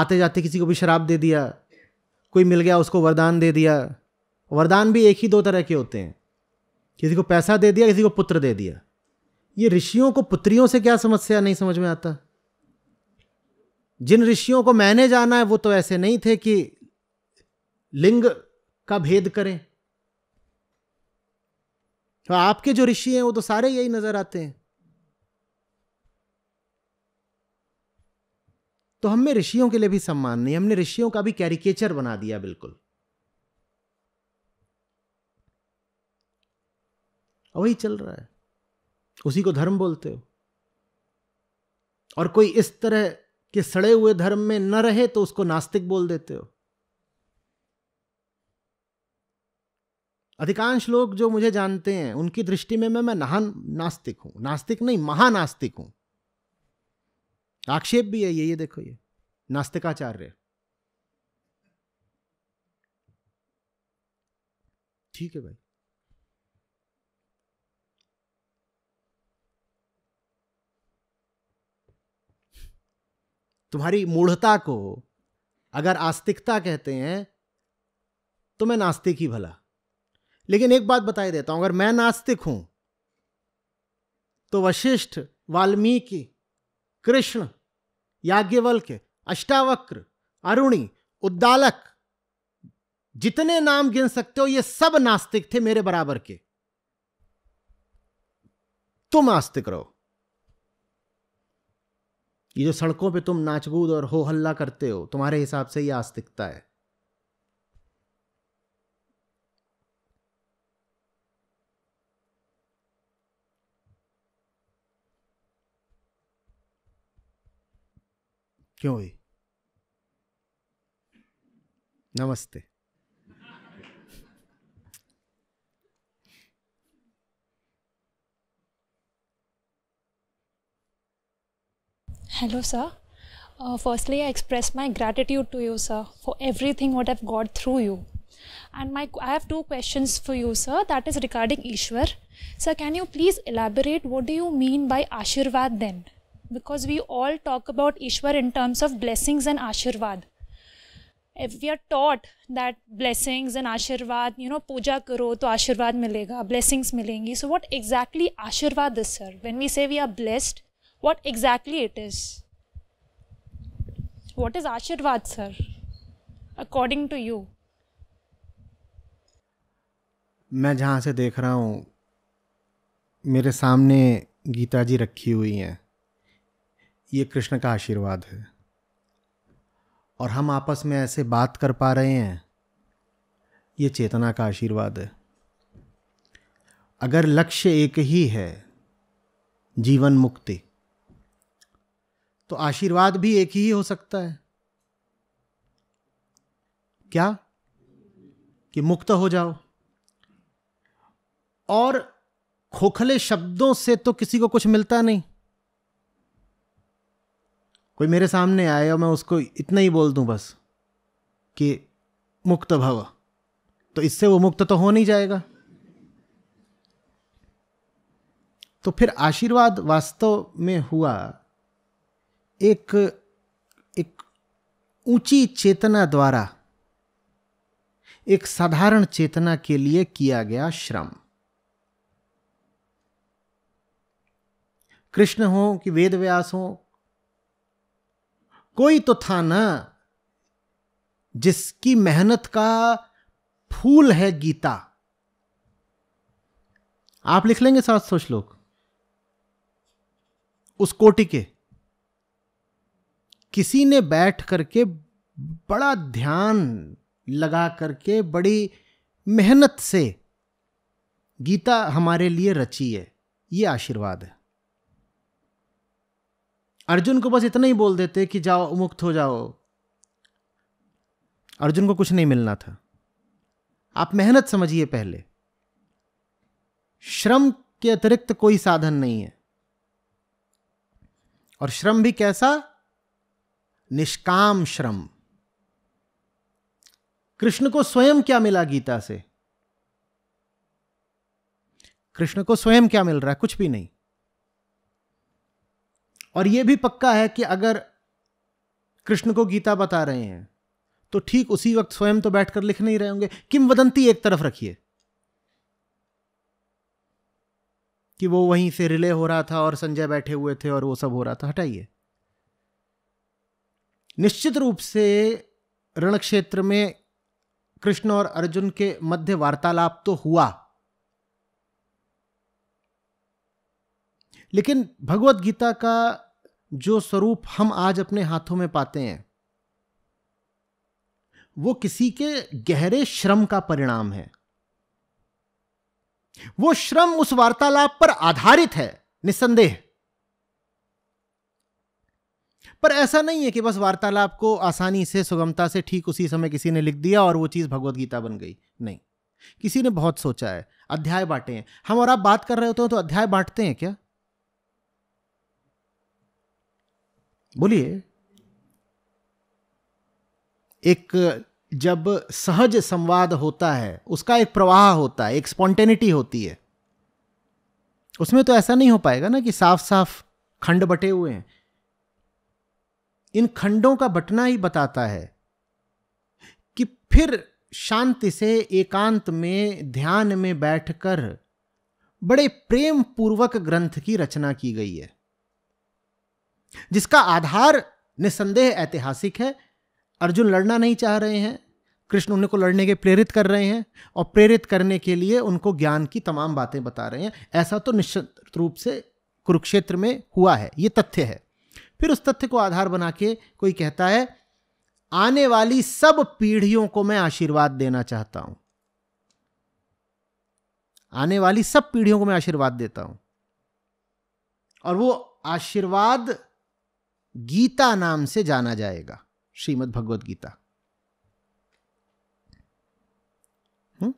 [SPEAKER 2] आते जाते किसी को भी शराब दे दिया कोई मिल गया उसको वरदान दे दिया वरदान भी एक ही दो तरह के होते हैं किसी को पैसा दे दिया किसी को पुत्र दे दिया ये ऋषियों को पुत्रियों से क्या समस्या नहीं समझ में आता जिन ऋषियों को मैंने जाना है वो तो ऐसे नहीं थे कि लिंग का भेद करें तो आपके जो ऋषि हैं वो तो सारे यही नजर आते हैं तो हमें ऋषियों के लिए भी सम्मान नहीं हमने ऋषियों का भी कैरिकेचर बना दिया बिल्कुल और वही चल रहा है उसी को धर्म बोलते हो और कोई इस तरह के सड़े हुए धर्म में न रहे तो उसको नास्तिक बोल देते हो अधिकांश लोग जो मुझे जानते हैं उनकी दृष्टि में मैं मैं नहान नास्तिक हूं नास्तिक नहीं महानास्तिक हूं आक्षेप भी है ये ये देखो ये नास्तिकाचार्य ठीक है भाई तुम्हारी मूढ़ता को अगर आस्तिकता कहते हैं तो मैं नास्तिक ही भला लेकिन एक बात बताई देता हूं अगर मैं नास्तिक हूं तो वशिष्ठ वाल्मीकि कृष्ण याज्ञवल्क्य अष्टावक्र अरुणी उद्दालक जितने नाम गिन सकते हो ये सब नास्तिक थे मेरे बराबर के तुम आस्तिक रहो ये जो सड़कों पे तुम नाचगूद और हो हल्ला करते हो तुम्हारे हिसाब से ये आस्तिकता है क्यों हुई नमस्ते
[SPEAKER 5] Hello, sir. Uh, firstly, I express my gratitude to you, sir, for everything what I've got through you. And my, I have two questions for you, sir. That is regarding Ishwar. Sir, can you please elaborate what do you mean by Ashirvad then? Because we all talk about Ishwar in terms of blessings and Ashirvad. If we are taught that blessings and Ashirvad, you know, puja karo to Ashirvad milega, blessings milengi. So what exactly Ashirvad is, sir? When we say we are blessed, what exactly it is. What is Ashirvad, sir, according to you?
[SPEAKER 2] मैं जहाँ से देख रहा हूँ मेरे सामने गीता जी रखी हुई हैं ये कृष्ण का आशीर्वाद है और हम आपस में ऐसे बात कर पा रहे हैं ये चेतना का आशीर्वाद है अगर लक्ष्य एक ही है जीवन मुक्ति तो आशीर्वाद भी एक ही हो सकता है क्या कि मुक्त हो जाओ और खोखले शब्दों से तो किसी को कुछ मिलता नहीं कोई मेरे सामने आए और मैं उसको इतना ही बोल दूं बस कि मुक्त भव तो इससे वो मुक्त तो हो नहीं जाएगा तो फिर आशीर्वाद वास्तव में हुआ एक एक ऊंची चेतना द्वारा एक साधारण चेतना के लिए किया गया श्रम कृष्ण हो कि वेद व्यास हो कोई तो था ना जिसकी मेहनत का फूल है गीता आप लिख लेंगे सात सौ श्लोक उस कोटि के किसी ने बैठ करके बड़ा ध्यान लगा करके बड़ी मेहनत से गीता हमारे लिए रची है ये आशीर्वाद है अर्जुन को बस इतना ही बोल देते कि जाओ मुक्त हो जाओ अर्जुन को कुछ नहीं मिलना था आप मेहनत समझिए पहले श्रम के अतिरिक्त कोई साधन नहीं है और श्रम भी कैसा निष्काम श्रम कृष्ण को स्वयं क्या मिला गीता से कृष्ण को स्वयं क्या मिल रहा है कुछ भी नहीं और यह भी पक्का है कि अगर कृष्ण को गीता बता रहे हैं तो ठीक उसी वक्त स्वयं तो बैठकर लिख नहीं रहे होंगे किम वदंती एक तरफ रखिए कि वो वहीं से रिले हो रहा था और संजय बैठे हुए थे और वो सब हो रहा था हटाइए निश्चित रूप से रण क्षेत्र में कृष्ण और अर्जुन के मध्य वार्तालाप तो हुआ लेकिन भगवत गीता का जो स्वरूप हम आज अपने हाथों में पाते हैं वो किसी के गहरे श्रम का परिणाम है वो श्रम उस वार्तालाप पर आधारित है निसंदेह पर ऐसा नहीं है कि बस वार्तालाप को आसानी से सुगमता से ठीक उसी समय किसी ने लिख दिया और वो चीज़ भगवत गीता बन गई नहीं किसी ने बहुत सोचा है अध्याय बांटे हैं हम और आप बात कर रहे होते हैं तो अध्याय बांटते हैं क्या बोलिए एक जब सहज संवाद होता है उसका एक प्रवाह होता है एक स्पॉन्टेनिटी होती है उसमें तो ऐसा नहीं हो पाएगा ना कि साफ साफ खंड बटे हुए हैं इन खंडों का बटना ही बताता है कि फिर शांति से एकांत में ध्यान में बैठकर बड़े प्रेम पूर्वक ग्रंथ की रचना की गई है जिसका आधार निसंदेह ऐतिहासिक है अर्जुन लड़ना नहीं चाह रहे हैं कृष्ण उनको लड़ने के प्रेरित कर रहे हैं और प्रेरित करने के लिए उनको ज्ञान की तमाम बातें बता रहे हैं ऐसा तो निश्चित रूप से कुरुक्षेत्र में हुआ है ये तथ्य है फिर उस तथ्य को आधार बना के कोई कहता है आने वाली सब पीढ़ियों को मैं आशीर्वाद देना चाहता हूं आने वाली सब पीढ़ियों को मैं आशीर्वाद देता हूं और वो आशीर्वाद गीता नाम से जाना जाएगा श्रीमद् भगवत गीता हुँ? हम्म?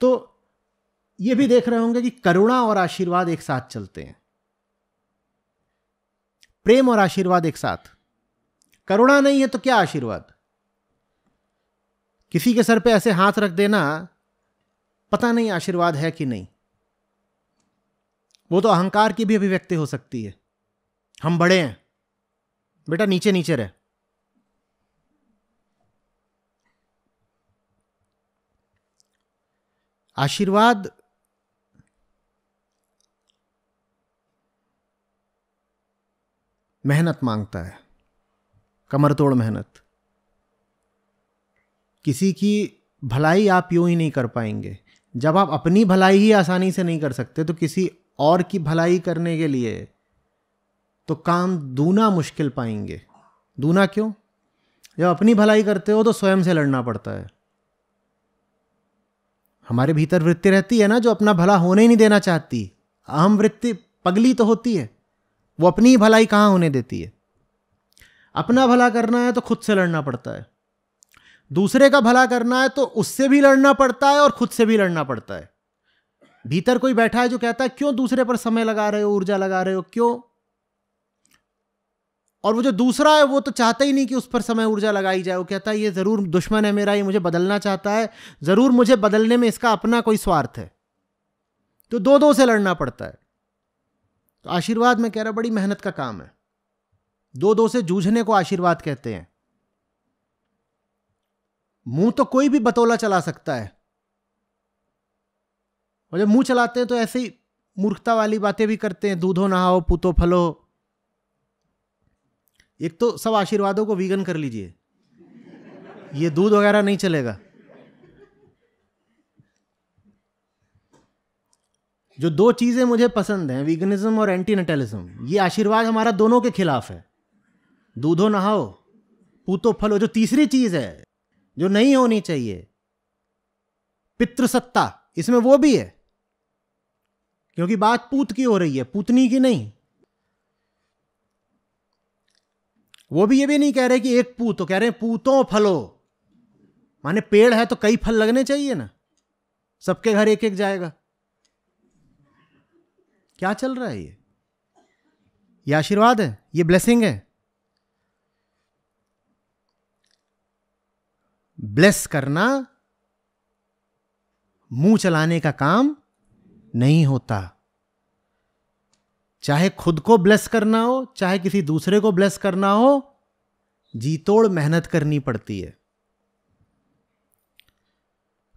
[SPEAKER 2] तो ये भी देख रहे होंगे कि करुणा और आशीर्वाद एक साथ चलते हैं प्रेम और आशीर्वाद एक साथ करुणा नहीं है तो क्या आशीर्वाद किसी के सर पे ऐसे हाथ रख देना पता नहीं आशीर्वाद है कि नहीं वो तो अहंकार की भी अभिव्यक्ति हो सकती है हम बड़े हैं बेटा नीचे नीचे रहे आशीर्वाद मेहनत मांगता है कमर तोड़ मेहनत किसी की भलाई आप यूं ही नहीं कर पाएंगे जब आप अपनी भलाई ही आसानी से नहीं कर सकते तो किसी और की भलाई करने के लिए तो काम दूना मुश्किल पाएंगे दूना क्यों जब अपनी भलाई करते हो तो स्वयं से लड़ना पड़ता है हमारे भीतर वृत्ति रहती है ना जो अपना भला होने ही नहीं देना चाहती अहम वृत्ति पगली तो होती है वो अपनी भलाई कहाँ होने देती है अपना भला करना है तो खुद से लड़ना पड़ता है दूसरे का भला करना है तो उससे भी लड़ना पड़ता है और खुद से भी लड़ना पड़ता है भीतर कोई बैठा है जो कहता है क्यों दूसरे पर समय लगा रहे हो ऊर्जा लगा रहे हो क्यों और वो जो दूसरा है वो तो चाहता ही नहीं कि उस पर समय ऊर्जा लगाई जाए वो कहता है ये ज़रूर दुश्मन है मेरा ये मुझे बदलना चाहता है ज़रूर मुझे बदलने में इसका अपना कोई स्वार्थ है तो दो दो से लड़ना पड़ता है तो आशीर्वाद में कह रहा बड़ी मेहनत का काम है दो दो से जूझने को आशीर्वाद कहते हैं मुंह तो कोई भी बतौला चला सकता है और जब मुंह चलाते हैं तो ऐसे ही मूर्खता वाली बातें भी करते हैं दूधो नहाओ पुतो फलो एक तो सब आशीर्वादों को वीगन कर लीजिए ये दूध वगैरह नहीं चलेगा जो दो चीज़ें मुझे पसंद हैं वीगनिज्म और एंटी नेटलिज्म ये आशीर्वाद हमारा दोनों के खिलाफ है दूधो नहाओ पूतो फलो जो तीसरी चीज़ है जो नहीं होनी चाहिए पितृसत्ता इसमें वो भी है क्योंकि बात पूत की हो रही है पूतनी की नहीं वो भी ये भी नहीं कह रहे कि एक तो कह रहे हैं पूतों फलो माने पेड़ है तो कई फल लगने चाहिए ना सबके घर एक एक जाएगा क्या चल रहा है ये ये आशीर्वाद है ये ब्लेसिंग है ब्लेस करना मुंह चलाने का काम नहीं होता चाहे खुद को ब्लेस करना हो चाहे किसी दूसरे को ब्लेस करना हो जी तोड़ मेहनत करनी पड़ती है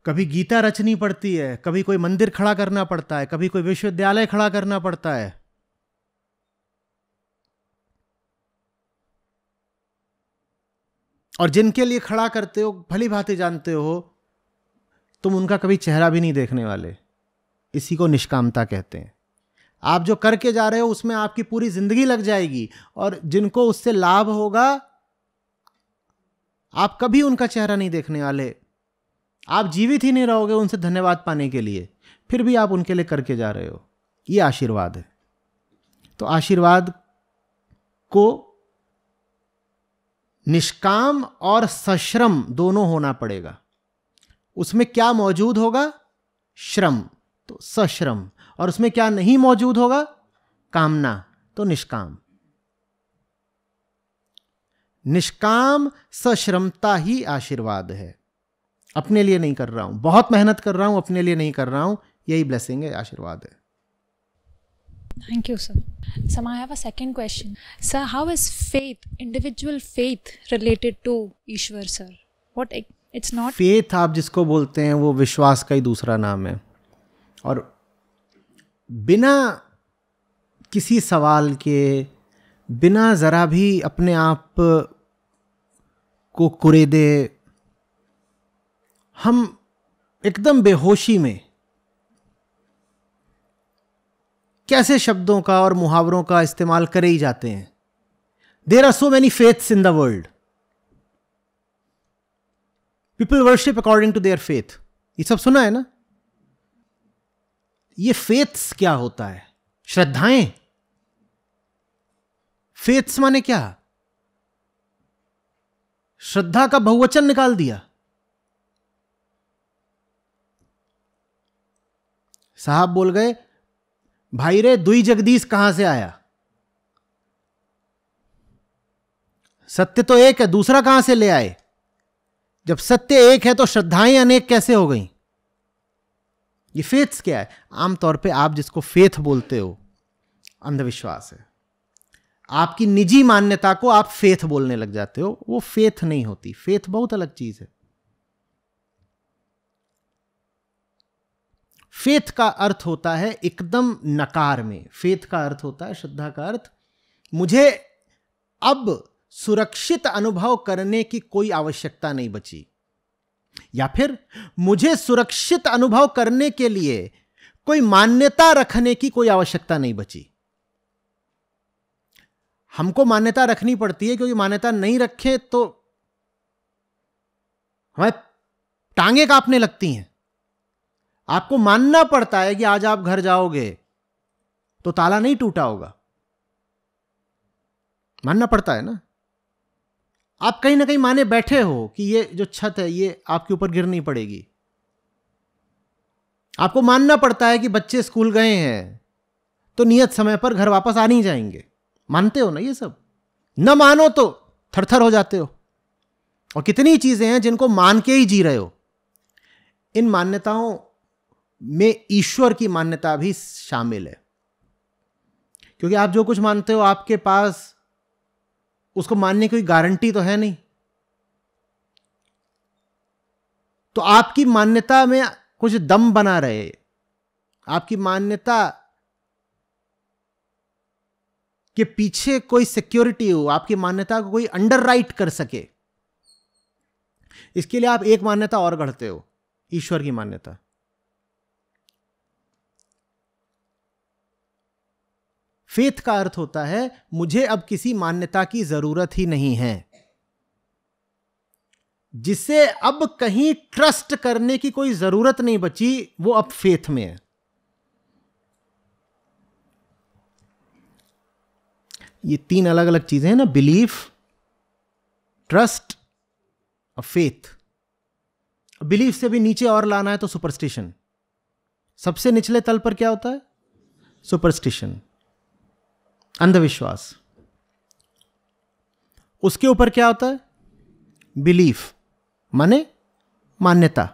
[SPEAKER 2] कभी गीता रचनी पड़ती है कभी कोई मंदिर खड़ा करना पड़ता है कभी कोई विश्वविद्यालय खड़ा करना पड़ता है और जिनके लिए खड़ा करते हो भली भांति जानते हो तुम उनका कभी चेहरा भी नहीं देखने वाले इसी को निष्कामता कहते हैं आप जो करके जा रहे हो उसमें आपकी पूरी जिंदगी लग जाएगी और जिनको उससे लाभ होगा आप कभी उनका चेहरा नहीं देखने वाले आप जीवित ही नहीं रहोगे उनसे धन्यवाद पाने के लिए फिर भी आप उनके लिए करके जा रहे हो ये आशीर्वाद है तो आशीर्वाद को निष्काम और सश्रम दोनों होना पड़ेगा उसमें क्या मौजूद होगा श्रम तो सश्रम और उसमें क्या नहीं मौजूद होगा कामना तो निष्काम निष्काम सश्रमता ही आशीर्वाद है अपने लिए नहीं कर रहा हूं बहुत मेहनत कर रहा हूं अपने लिए नहीं कर रहा हूं यही ब्लेसिंग है आशीर्वाद है
[SPEAKER 5] thank you sir So I have a second question sir how is faith individual faith related to ईश्वर sir what it's not
[SPEAKER 2] faith आप जिसको बोलते हैं वो विश्वास का ही दूसरा नाम है और बिना किसी सवाल के बिना ज़रा भी अपने आप को कुरेदे हम एकदम बेहोशी में कैसे शब्दों का और मुहावरों का इस्तेमाल करे ही जाते हैं there are so many faiths in the world people worship according to their faith ये सब सुना है ना ये फेथ्स क्या होता है श्रद्धाएं फेथ्स माने क्या श्रद्धा का बहुवचन निकाल दिया साहब बोल गए भाई रे दुई जगदीश कहां से आया सत्य तो एक है दूसरा कहां से ले आए जब सत्य एक है तो श्रद्धाएं अनेक कैसे हो गई ये फेथ्स क्या है आमतौर पे आप जिसको फेथ बोलते हो अंधविश्वास है आपकी निजी मान्यता को आप फेथ बोलने लग जाते हो वो फेथ नहीं होती फेथ बहुत अलग चीज है फेथ का अर्थ होता है एकदम नकार में फेथ का अर्थ होता है श्रद्धा का अर्थ मुझे अब सुरक्षित अनुभव करने की कोई आवश्यकता नहीं बची या फिर मुझे सुरक्षित अनुभव करने के लिए कोई मान्यता रखने की कोई आवश्यकता नहीं बची हमको मान्यता रखनी पड़ती है क्योंकि मान्यता नहीं रखे तो हमें टांगे कांपने लगती हैं आपको मानना पड़ता है कि आज आप घर जाओगे तो ताला नहीं टूटा होगा मानना पड़ता है ना आप कहीं ना कहीं माने बैठे हो कि ये जो छत है ये आपके ऊपर गिरनी पड़ेगी आपको मानना पड़ता है कि बच्चे स्कूल गए हैं तो नियत समय पर घर वापस आ नहीं जाएंगे मानते हो ना ये सब न मानो तो थरथर हो जाते हो और कितनी चीजें हैं जिनको मान के ही जी रहे हो इन मान्यताओं में ईश्वर की मान्यता भी शामिल है क्योंकि आप जो कुछ मानते हो आपके पास उसको मानने की कोई गारंटी तो है नहीं तो आपकी मान्यता में कुछ दम बना रहे आपकी मान्यता के पीछे कोई सिक्योरिटी हो आपकी मान्यता को कोई अंडर राइट कर सके इसके लिए आप एक मान्यता और गढ़ते हो ईश्वर की मान्यता फेथ का अर्थ होता है मुझे अब किसी मान्यता की जरूरत ही नहीं है जिसे अब कहीं ट्रस्ट करने की कोई जरूरत नहीं बची वो अब फेथ में है ये तीन अलग अलग चीजें हैं ना बिलीफ ट्रस्ट और फेथ बिलीफ से भी नीचे और लाना है तो सुपरस्टिशन सबसे निचले तल पर क्या होता है सुपरस्टिशन अंधविश्वास उसके ऊपर क्या होता है बिलीफ माने मान्यता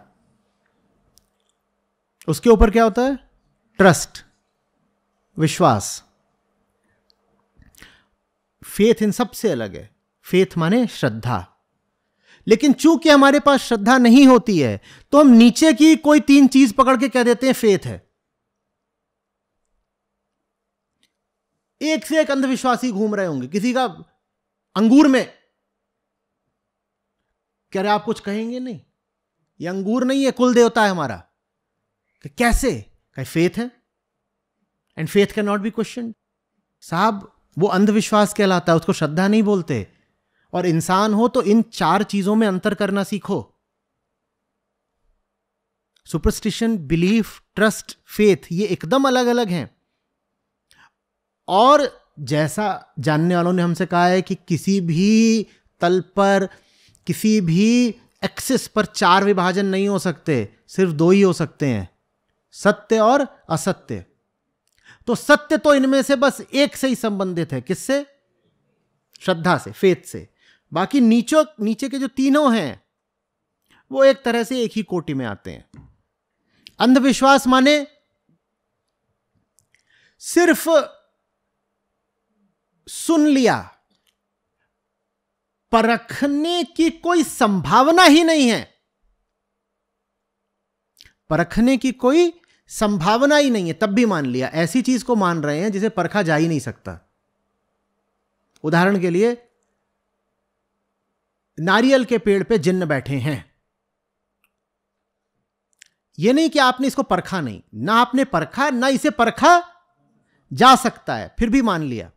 [SPEAKER 2] उसके ऊपर क्या होता है ट्रस्ट विश्वास फेथ इन सबसे अलग है फेथ माने श्रद्धा लेकिन चूंकि हमारे पास श्रद्धा नहीं होती है तो हम नीचे की कोई तीन चीज पकड़ के कह देते हैं फेथ है एक से एक अंधविश्वासी घूम रहे होंगे किसी का अंगूर में क्या आप कुछ कहेंगे नहीं ये अंगूर नहीं है कुल देवता है हमारा कैसे कहीं फेथ है and faith can not be question साहब वो अंधविश्वास कहलाता है उसको श्रद्धा नहीं बोलते और इंसान हो तो इन चार चीजों में अंतर करना सीखो सुपरस्टिशन बिलीफ ट्रस्ट फेथ ये एकदम अलग अलग हैं और जैसा जानने वालों ने हमसे कहा है कि किसी भी तल पर किसी भी एक्सेस पर चार विभाजन नहीं हो सकते सिर्फ दो ही हो सकते हैं सत्य और असत्य तो सत्य तो इनमें से बस एक से ही संबंधित है किससे श्रद्धा से फेत से बाकी नीचो नीचे के जो तीनों हैं वो एक तरह से एक ही कोटि में आते हैं अंधविश्वास माने सिर्फ सुन लिया परखने की कोई संभावना ही नहीं है परखने की कोई संभावना ही नहीं है तब भी मान लिया ऐसी चीज को मान रहे हैं जिसे परखा जा ही नहीं सकता उदाहरण के लिए नारियल के पेड़ पे जिन्न बैठे हैं यह नहीं कि आपने इसको परखा नहीं ना आपने परखा ना इसे परखा जा सकता है फिर भी मान लिया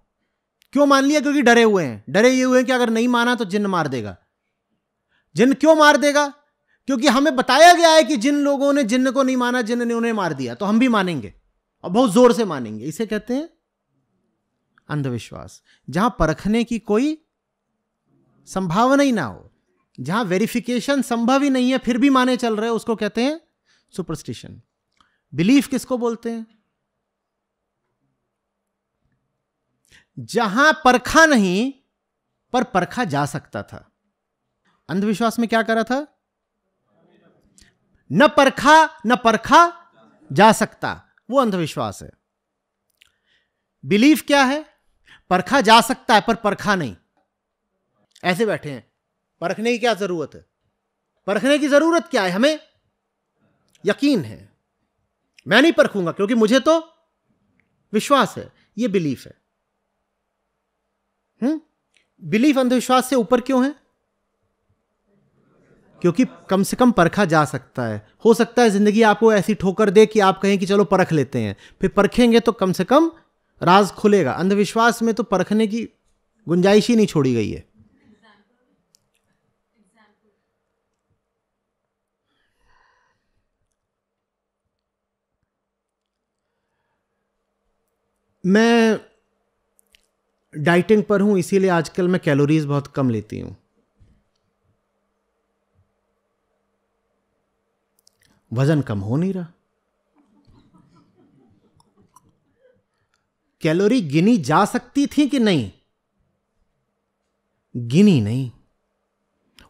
[SPEAKER 2] क्यों मान लिया क्योंकि डरे हुए हैं डरे ये हुए हैं कि अगर नहीं माना तो जिन मार देगा जिन क्यों मार देगा क्योंकि हमें बताया गया है कि जिन लोगों ने जिन को नहीं माना जिन ने उन्हें मार दिया तो हम भी मानेंगे और बहुत जोर से मानेंगे इसे कहते हैं अंधविश्वास जहां परखने की कोई संभावना ही ना हो जहां वेरिफिकेशन संभव ही नहीं है फिर भी माने चल रहे उसको कहते हैं सुपरस्टिशन बिलीफ किसको बोलते हैं जहां परखा नहीं पर परखा जा सकता था अंधविश्वास में क्या करा था न परखा न परखा जा सकता वो अंधविश्वास है बिलीफ क्या है परखा जा सकता है पर परखा नहीं ऐसे बैठे हैं परखने की क्या जरूरत है परखने की जरूरत क्या है हमें यकीन है मैं नहीं परखूंगा क्योंकि मुझे तो विश्वास है ये बिलीफ है हम्म? बिलीफ अंधविश्वास से ऊपर क्यों है क्योंकि कम से कम परखा जा सकता है हो सकता है जिंदगी आपको ऐसी ठोकर दे कि आप कहें कि चलो परख लेते हैं फिर परखेंगे तो कम से कम राज खुलेगा अंधविश्वास में तो परखने की गुंजाइश ही नहीं छोड़ी गई है मैं डाइटिंग पर हूं इसीलिए आजकल मैं कैलोरीज बहुत कम लेती हूं वजन कम हो नहीं रहा कैलोरी गिनी जा सकती थी कि नहीं गिनी नहीं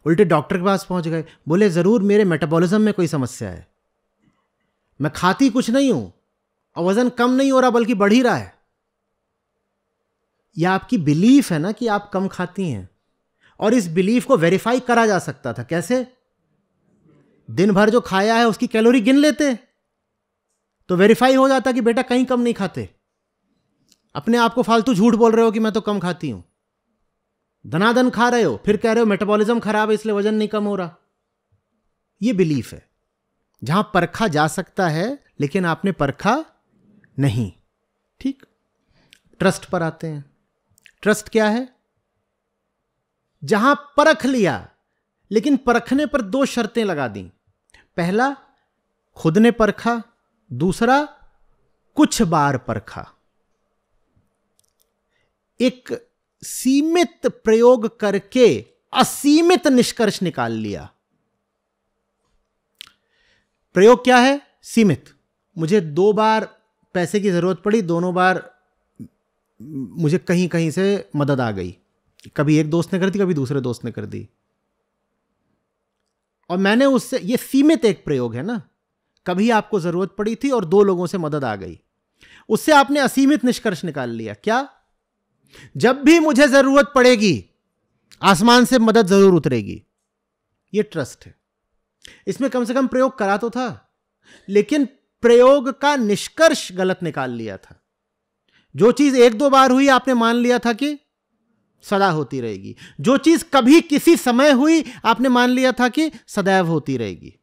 [SPEAKER 2] उल्टे डॉक्टर के पास पहुंच गए बोले ज़रूर मेरे मेटाबॉलिज्म में कोई समस्या है मैं खाती कुछ नहीं हूं और वज़न कम नहीं हो रहा बल्कि बढ़ ही रहा है या आपकी बिलीफ है ना कि आप कम खाती हैं और इस बिलीफ को वेरीफाई करा जा सकता था कैसे दिन भर जो खाया है उसकी कैलोरी गिन लेते तो वेरीफाई हो जाता कि बेटा कहीं कम नहीं खाते अपने आप को फालतू झूठ बोल रहे हो कि मैं तो कम खाती हूं धनाधन खा रहे हो फिर कह रहे हो मेटाबॉलिज्म खराब है इसलिए वजन नहीं कम हो रहा ये बिलीफ है जहां परखा जा सकता है लेकिन आपने परखा नहीं ठीक ट्रस्ट पर आते हैं ट्रस्ट क्या है जहां परख लिया लेकिन परखने पर दो शर्तें लगा दी पहला खुद ने परखा दूसरा कुछ बार परखा एक सीमित प्रयोग करके असीमित निष्कर्ष निकाल लिया प्रयोग क्या है सीमित मुझे दो बार पैसे की जरूरत पड़ी दोनों बार मुझे कहीं कहीं से मदद आ गई कभी एक दोस्त ने कर दी कभी दूसरे दोस्त ने कर दी और मैंने उससे ये सीमित एक प्रयोग है ना कभी आपको ज़रूरत पड़ी थी और दो लोगों से मदद आ गई उससे आपने असीमित निष्कर्ष निकाल लिया क्या जब भी मुझे ज़रूरत पड़ेगी आसमान से मदद ज़रूर उतरेगी ये ट्रस्ट है इसमें कम से कम प्रयोग करा तो था लेकिन प्रयोग का निष्कर्ष गलत निकाल लिया था जो चीज एक दो बार हुई आपने मान लिया था कि सदा होती रहेगी जो चीज कभी किसी समय हुई आपने मान लिया था कि सदैव होती रहेगी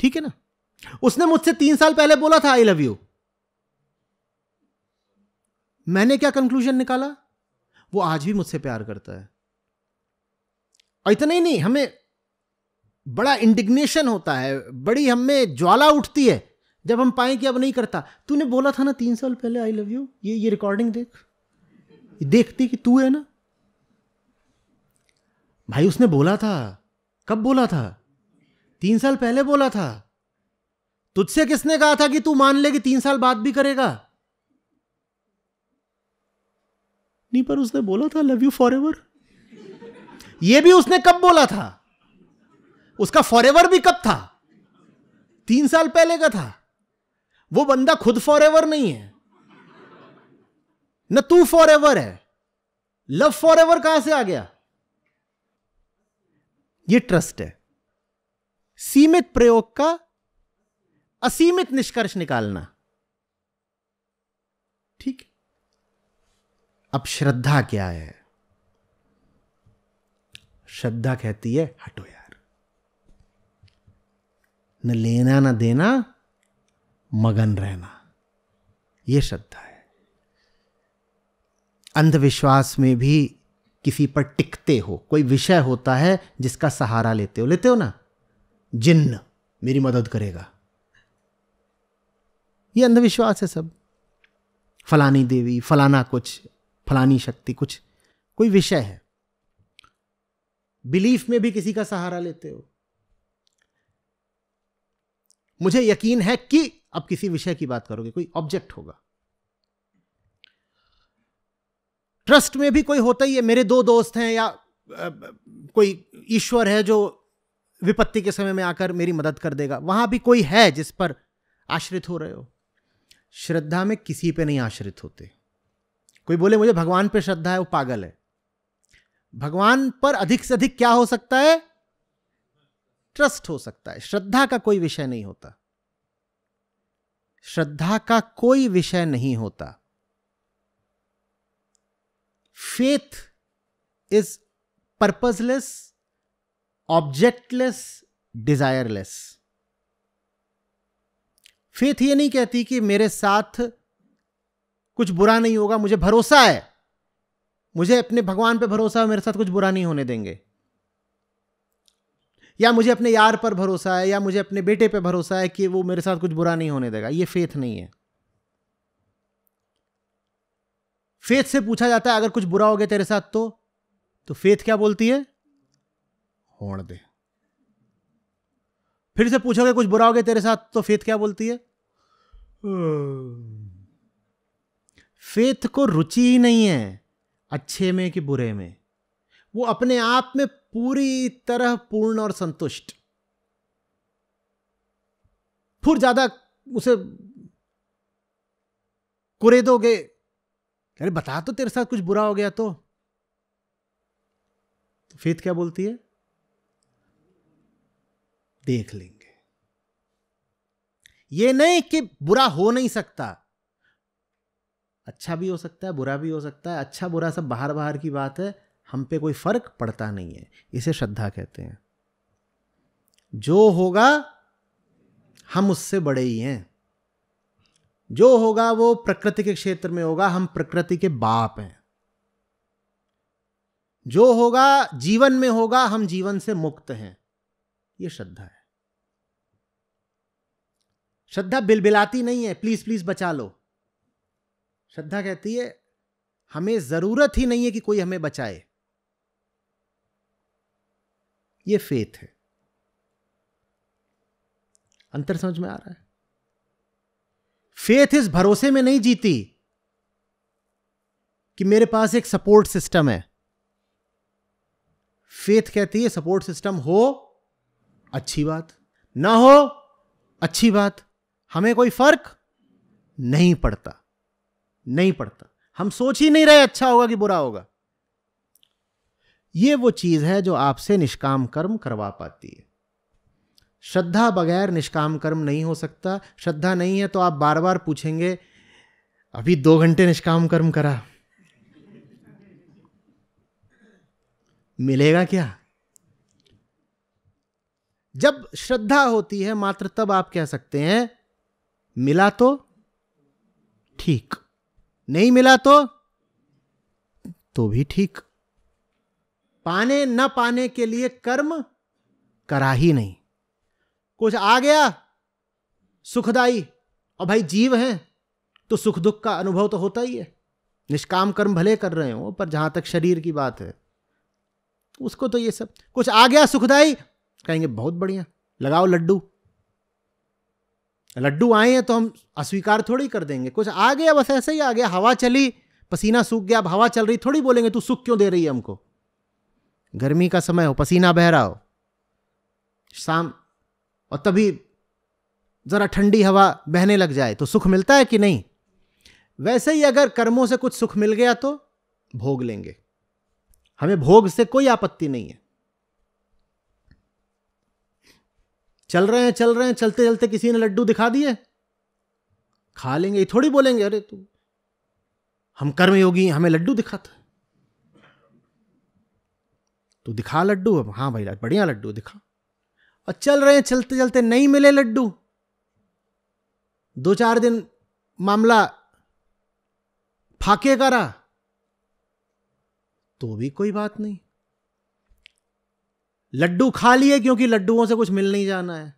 [SPEAKER 2] ठीक है ना उसने मुझसे तीन साल पहले बोला था आई लव यू मैंने क्या कंक्लूजन निकाला वो आज भी मुझसे प्यार करता है और इतना ही नहीं हमें बड़ा इंडिग्नेशन होता है बड़ी हमें ज्वाला उठती है जब हम पाए कि अब नहीं करता तूने बोला था ना तीन साल पहले आई लव यू ये ये रिकॉर्डिंग देख देखती कि तू है ना भाई उसने बोला था कब बोला था तीन साल पहले बोला था तुझसे किसने कहा था कि तू मान ले कि तीन साल बाद भी करेगा नहीं पर उसने बोला था लव यू फॉर एवर यह भी उसने कब बोला था उसका फॉर एवर भी कब था तीन साल पहले का था वो बंदा खुद फॉर एवर नहीं है न तू फॉर एवर है लव फॉर एवर कहां से आ गया ये ट्रस्ट है सीमित प्रयोग का असीमित निष्कर्ष निकालना ठीक अब श्रद्धा क्या है श्रद्धा कहती है हटो यार न लेना ना देना मगन रहना यह श्रद्धा है अंधविश्वास में भी किसी पर टिकते हो कोई विषय होता है जिसका सहारा लेते हो लेते हो ना जिन्न मेरी मदद करेगा यह अंधविश्वास है सब फलानी देवी फलाना कुछ फलानी शक्ति कुछ कोई विषय है बिलीफ में भी किसी का सहारा लेते हो मुझे यकीन है कि अब किसी विषय की बात करोगे कोई ऑब्जेक्ट होगा ट्रस्ट में भी कोई होता ही है मेरे दो दोस्त हैं या कोई ईश्वर है जो विपत्ति के समय में आकर मेरी मदद कर देगा वहां भी कोई है जिस पर आश्रित हो रहे हो श्रद्धा में किसी पे नहीं आश्रित होते कोई बोले मुझे भगवान पे श्रद्धा है वो पागल है भगवान पर अधिक से अधिक क्या हो सकता है ट्रस्ट हो सकता है श्रद्धा का कोई विषय नहीं होता श्रद्धा का कोई विषय नहीं होता faith is purposeless objectless desireless faith ये नहीं कहती कि मेरे साथ कुछ बुरा नहीं होगा मुझे भरोसा है मुझे अपने भगवान पे भरोसा है मेरे साथ कुछ बुरा नहीं होने देंगे या मुझे अपने यार पर भरोसा है या मुझे अपने बेटे पर भरोसा है कि वो मेरे साथ कुछ बुरा नहीं होने देगा ये फेथ नहीं है फेथ से पूछा जाता है अगर कुछ बुरा हो गया तेरे साथ तो तो फेथ क्या बोलती है होड़ दे फिर से पूछोगे कुछ बुरा हो गया तेरे साथ तो फेथ क्या बोलती है फेथ को रुचि ही नहीं है अच्छे में कि बुरे में वो अपने आप में पूरी तरह पूर्ण और संतुष्ट फिर ज्यादा उसे कुरे दोगे अरे बता तो तेरे साथ कुछ बुरा हो गया तो, तो फेत क्या बोलती है देख लेंगे ये नहीं कि बुरा हो नहीं सकता अच्छा भी हो सकता है बुरा भी हो सकता है अच्छा बुरा सब बाहर बाहर की बात है हम पे कोई फर्क पड़ता नहीं है इसे श्रद्धा कहते हैं जो होगा हम उससे बड़े ही हैं जो होगा वो प्रकृति के क्षेत्र में होगा हम प्रकृति के बाप हैं जो होगा जीवन में होगा हम जीवन से मुक्त हैं ये श्रद्धा है श्रद्धा बिलबिलाती नहीं है प्लीज प्लीज बचा लो श्रद्धा कहती है हमें जरूरत ही नहीं है कि कोई हमें बचाए ये फेथ है अंतर समझ में आ रहा है फेथ इस भरोसे में नहीं जीती कि मेरे पास एक सपोर्ट सिस्टम है फेथ कहती है सपोर्ट सिस्टम हो अच्छी बात ना हो अच्छी बात हमें कोई फर्क नहीं पड़ता नहीं पड़ता हम सोच ही नहीं रहे अच्छा होगा कि बुरा होगा ये वो चीज़ है जो आपसे निष्काम कर्म करवा पाती है श्रद्धा बगैर निष्काम कर्म नहीं हो सकता श्रद्धा नहीं है तो आप बार बार पूछेंगे अभी दो घंटे निष्काम कर्म करा मिलेगा क्या जब श्रद्धा होती है मात्र तब आप कह सकते हैं मिला तो ठीक नहीं मिला तो तो भी ठीक पाने न पाने के लिए कर्म करा ही नहीं कुछ आ गया सुखदाई और भाई जीव हैं तो सुख दुख का अनुभव तो होता ही है निष्काम कर्म भले कर रहे हो पर जहां तक शरीर की बात है उसको तो ये सब कुछ आ गया सुखदाई कहेंगे बहुत बढ़िया लगाओ लड्डू लड्डू आए हैं तो हम अस्वीकार थोड़ी कर देंगे कुछ आ गया बस ऐसे ही आ गया हवा चली पसीना सूख गया अब हवा चल रही थोड़ी बोलेंगे तू सुख क्यों दे रही है हमको गर्मी का समय हो पसीना बह रहा हो शाम और तभी ज़रा ठंडी हवा बहने लग जाए तो सुख मिलता है कि नहीं वैसे ही अगर कर्मों से कुछ सुख मिल गया तो भोग लेंगे हमें भोग से कोई आपत्ति नहीं है चल रहे हैं चल रहे हैं चलते चलते किसी ने लड्डू दिखा दिए खा लेंगे थोड़ी बोलेंगे अरे तू हम कर्मयोगी हमें लड्डू दिखाता तो दिखा लड्डू अब हाँ भाई बढ़िया लड्डू दिखा और चल रहे हैं चलते चलते नहीं मिले लड्डू दो चार दिन मामला फाके करा तो भी कोई बात नहीं लड्डू खा लिए क्योंकि लड्डुओं से कुछ मिल नहीं जाना है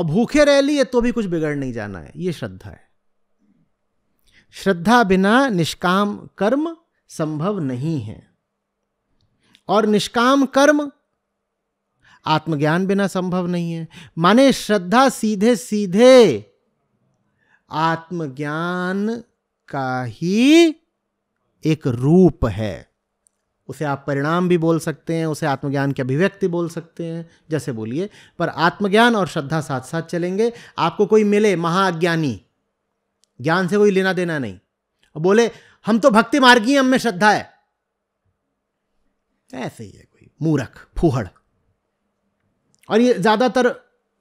[SPEAKER 2] और भूखे रह लिए तो भी कुछ बिगड़ नहीं जाना है ये श्रद्धा है श्रद्धा बिना निष्काम कर्म संभव नहीं है और निष्काम कर्म आत्मज्ञान बिना संभव नहीं है माने श्रद्धा सीधे सीधे आत्मज्ञान का ही एक रूप है उसे आप परिणाम भी बोल सकते हैं उसे आत्मज्ञान की अभिव्यक्ति बोल सकते हैं जैसे बोलिए पर आत्मज्ञान और श्रद्धा साथ साथ चलेंगे आपको कोई मिले महाअज्ञानी ज्ञान से कोई लेना देना नहीं बोले हम तो भक्ति मार्गी हम में श्रद्धा है ऐसे ही है कोई मूरख फूहड़ और ये ज़्यादातर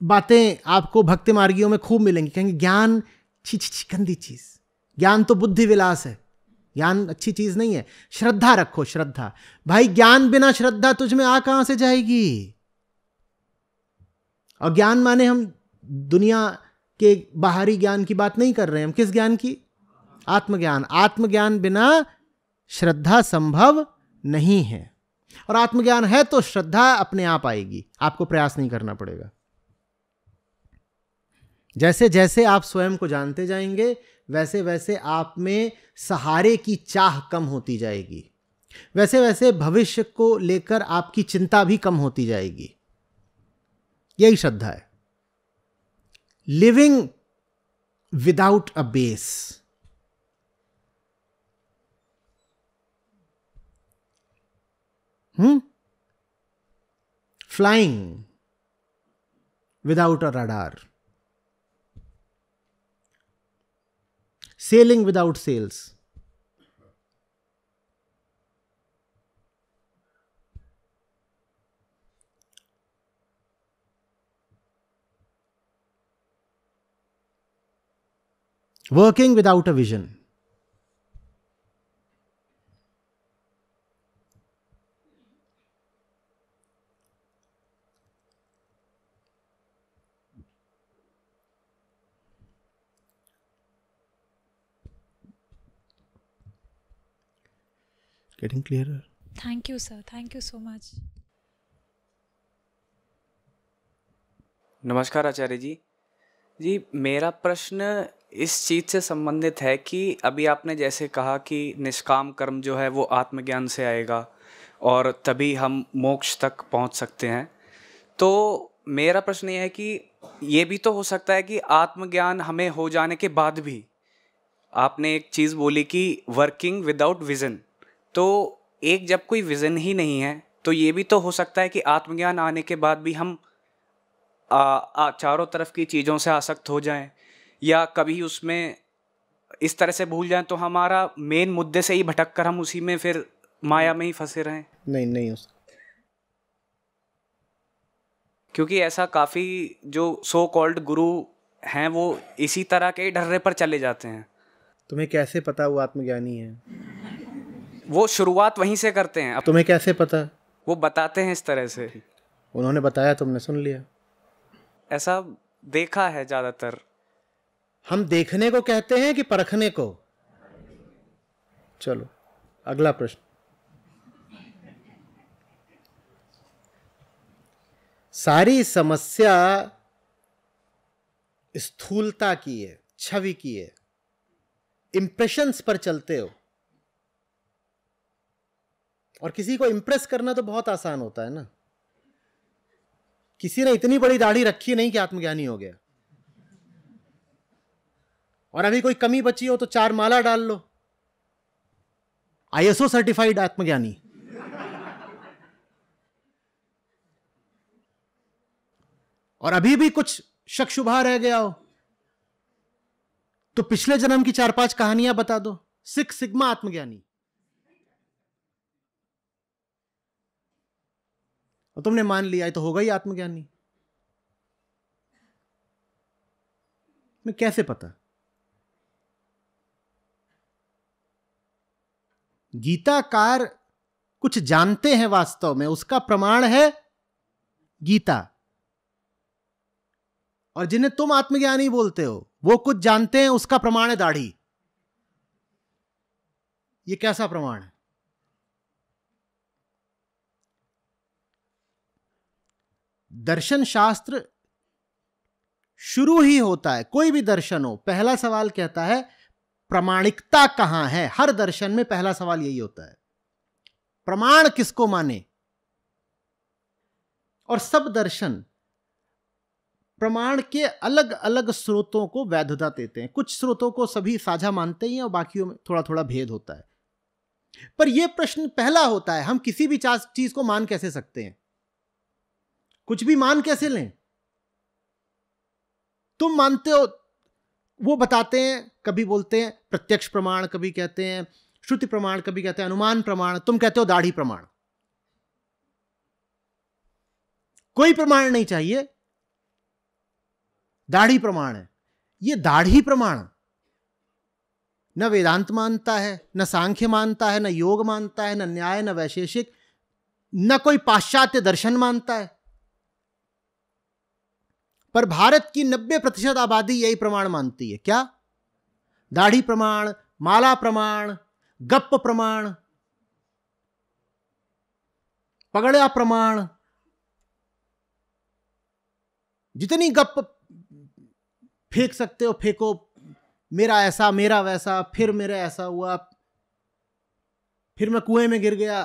[SPEAKER 2] बातें आपको भक्ति मार्गियों में खूब मिलेंगी कहेंगे ज्ञान छिछ गंदी चीज़ ज्ञान तो बुद्धि विलास है ज्ञान अच्छी चीज़ नहीं है श्रद्धा रखो श्रद्धा भाई ज्ञान बिना श्रद्धा तुझमें आ कहां से जाएगी और ज्ञान माने हम दुनिया के बाहरी ज्ञान की बात नहीं कर रहे हैं हम किस ज्ञान की आत्मज्ञान आत्मज्ञान बिना श्रद्धा संभव नहीं है और आत्मज्ञान है तो श्रद्धा अपने आप आएगी आपको प्रयास नहीं करना पड़ेगा जैसे जैसे आप स्वयं को जानते जाएंगे वैसे वैसे आप में सहारे की चाह कम होती जाएगी वैसे वैसे भविष्य को लेकर आपकी चिंता भी कम होती जाएगी यही श्रद्धा है living without a base Hmm? Flying without a radar. Sailing without sails. Working without a vision. getting clearer.
[SPEAKER 5] Thank you, sir. Thank you so much.
[SPEAKER 3] नमस्कार आचार्य जी जी मेरा प्रश्न इस चीज़ से संबंधित है कि अभी आपने जैसे कहा कि निष्काम कर्म जो है वो आत्मज्ञान से आएगा और तभी हम मोक्ष तक पहुंच सकते हैं तो मेरा प्रश्न ये है कि ये भी तो हो सकता है कि आत्मज्ञान हमें हो जाने के बाद भी आपने एक चीज़ बोली कि वर्किंग विदाउट विज़न तो एक जब कोई विज़न ही नहीं है तो ये भी तो हो सकता है कि आत्मज्ञान आने के बाद भी हम आ, आ, चारों तरफ की चीज़ों से आसक्त हो जाएं या कभी उसमें इस तरह से भूल जाएं तो हमारा मेन मुद्दे से ही भटक कर हम उसी में फिर माया में ही फंसे रहें
[SPEAKER 2] नहीं नहीं हो सकता
[SPEAKER 3] क्योंकि ऐसा काफ़ी जो सो कॉल्ड गुरु हैं वो इसी तरह के ढर्रे पर चले जाते हैं
[SPEAKER 2] तुम्हें कैसे पता वो आत्मज्ञानी है
[SPEAKER 3] वो शुरुआत वहीं से करते हैं अब तुम्हें कैसे पता वो बताते हैं इस तरह से
[SPEAKER 2] उन्होंने बताया तुमने सुन लिया
[SPEAKER 3] ऐसा देखा है ज़्यादातर
[SPEAKER 2] हम देखने को कहते हैं कि परखने को चलो अगला प्रश्न सारी समस्या स्थूलता की है छवि की है इंप्रेशंस पर चलते हो और किसी को इम्प्रेस करना तो बहुत आसान होता है ना किसी ने इतनी बड़ी दाढ़ी रखी नहीं कि आत्मज्ञानी हो गया और अभी कोई कमी बची हो तो चार माला डाल लो आईएसओ सर्टिफाइड आत्मज्ञानी और अभी भी कुछ शक शुभा रह गया हो तो पिछले जन्म की चार पांच कहानियां बता दो सिख सिग्मा आत्मज्ञानी और तुमने मान लिया है तो होगा ही आत्मज्ञानी मैं कैसे पता गीताकार कुछ जानते हैं वास्तव में उसका प्रमाण है गीता और जिन्हें तुम आत्मज्ञानी बोलते हो वो कुछ जानते हैं उसका प्रमाण है दाढ़ी ये कैसा प्रमाण है दर्शन शास्त्र शुरू ही होता है कोई भी दर्शन हो पहला सवाल कहता है प्रमाणिकता कहां है हर दर्शन में पहला सवाल यही होता है प्रमाण किसको माने और सब दर्शन प्रमाण के अलग अलग स्रोतों को वैधता देते हैं कुछ स्रोतों को सभी साझा मानते ही हैं और बाकियों में थोड़ा थोड़ा भेद होता है पर यह प्रश्न पहला होता है हम किसी भी चीज को मान कैसे सकते हैं कुछ भी मान कैसे लें तुम मानते हो वो बताते हैं कभी बोलते हैं प्रत्यक्ष प्रमाण कभी कहते हैं श्रुति प्रमाण कभी कहते हैं अनुमान प्रमाण तुम कहते हो दाढ़ी प्रमाण कोई प्रमाण नहीं चाहिए दाढ़ी प्रमाण है ये दाढ़ी प्रमाण न वेदांत मानता है न सांख्य मानता है न योग मानता है न न्याय न वैशेषिक न कोई पाश्चात्य दर्शन मानता है पर भारत की 90 प्रतिशत आबादी यही प्रमाण मानती है क्या दाढ़ी प्रमाण माला प्रमाण गप प्रमाण पगड़ा प्रमाण जितनी गप फेंक सकते हो फेंको मेरा ऐसा मेरा वैसा फिर मेरा ऐसा हुआ फिर मैं कुएं में गिर गया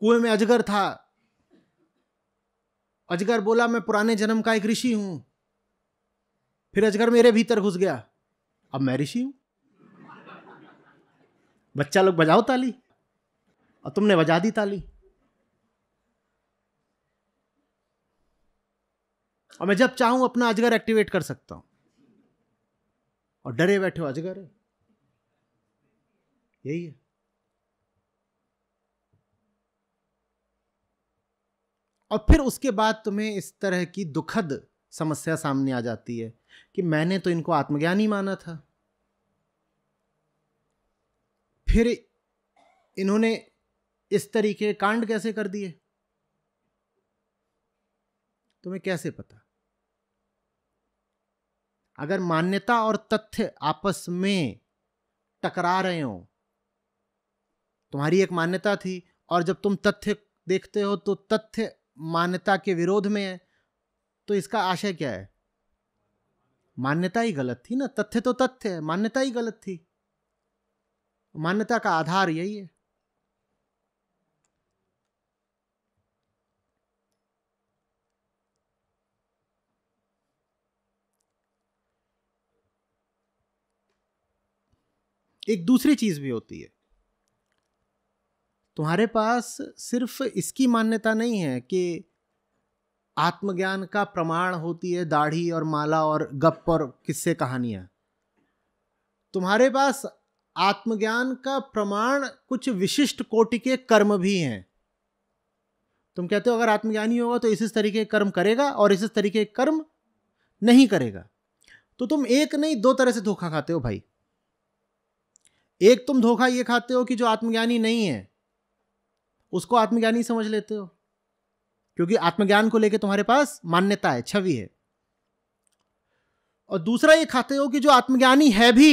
[SPEAKER 2] कुएं में अजगर था अजगर बोला मैं पुराने जन्म का एक ऋषि हूं फिर अजगर मेरे भीतर घुस गया अब मैं ऋषि हूं बच्चा लोग बजाओ ताली और तुमने बजा दी ताली और मैं जब चाहूं अपना अजगर एक्टिवेट कर सकता हूं और डरे बैठे हो अजगर है यही है और फिर उसके बाद तुम्हें इस तरह की दुखद समस्या सामने आ जाती है कि मैंने तो इनको आत्मज्ञानी माना था फिर इन्होंने इस तरीके कांड कैसे कर दिए तुम्हें कैसे पता अगर मान्यता और तथ्य आपस में टकरा रहे हो तुम्हारी एक मान्यता थी और जब तुम तथ्य देखते हो तो तथ्य मान्यता के विरोध में है तो इसका आशय क्या है मान्यता ही गलत थी ना तथ्य तो तथ्य है मान्यता ही गलत थी मान्यता का आधार यही है एक दूसरी चीज भी होती है तुम्हारे पास सिर्फ इसकी मान्यता नहीं है कि आत्मज्ञान का प्रमाण होती है दाढ़ी और माला और गप और किस्से कहानियां तुम्हारे पास आत्मज्ञान का प्रमाण कुछ विशिष्ट कोटि के कर्म भी हैं तुम कहते हो अगर आत्मज्ञानी होगा तो इस इस तरीके के कर्म करेगा और इस इस तरीके के कर्म नहीं करेगा तो तुम एक नहीं दो तरह से धोखा खाते हो भाई एक तुम धोखा ये खाते हो कि जो आत्मज्ञानी नहीं है उसको आत्मज्ञानी समझ लेते हो क्योंकि आत्मज्ञान को लेकर तुम्हारे पास मान्यता है छवि है और दूसरा ये खाते हो कि जो आत्मज्ञानी है भी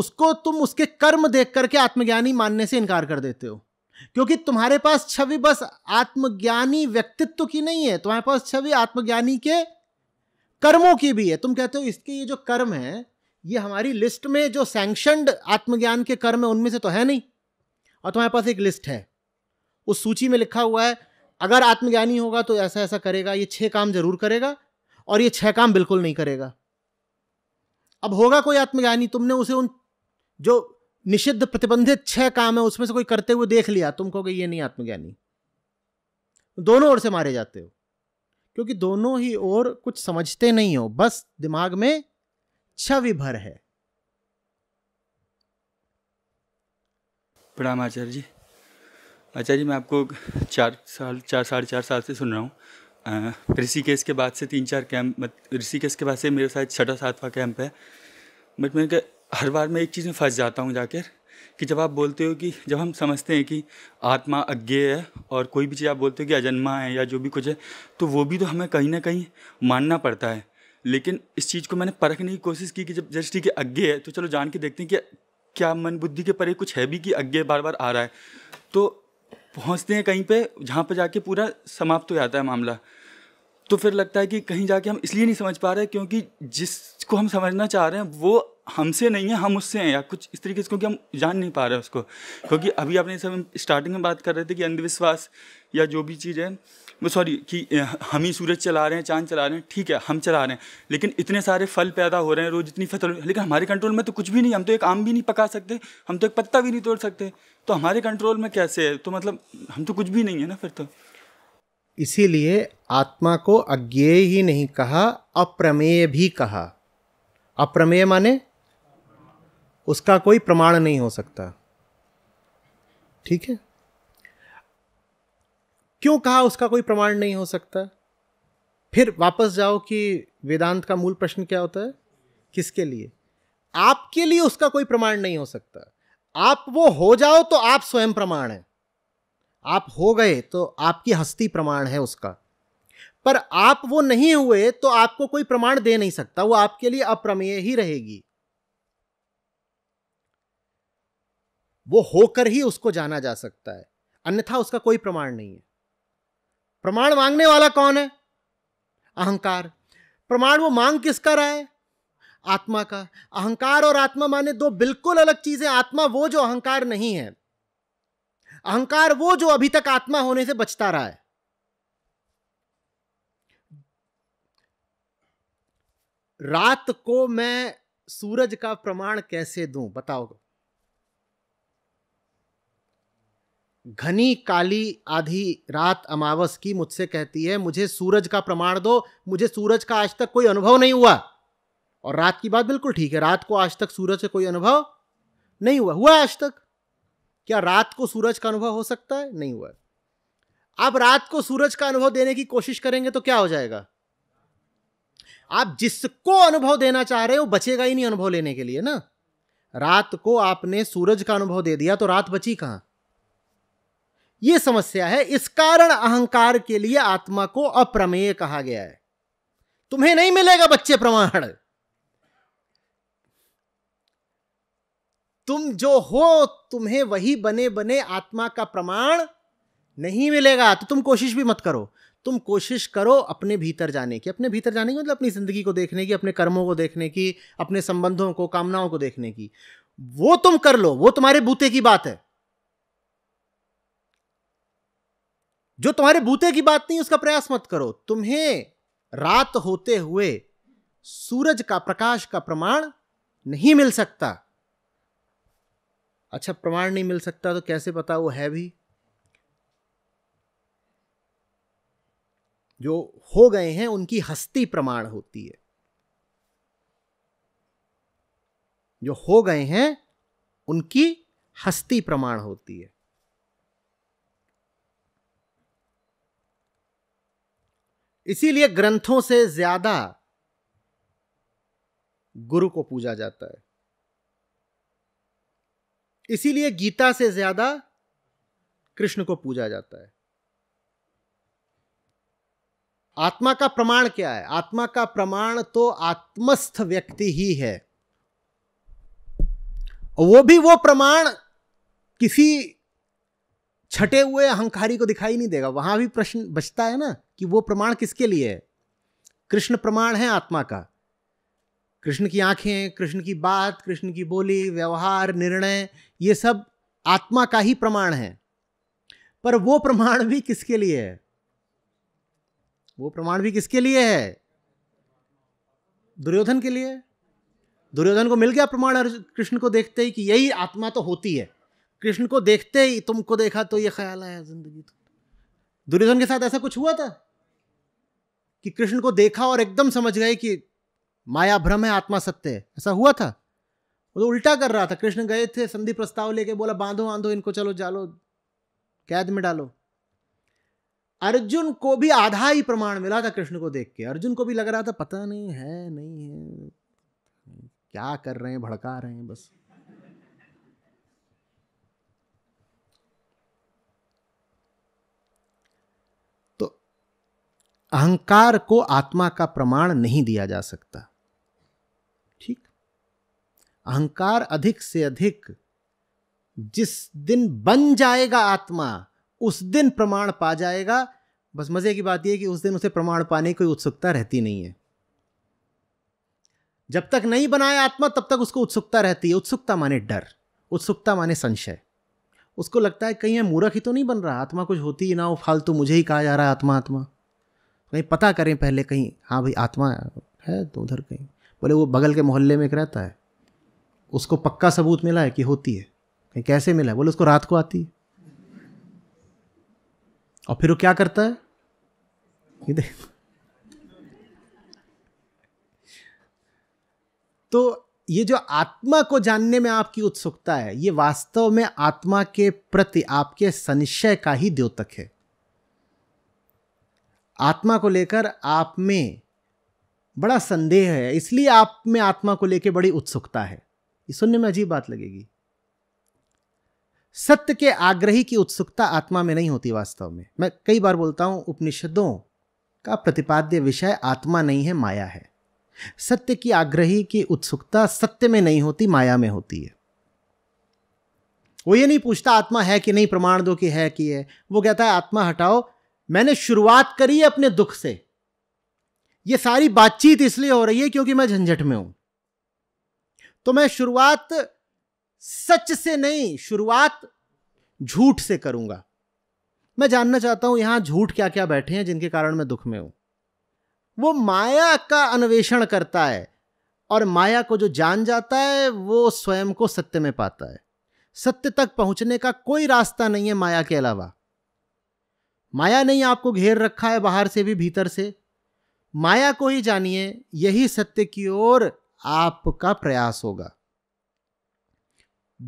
[SPEAKER 2] उसको तुम उसके कर्म देख करके आत्मज्ञानी मानने से इनकार कर देते हो क्योंकि तुम्हारे पास छवि बस आत्मज्ञानी व्यक्तित्व की नहीं है तुम्हारे पास छवि आत्मज्ञानी के कर्मों की भी है तुम कहते हो इसके ये जो कर्म है ये हमारी लिस्ट में जो सैंक्शनड आत्मज्ञान के कर्म है उनमें से तो है नहीं और तुम्हारे पास एक लिस्ट है उस सूची में लिखा हुआ है अगर आत्मज्ञानी होगा तो ऐसा ऐसा करेगा ये छह काम जरूर करेगा और ये छह काम बिल्कुल नहीं करेगा अब होगा कोई आत्मज्ञानी तुमने उसे उन जो निषिद्ध प्रतिबंधित छह काम है उसमें से कोई करते हुए देख लिया तुम कहोगे ये नहीं आत्मज्ञानी दोनों ओर से मारे जाते हो क्योंकि दोनों ही ओर कुछ समझते नहीं हो बस दिमाग में छवि भर है
[SPEAKER 1] प्रणाम आचार्य जी अच्छा जी मैं आपको चार साल चार साढ़े चार साल से सुन रहा हूँ ऋषिकेश के बाद से तीन चार कैंप मत ऋषिकेश के बाद से मेरे साथ छठा सातवां कैंप है बट मैं हर बार मैं एक चीज़ में फंस जाता हूँ जाकर कि जब आप बोलते हो कि जब हम समझते हैं कि आत्मा अज्ञेय है और कोई भी चीज़ आप बोलते हो कि अजन्मा है या जो भी कुछ है तो वो भी तो हमें कहीं ना कहीं मानना पड़ता है लेकिन इस चीज़ को मैंने परखने की कोशिश की कि जब जैसे ठीक है अज्ञे है तो चलो जान के देखते हैं कि क्या मन बुद्धि के परे कुछ है भी कि अज्ञे बार बार आ रहा है तो पहुँचते हैं कहीं पे जहाँ पे जाके पूरा समाप्त हो जाता है मामला तो फिर लगता है कि कहीं जाके हम इसलिए नहीं समझ पा रहे क्योंकि जिसको हम समझना चाह रहे हैं वो हमसे नहीं है हम उससे हैं या कुछ इस तरीके से क्योंकि हम जान नहीं पा रहे हैं उसको क्योंकि अभी आपने सब स्टार्टिंग में बात कर रहे थे कि अंधविश्वास या जो भी चीज़ है सॉरी कि हम ही सूरज चला रहे हैं चांद चला रहे हैं ठीक है हम चला रहे हैं लेकिन इतने सारे फल पैदा हो रहे हैं रोज़ इतनी फसल लेकिन हमारे कंट्रोल में तो कुछ भी नहीं हम तो एक आम भी नहीं पका सकते हम तो एक पत्ता भी नहीं तोड़ सकते तो हमारे कंट्रोल में कैसे है तो मतलब हम तो कुछ भी नहीं है ना फिर तो
[SPEAKER 2] इसीलिए आत्मा को अज्ञेय ही नहीं कहा अप्रमेय भी कहा अप्रमेय माने उसका कोई प्रमाण नहीं हो सकता ठीक है क्यों कहा उसका कोई प्रमाण नहीं हो सकता फिर वापस जाओ कि वेदांत का मूल प्रश्न क्या होता है किसके लिए आपके लिए उसका कोई प्रमाण नहीं हो सकता आप वो हो जाओ तो आप स्वयं प्रमाण है आप हो गए तो आपकी हस्ती प्रमाण है उसका पर आप वो नहीं हुए तो आपको कोई प्रमाण दे नहीं सकता वो आपके लिए अप्रमेय ही रहेगी वो होकर ही उसको जाना जा सकता है अन्यथा उसका कोई प्रमाण नहीं है प्रमाण मांगने वाला कौन है अहंकार प्रमाण वो मांग किसका रहा है आत्मा का अहंकार और आत्मा माने दो बिल्कुल अलग चीजें आत्मा वो जो अहंकार नहीं है अहंकार वो जो अभी तक आत्मा होने से बचता रहा है रात को मैं सूरज का प्रमाण कैसे दूं बताओ घनी काली आधी रात अमावस की मुझसे कहती है मुझे सूरज का प्रमाण दो मुझे सूरज का आज तक कोई अनुभव नहीं हुआ और रात की बात बिल्कुल ठीक है रात को आज तक सूरज से कोई अनुभव नहीं हुआ हुआ आज तक क्या रात को सूरज का अनुभव हो सकता है नहीं हुआ आप रात को सूरज का अनुभव देने की कोशिश करेंगे तो क्या हो जाएगा आप जिसको अनुभव देना चाह रहे हो बचेगा ही नहीं अनुभव लेने के लिए ना रात को आपने सूरज का अनुभव दे दिया तो रात बची कहां ये समस्या है इस कारण अहंकार के लिए आत्मा को अप्रमेय कहा गया है तुम्हें नहीं मिलेगा बच्चे प्रमाण तुम जो हो तुम्हें वही बने बने आत्मा का प्रमाण नहीं मिलेगा तो तुम कोशिश भी मत करो तुम कोशिश करो अपने भीतर जाने की अपने भीतर जाने की मतलब अपनी ज़िंदगी को देखने की अपने कर्मों को देखने की अपने संबंधों को कामनाओं को देखने की वो तुम कर लो वो तुम्हारे बूते की बात है जो तुम्हारे बूते की बात नहीं उसका प्रयास मत करो तुम्हें रात होते हुए सूरज का प्रकाश का प्रमाण नहीं मिल सकता अच्छा प्रमाण नहीं मिल सकता तो कैसे पता वो है भी जो हो गए हैं उनकी हस्ती प्रमाण होती है जो हो गए हैं उनकी हस्ती प्रमाण होती है इसीलिए ग्रंथों से ज्यादा गुरु को पूजा जाता है इसीलिए गीता से ज्यादा कृष्ण को पूजा जाता है आत्मा का प्रमाण क्या है आत्मा का प्रमाण तो आत्मस्थ व्यक्ति ही है वो भी वो प्रमाण किसी छठे हुए अहंकारी को दिखाई नहीं देगा वहां भी प्रश्न बचता है ना कि वो प्रमाण किसके लिए है कृष्ण प्रमाण है आत्मा का कृष्ण की आंखें कृष्ण की बात कृष्ण की बोली व्यवहार निर्णय ये सब आत्मा का ही प्रमाण है पर वो प्रमाण भी किसके लिए है वो प्रमाण भी किसके लिए है दुर्योधन के लिए दुर्योधन को मिल गया प्रमाण कृष्ण को देखते ही कि यही आत्मा तो होती है कृष्ण को देखते ही तुमको देखा तो ये ख्याल आया जिंदगी तो। दुर्योधन के साथ ऐसा कुछ हुआ था कि कृष्ण को देखा और एकदम समझ गए कि माया भ्रम है आत्मा सत्य है ऐसा हुआ था वो तो उल्टा कर रहा था कृष्ण गए थे संधि प्रस्ताव लेके बोला बांधो बांधो इनको चलो जालो कैद में डालो अर्जुन को भी आधा ही प्रमाण मिला था कृष्ण को देख के अर्जुन को भी लग रहा था पता नहीं है नहीं है क्या कर रहे हैं भड़का रहे हैं बस अहंकार को आत्मा का प्रमाण नहीं दिया जा सकता ठीक अहंकार अधिक से अधिक जिस दिन बन जाएगा आत्मा उस दिन प्रमाण पा जाएगा बस मजे की बात यह कि उस दिन उसे प्रमाण पाने की कोई उत्सुकता रहती नहीं है जब तक नहीं बनाए आत्मा तब तक उसको उत्सुकता रहती है उत्सुकता माने डर उत्सुकता माने संशय उसको लगता है कहीं मूर्ख ही तो नहीं बन रहा आत्मा कुछ होती ही ना हो फालतू मुझे ही कहा जा रहा है आत्मा आत्मा कहीं पता करें पहले कहीं हाँ भाई आत्मा है तो उधर कहीं बोले वो बगल के मोहल्ले में एक रहता है उसको पक्का सबूत मिला है कि होती है कहीं कैसे मिला है बोले उसको रात को आती है और फिर वो क्या करता है ये तो ये जो आत्मा को जानने में आपकी उत्सुकता है ये वास्तव में आत्मा के प्रति आपके संशय का ही द्योतक है आत्मा को लेकर आप में बड़ा संदेह है इसलिए आप में आत्मा को लेकर बड़ी उत्सुकता है ये सुनने में अजीब बात लगेगी सत्य के आग्रही की उत्सुकता आत्मा में नहीं होती वास्तव में मैं कई बार बोलता हूं उपनिषदों का प्रतिपाद्य विषय आत्मा नहीं है माया है सत्य की आग्रही की उत्सुकता सत्य में नहीं होती माया में होती है वो ये नहीं पूछता आत्मा है कि नहीं प्रमाण दो कि है कि है वो कहता है आत्मा हटाओ मैंने शुरुआत करी है अपने दुख से ये सारी बातचीत इसलिए हो रही है क्योंकि मैं झंझट में हूं तो मैं शुरुआत सच से नहीं शुरुआत झूठ से करूंगा मैं जानना चाहता हूं यहां झूठ क्या क्या बैठे हैं जिनके कारण मैं दुख में हूं वो माया का अन्वेषण करता है और माया को जो जान जाता है वो स्वयं को सत्य में पाता है सत्य तक पहुंचने का कोई रास्ता नहीं है माया के अलावा माया ने आपको घेर रखा है बाहर से भी भीतर से माया को ही जानिए यही सत्य की ओर आपका प्रयास होगा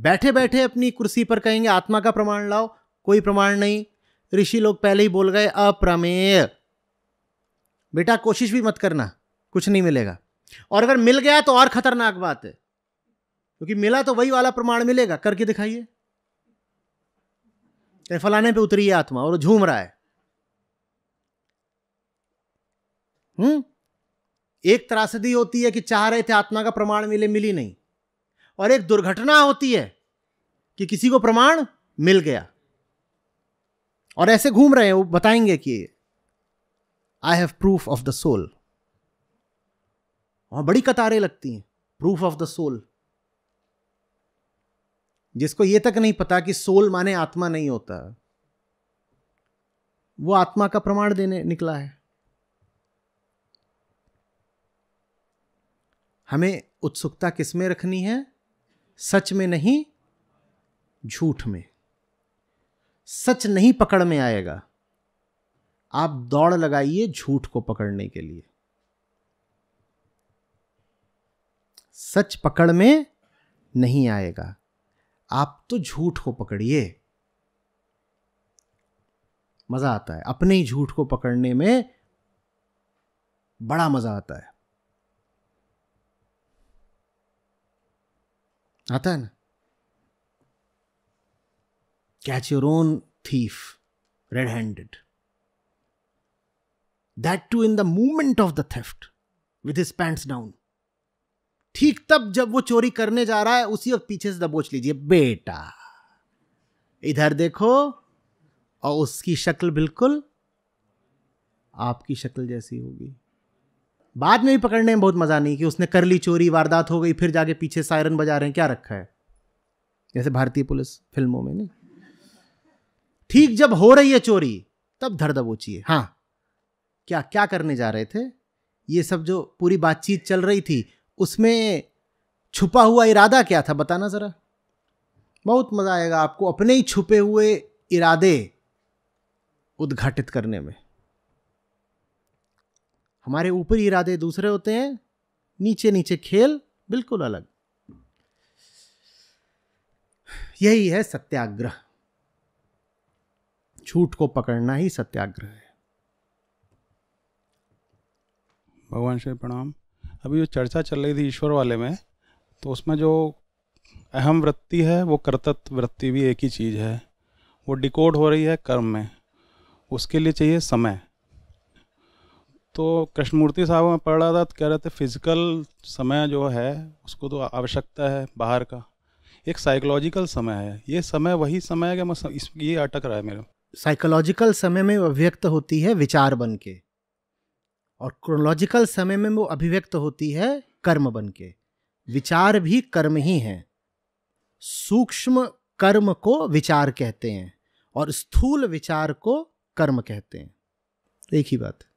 [SPEAKER 2] बैठे बैठे अपनी कुर्सी पर कहेंगे आत्मा का प्रमाण लाओ कोई प्रमाण नहीं ऋषि लोग पहले ही बोल गए अप्रमेय बेटा कोशिश भी मत करना कुछ नहीं मिलेगा और अगर मिल गया तो और खतरनाक बात है क्योंकि मिला तो वही वाला प्रमाण मिलेगा करके दिखाइए कहीं फलाने पे उतरी है आत्मा और झूम रहा है हम्म एक त्रासदी होती है कि चाह रहे थे आत्मा का प्रमाण मिले मिली नहीं और एक दुर्घटना होती है कि किसी को प्रमाण मिल गया और ऐसे घूम रहे हैं वो बताएंगे कि I have proof of the soul वहां बड़ी कतारें लगती हैं प्रूफ ऑफ द सोल जिसको ये तक नहीं पता कि सोल माने आत्मा नहीं होता वो आत्मा का प्रमाण देने निकला है हमें उत्सुकता किस में रखनी है सच में नहीं झूठ में सच नहीं पकड़ में आएगा आप दौड़ लगाइए झूठ को पकड़ने के लिए सच पकड़ में नहीं आएगा आप तो झूठ को पकड़िए मजा आता है अपने ही झूठ को पकड़ने में बड़ा मजा आता है आता है ना catch your own thief red handed that too in the movement of the theft with his pants down ठीक तब जब वो चोरी करने जा रहा है उसी वक्त पीछे से दबोच लीजिए बेटा इधर देखो और उसकी शक्ल बिल्कुल आपकी शक्ल जैसी होगी बाद में भी पकड़ने में बहुत मजा नहीं कि उसने कर ली चोरी वारदात हो गई फिर जाके पीछे सायरन बजा रहे हैं क्या रखा है जैसे भारतीय पुलिस फिल्मों में नहीं ठीक जब हो रही है चोरी तब धर दबोचिए हाँ क्या क्या करने जा रहे थे ये सब जो पूरी बातचीत चल रही थी उसमें छुपा हुआ इरादा क्या था बताना ज़रा बहुत मज़ा आएगा आपको अपने ही छुपे हुए इरादे उद्घाटित करने में हमारे ऊपरी इरादे दूसरे होते हैं नीचे नीचे खेल बिल्कुल अलग यही है सत्याग्रह झूठ को पकड़ना ही सत्याग्रह है
[SPEAKER 1] भगवान श्री प्रणाम अभी जो चर्चा चल रही थी ईश्वर वाले में तो उसमें जो अहम वृत्ति है वो कर्तत्व वृत्ति भी एक ही चीज़ है वो डिकोड हो रही है कर्म में उसके लिए चाहिए समय तो कृष्णमूर्ति साहब में पढ़ रहा था तो कह रहे थे फिजिकल समय जो है उसको तो आवश्यकता है बाहर का एक साइकोलॉजिकल समय है ये समय वही समय है कि मैं ये अटक रहा है मेरा
[SPEAKER 2] साइकोलॉजिकल समय में अभ्यक्त होती है विचार बन के और क्रोनोलॉजिकल समय में वो अभिव्यक्त होती है कर्म बन के विचार भी कर्म ही हैं सूक्ष्म कर्म को विचार कहते हैं और स्थूल विचार को कर्म कहते हैं एक ही बात है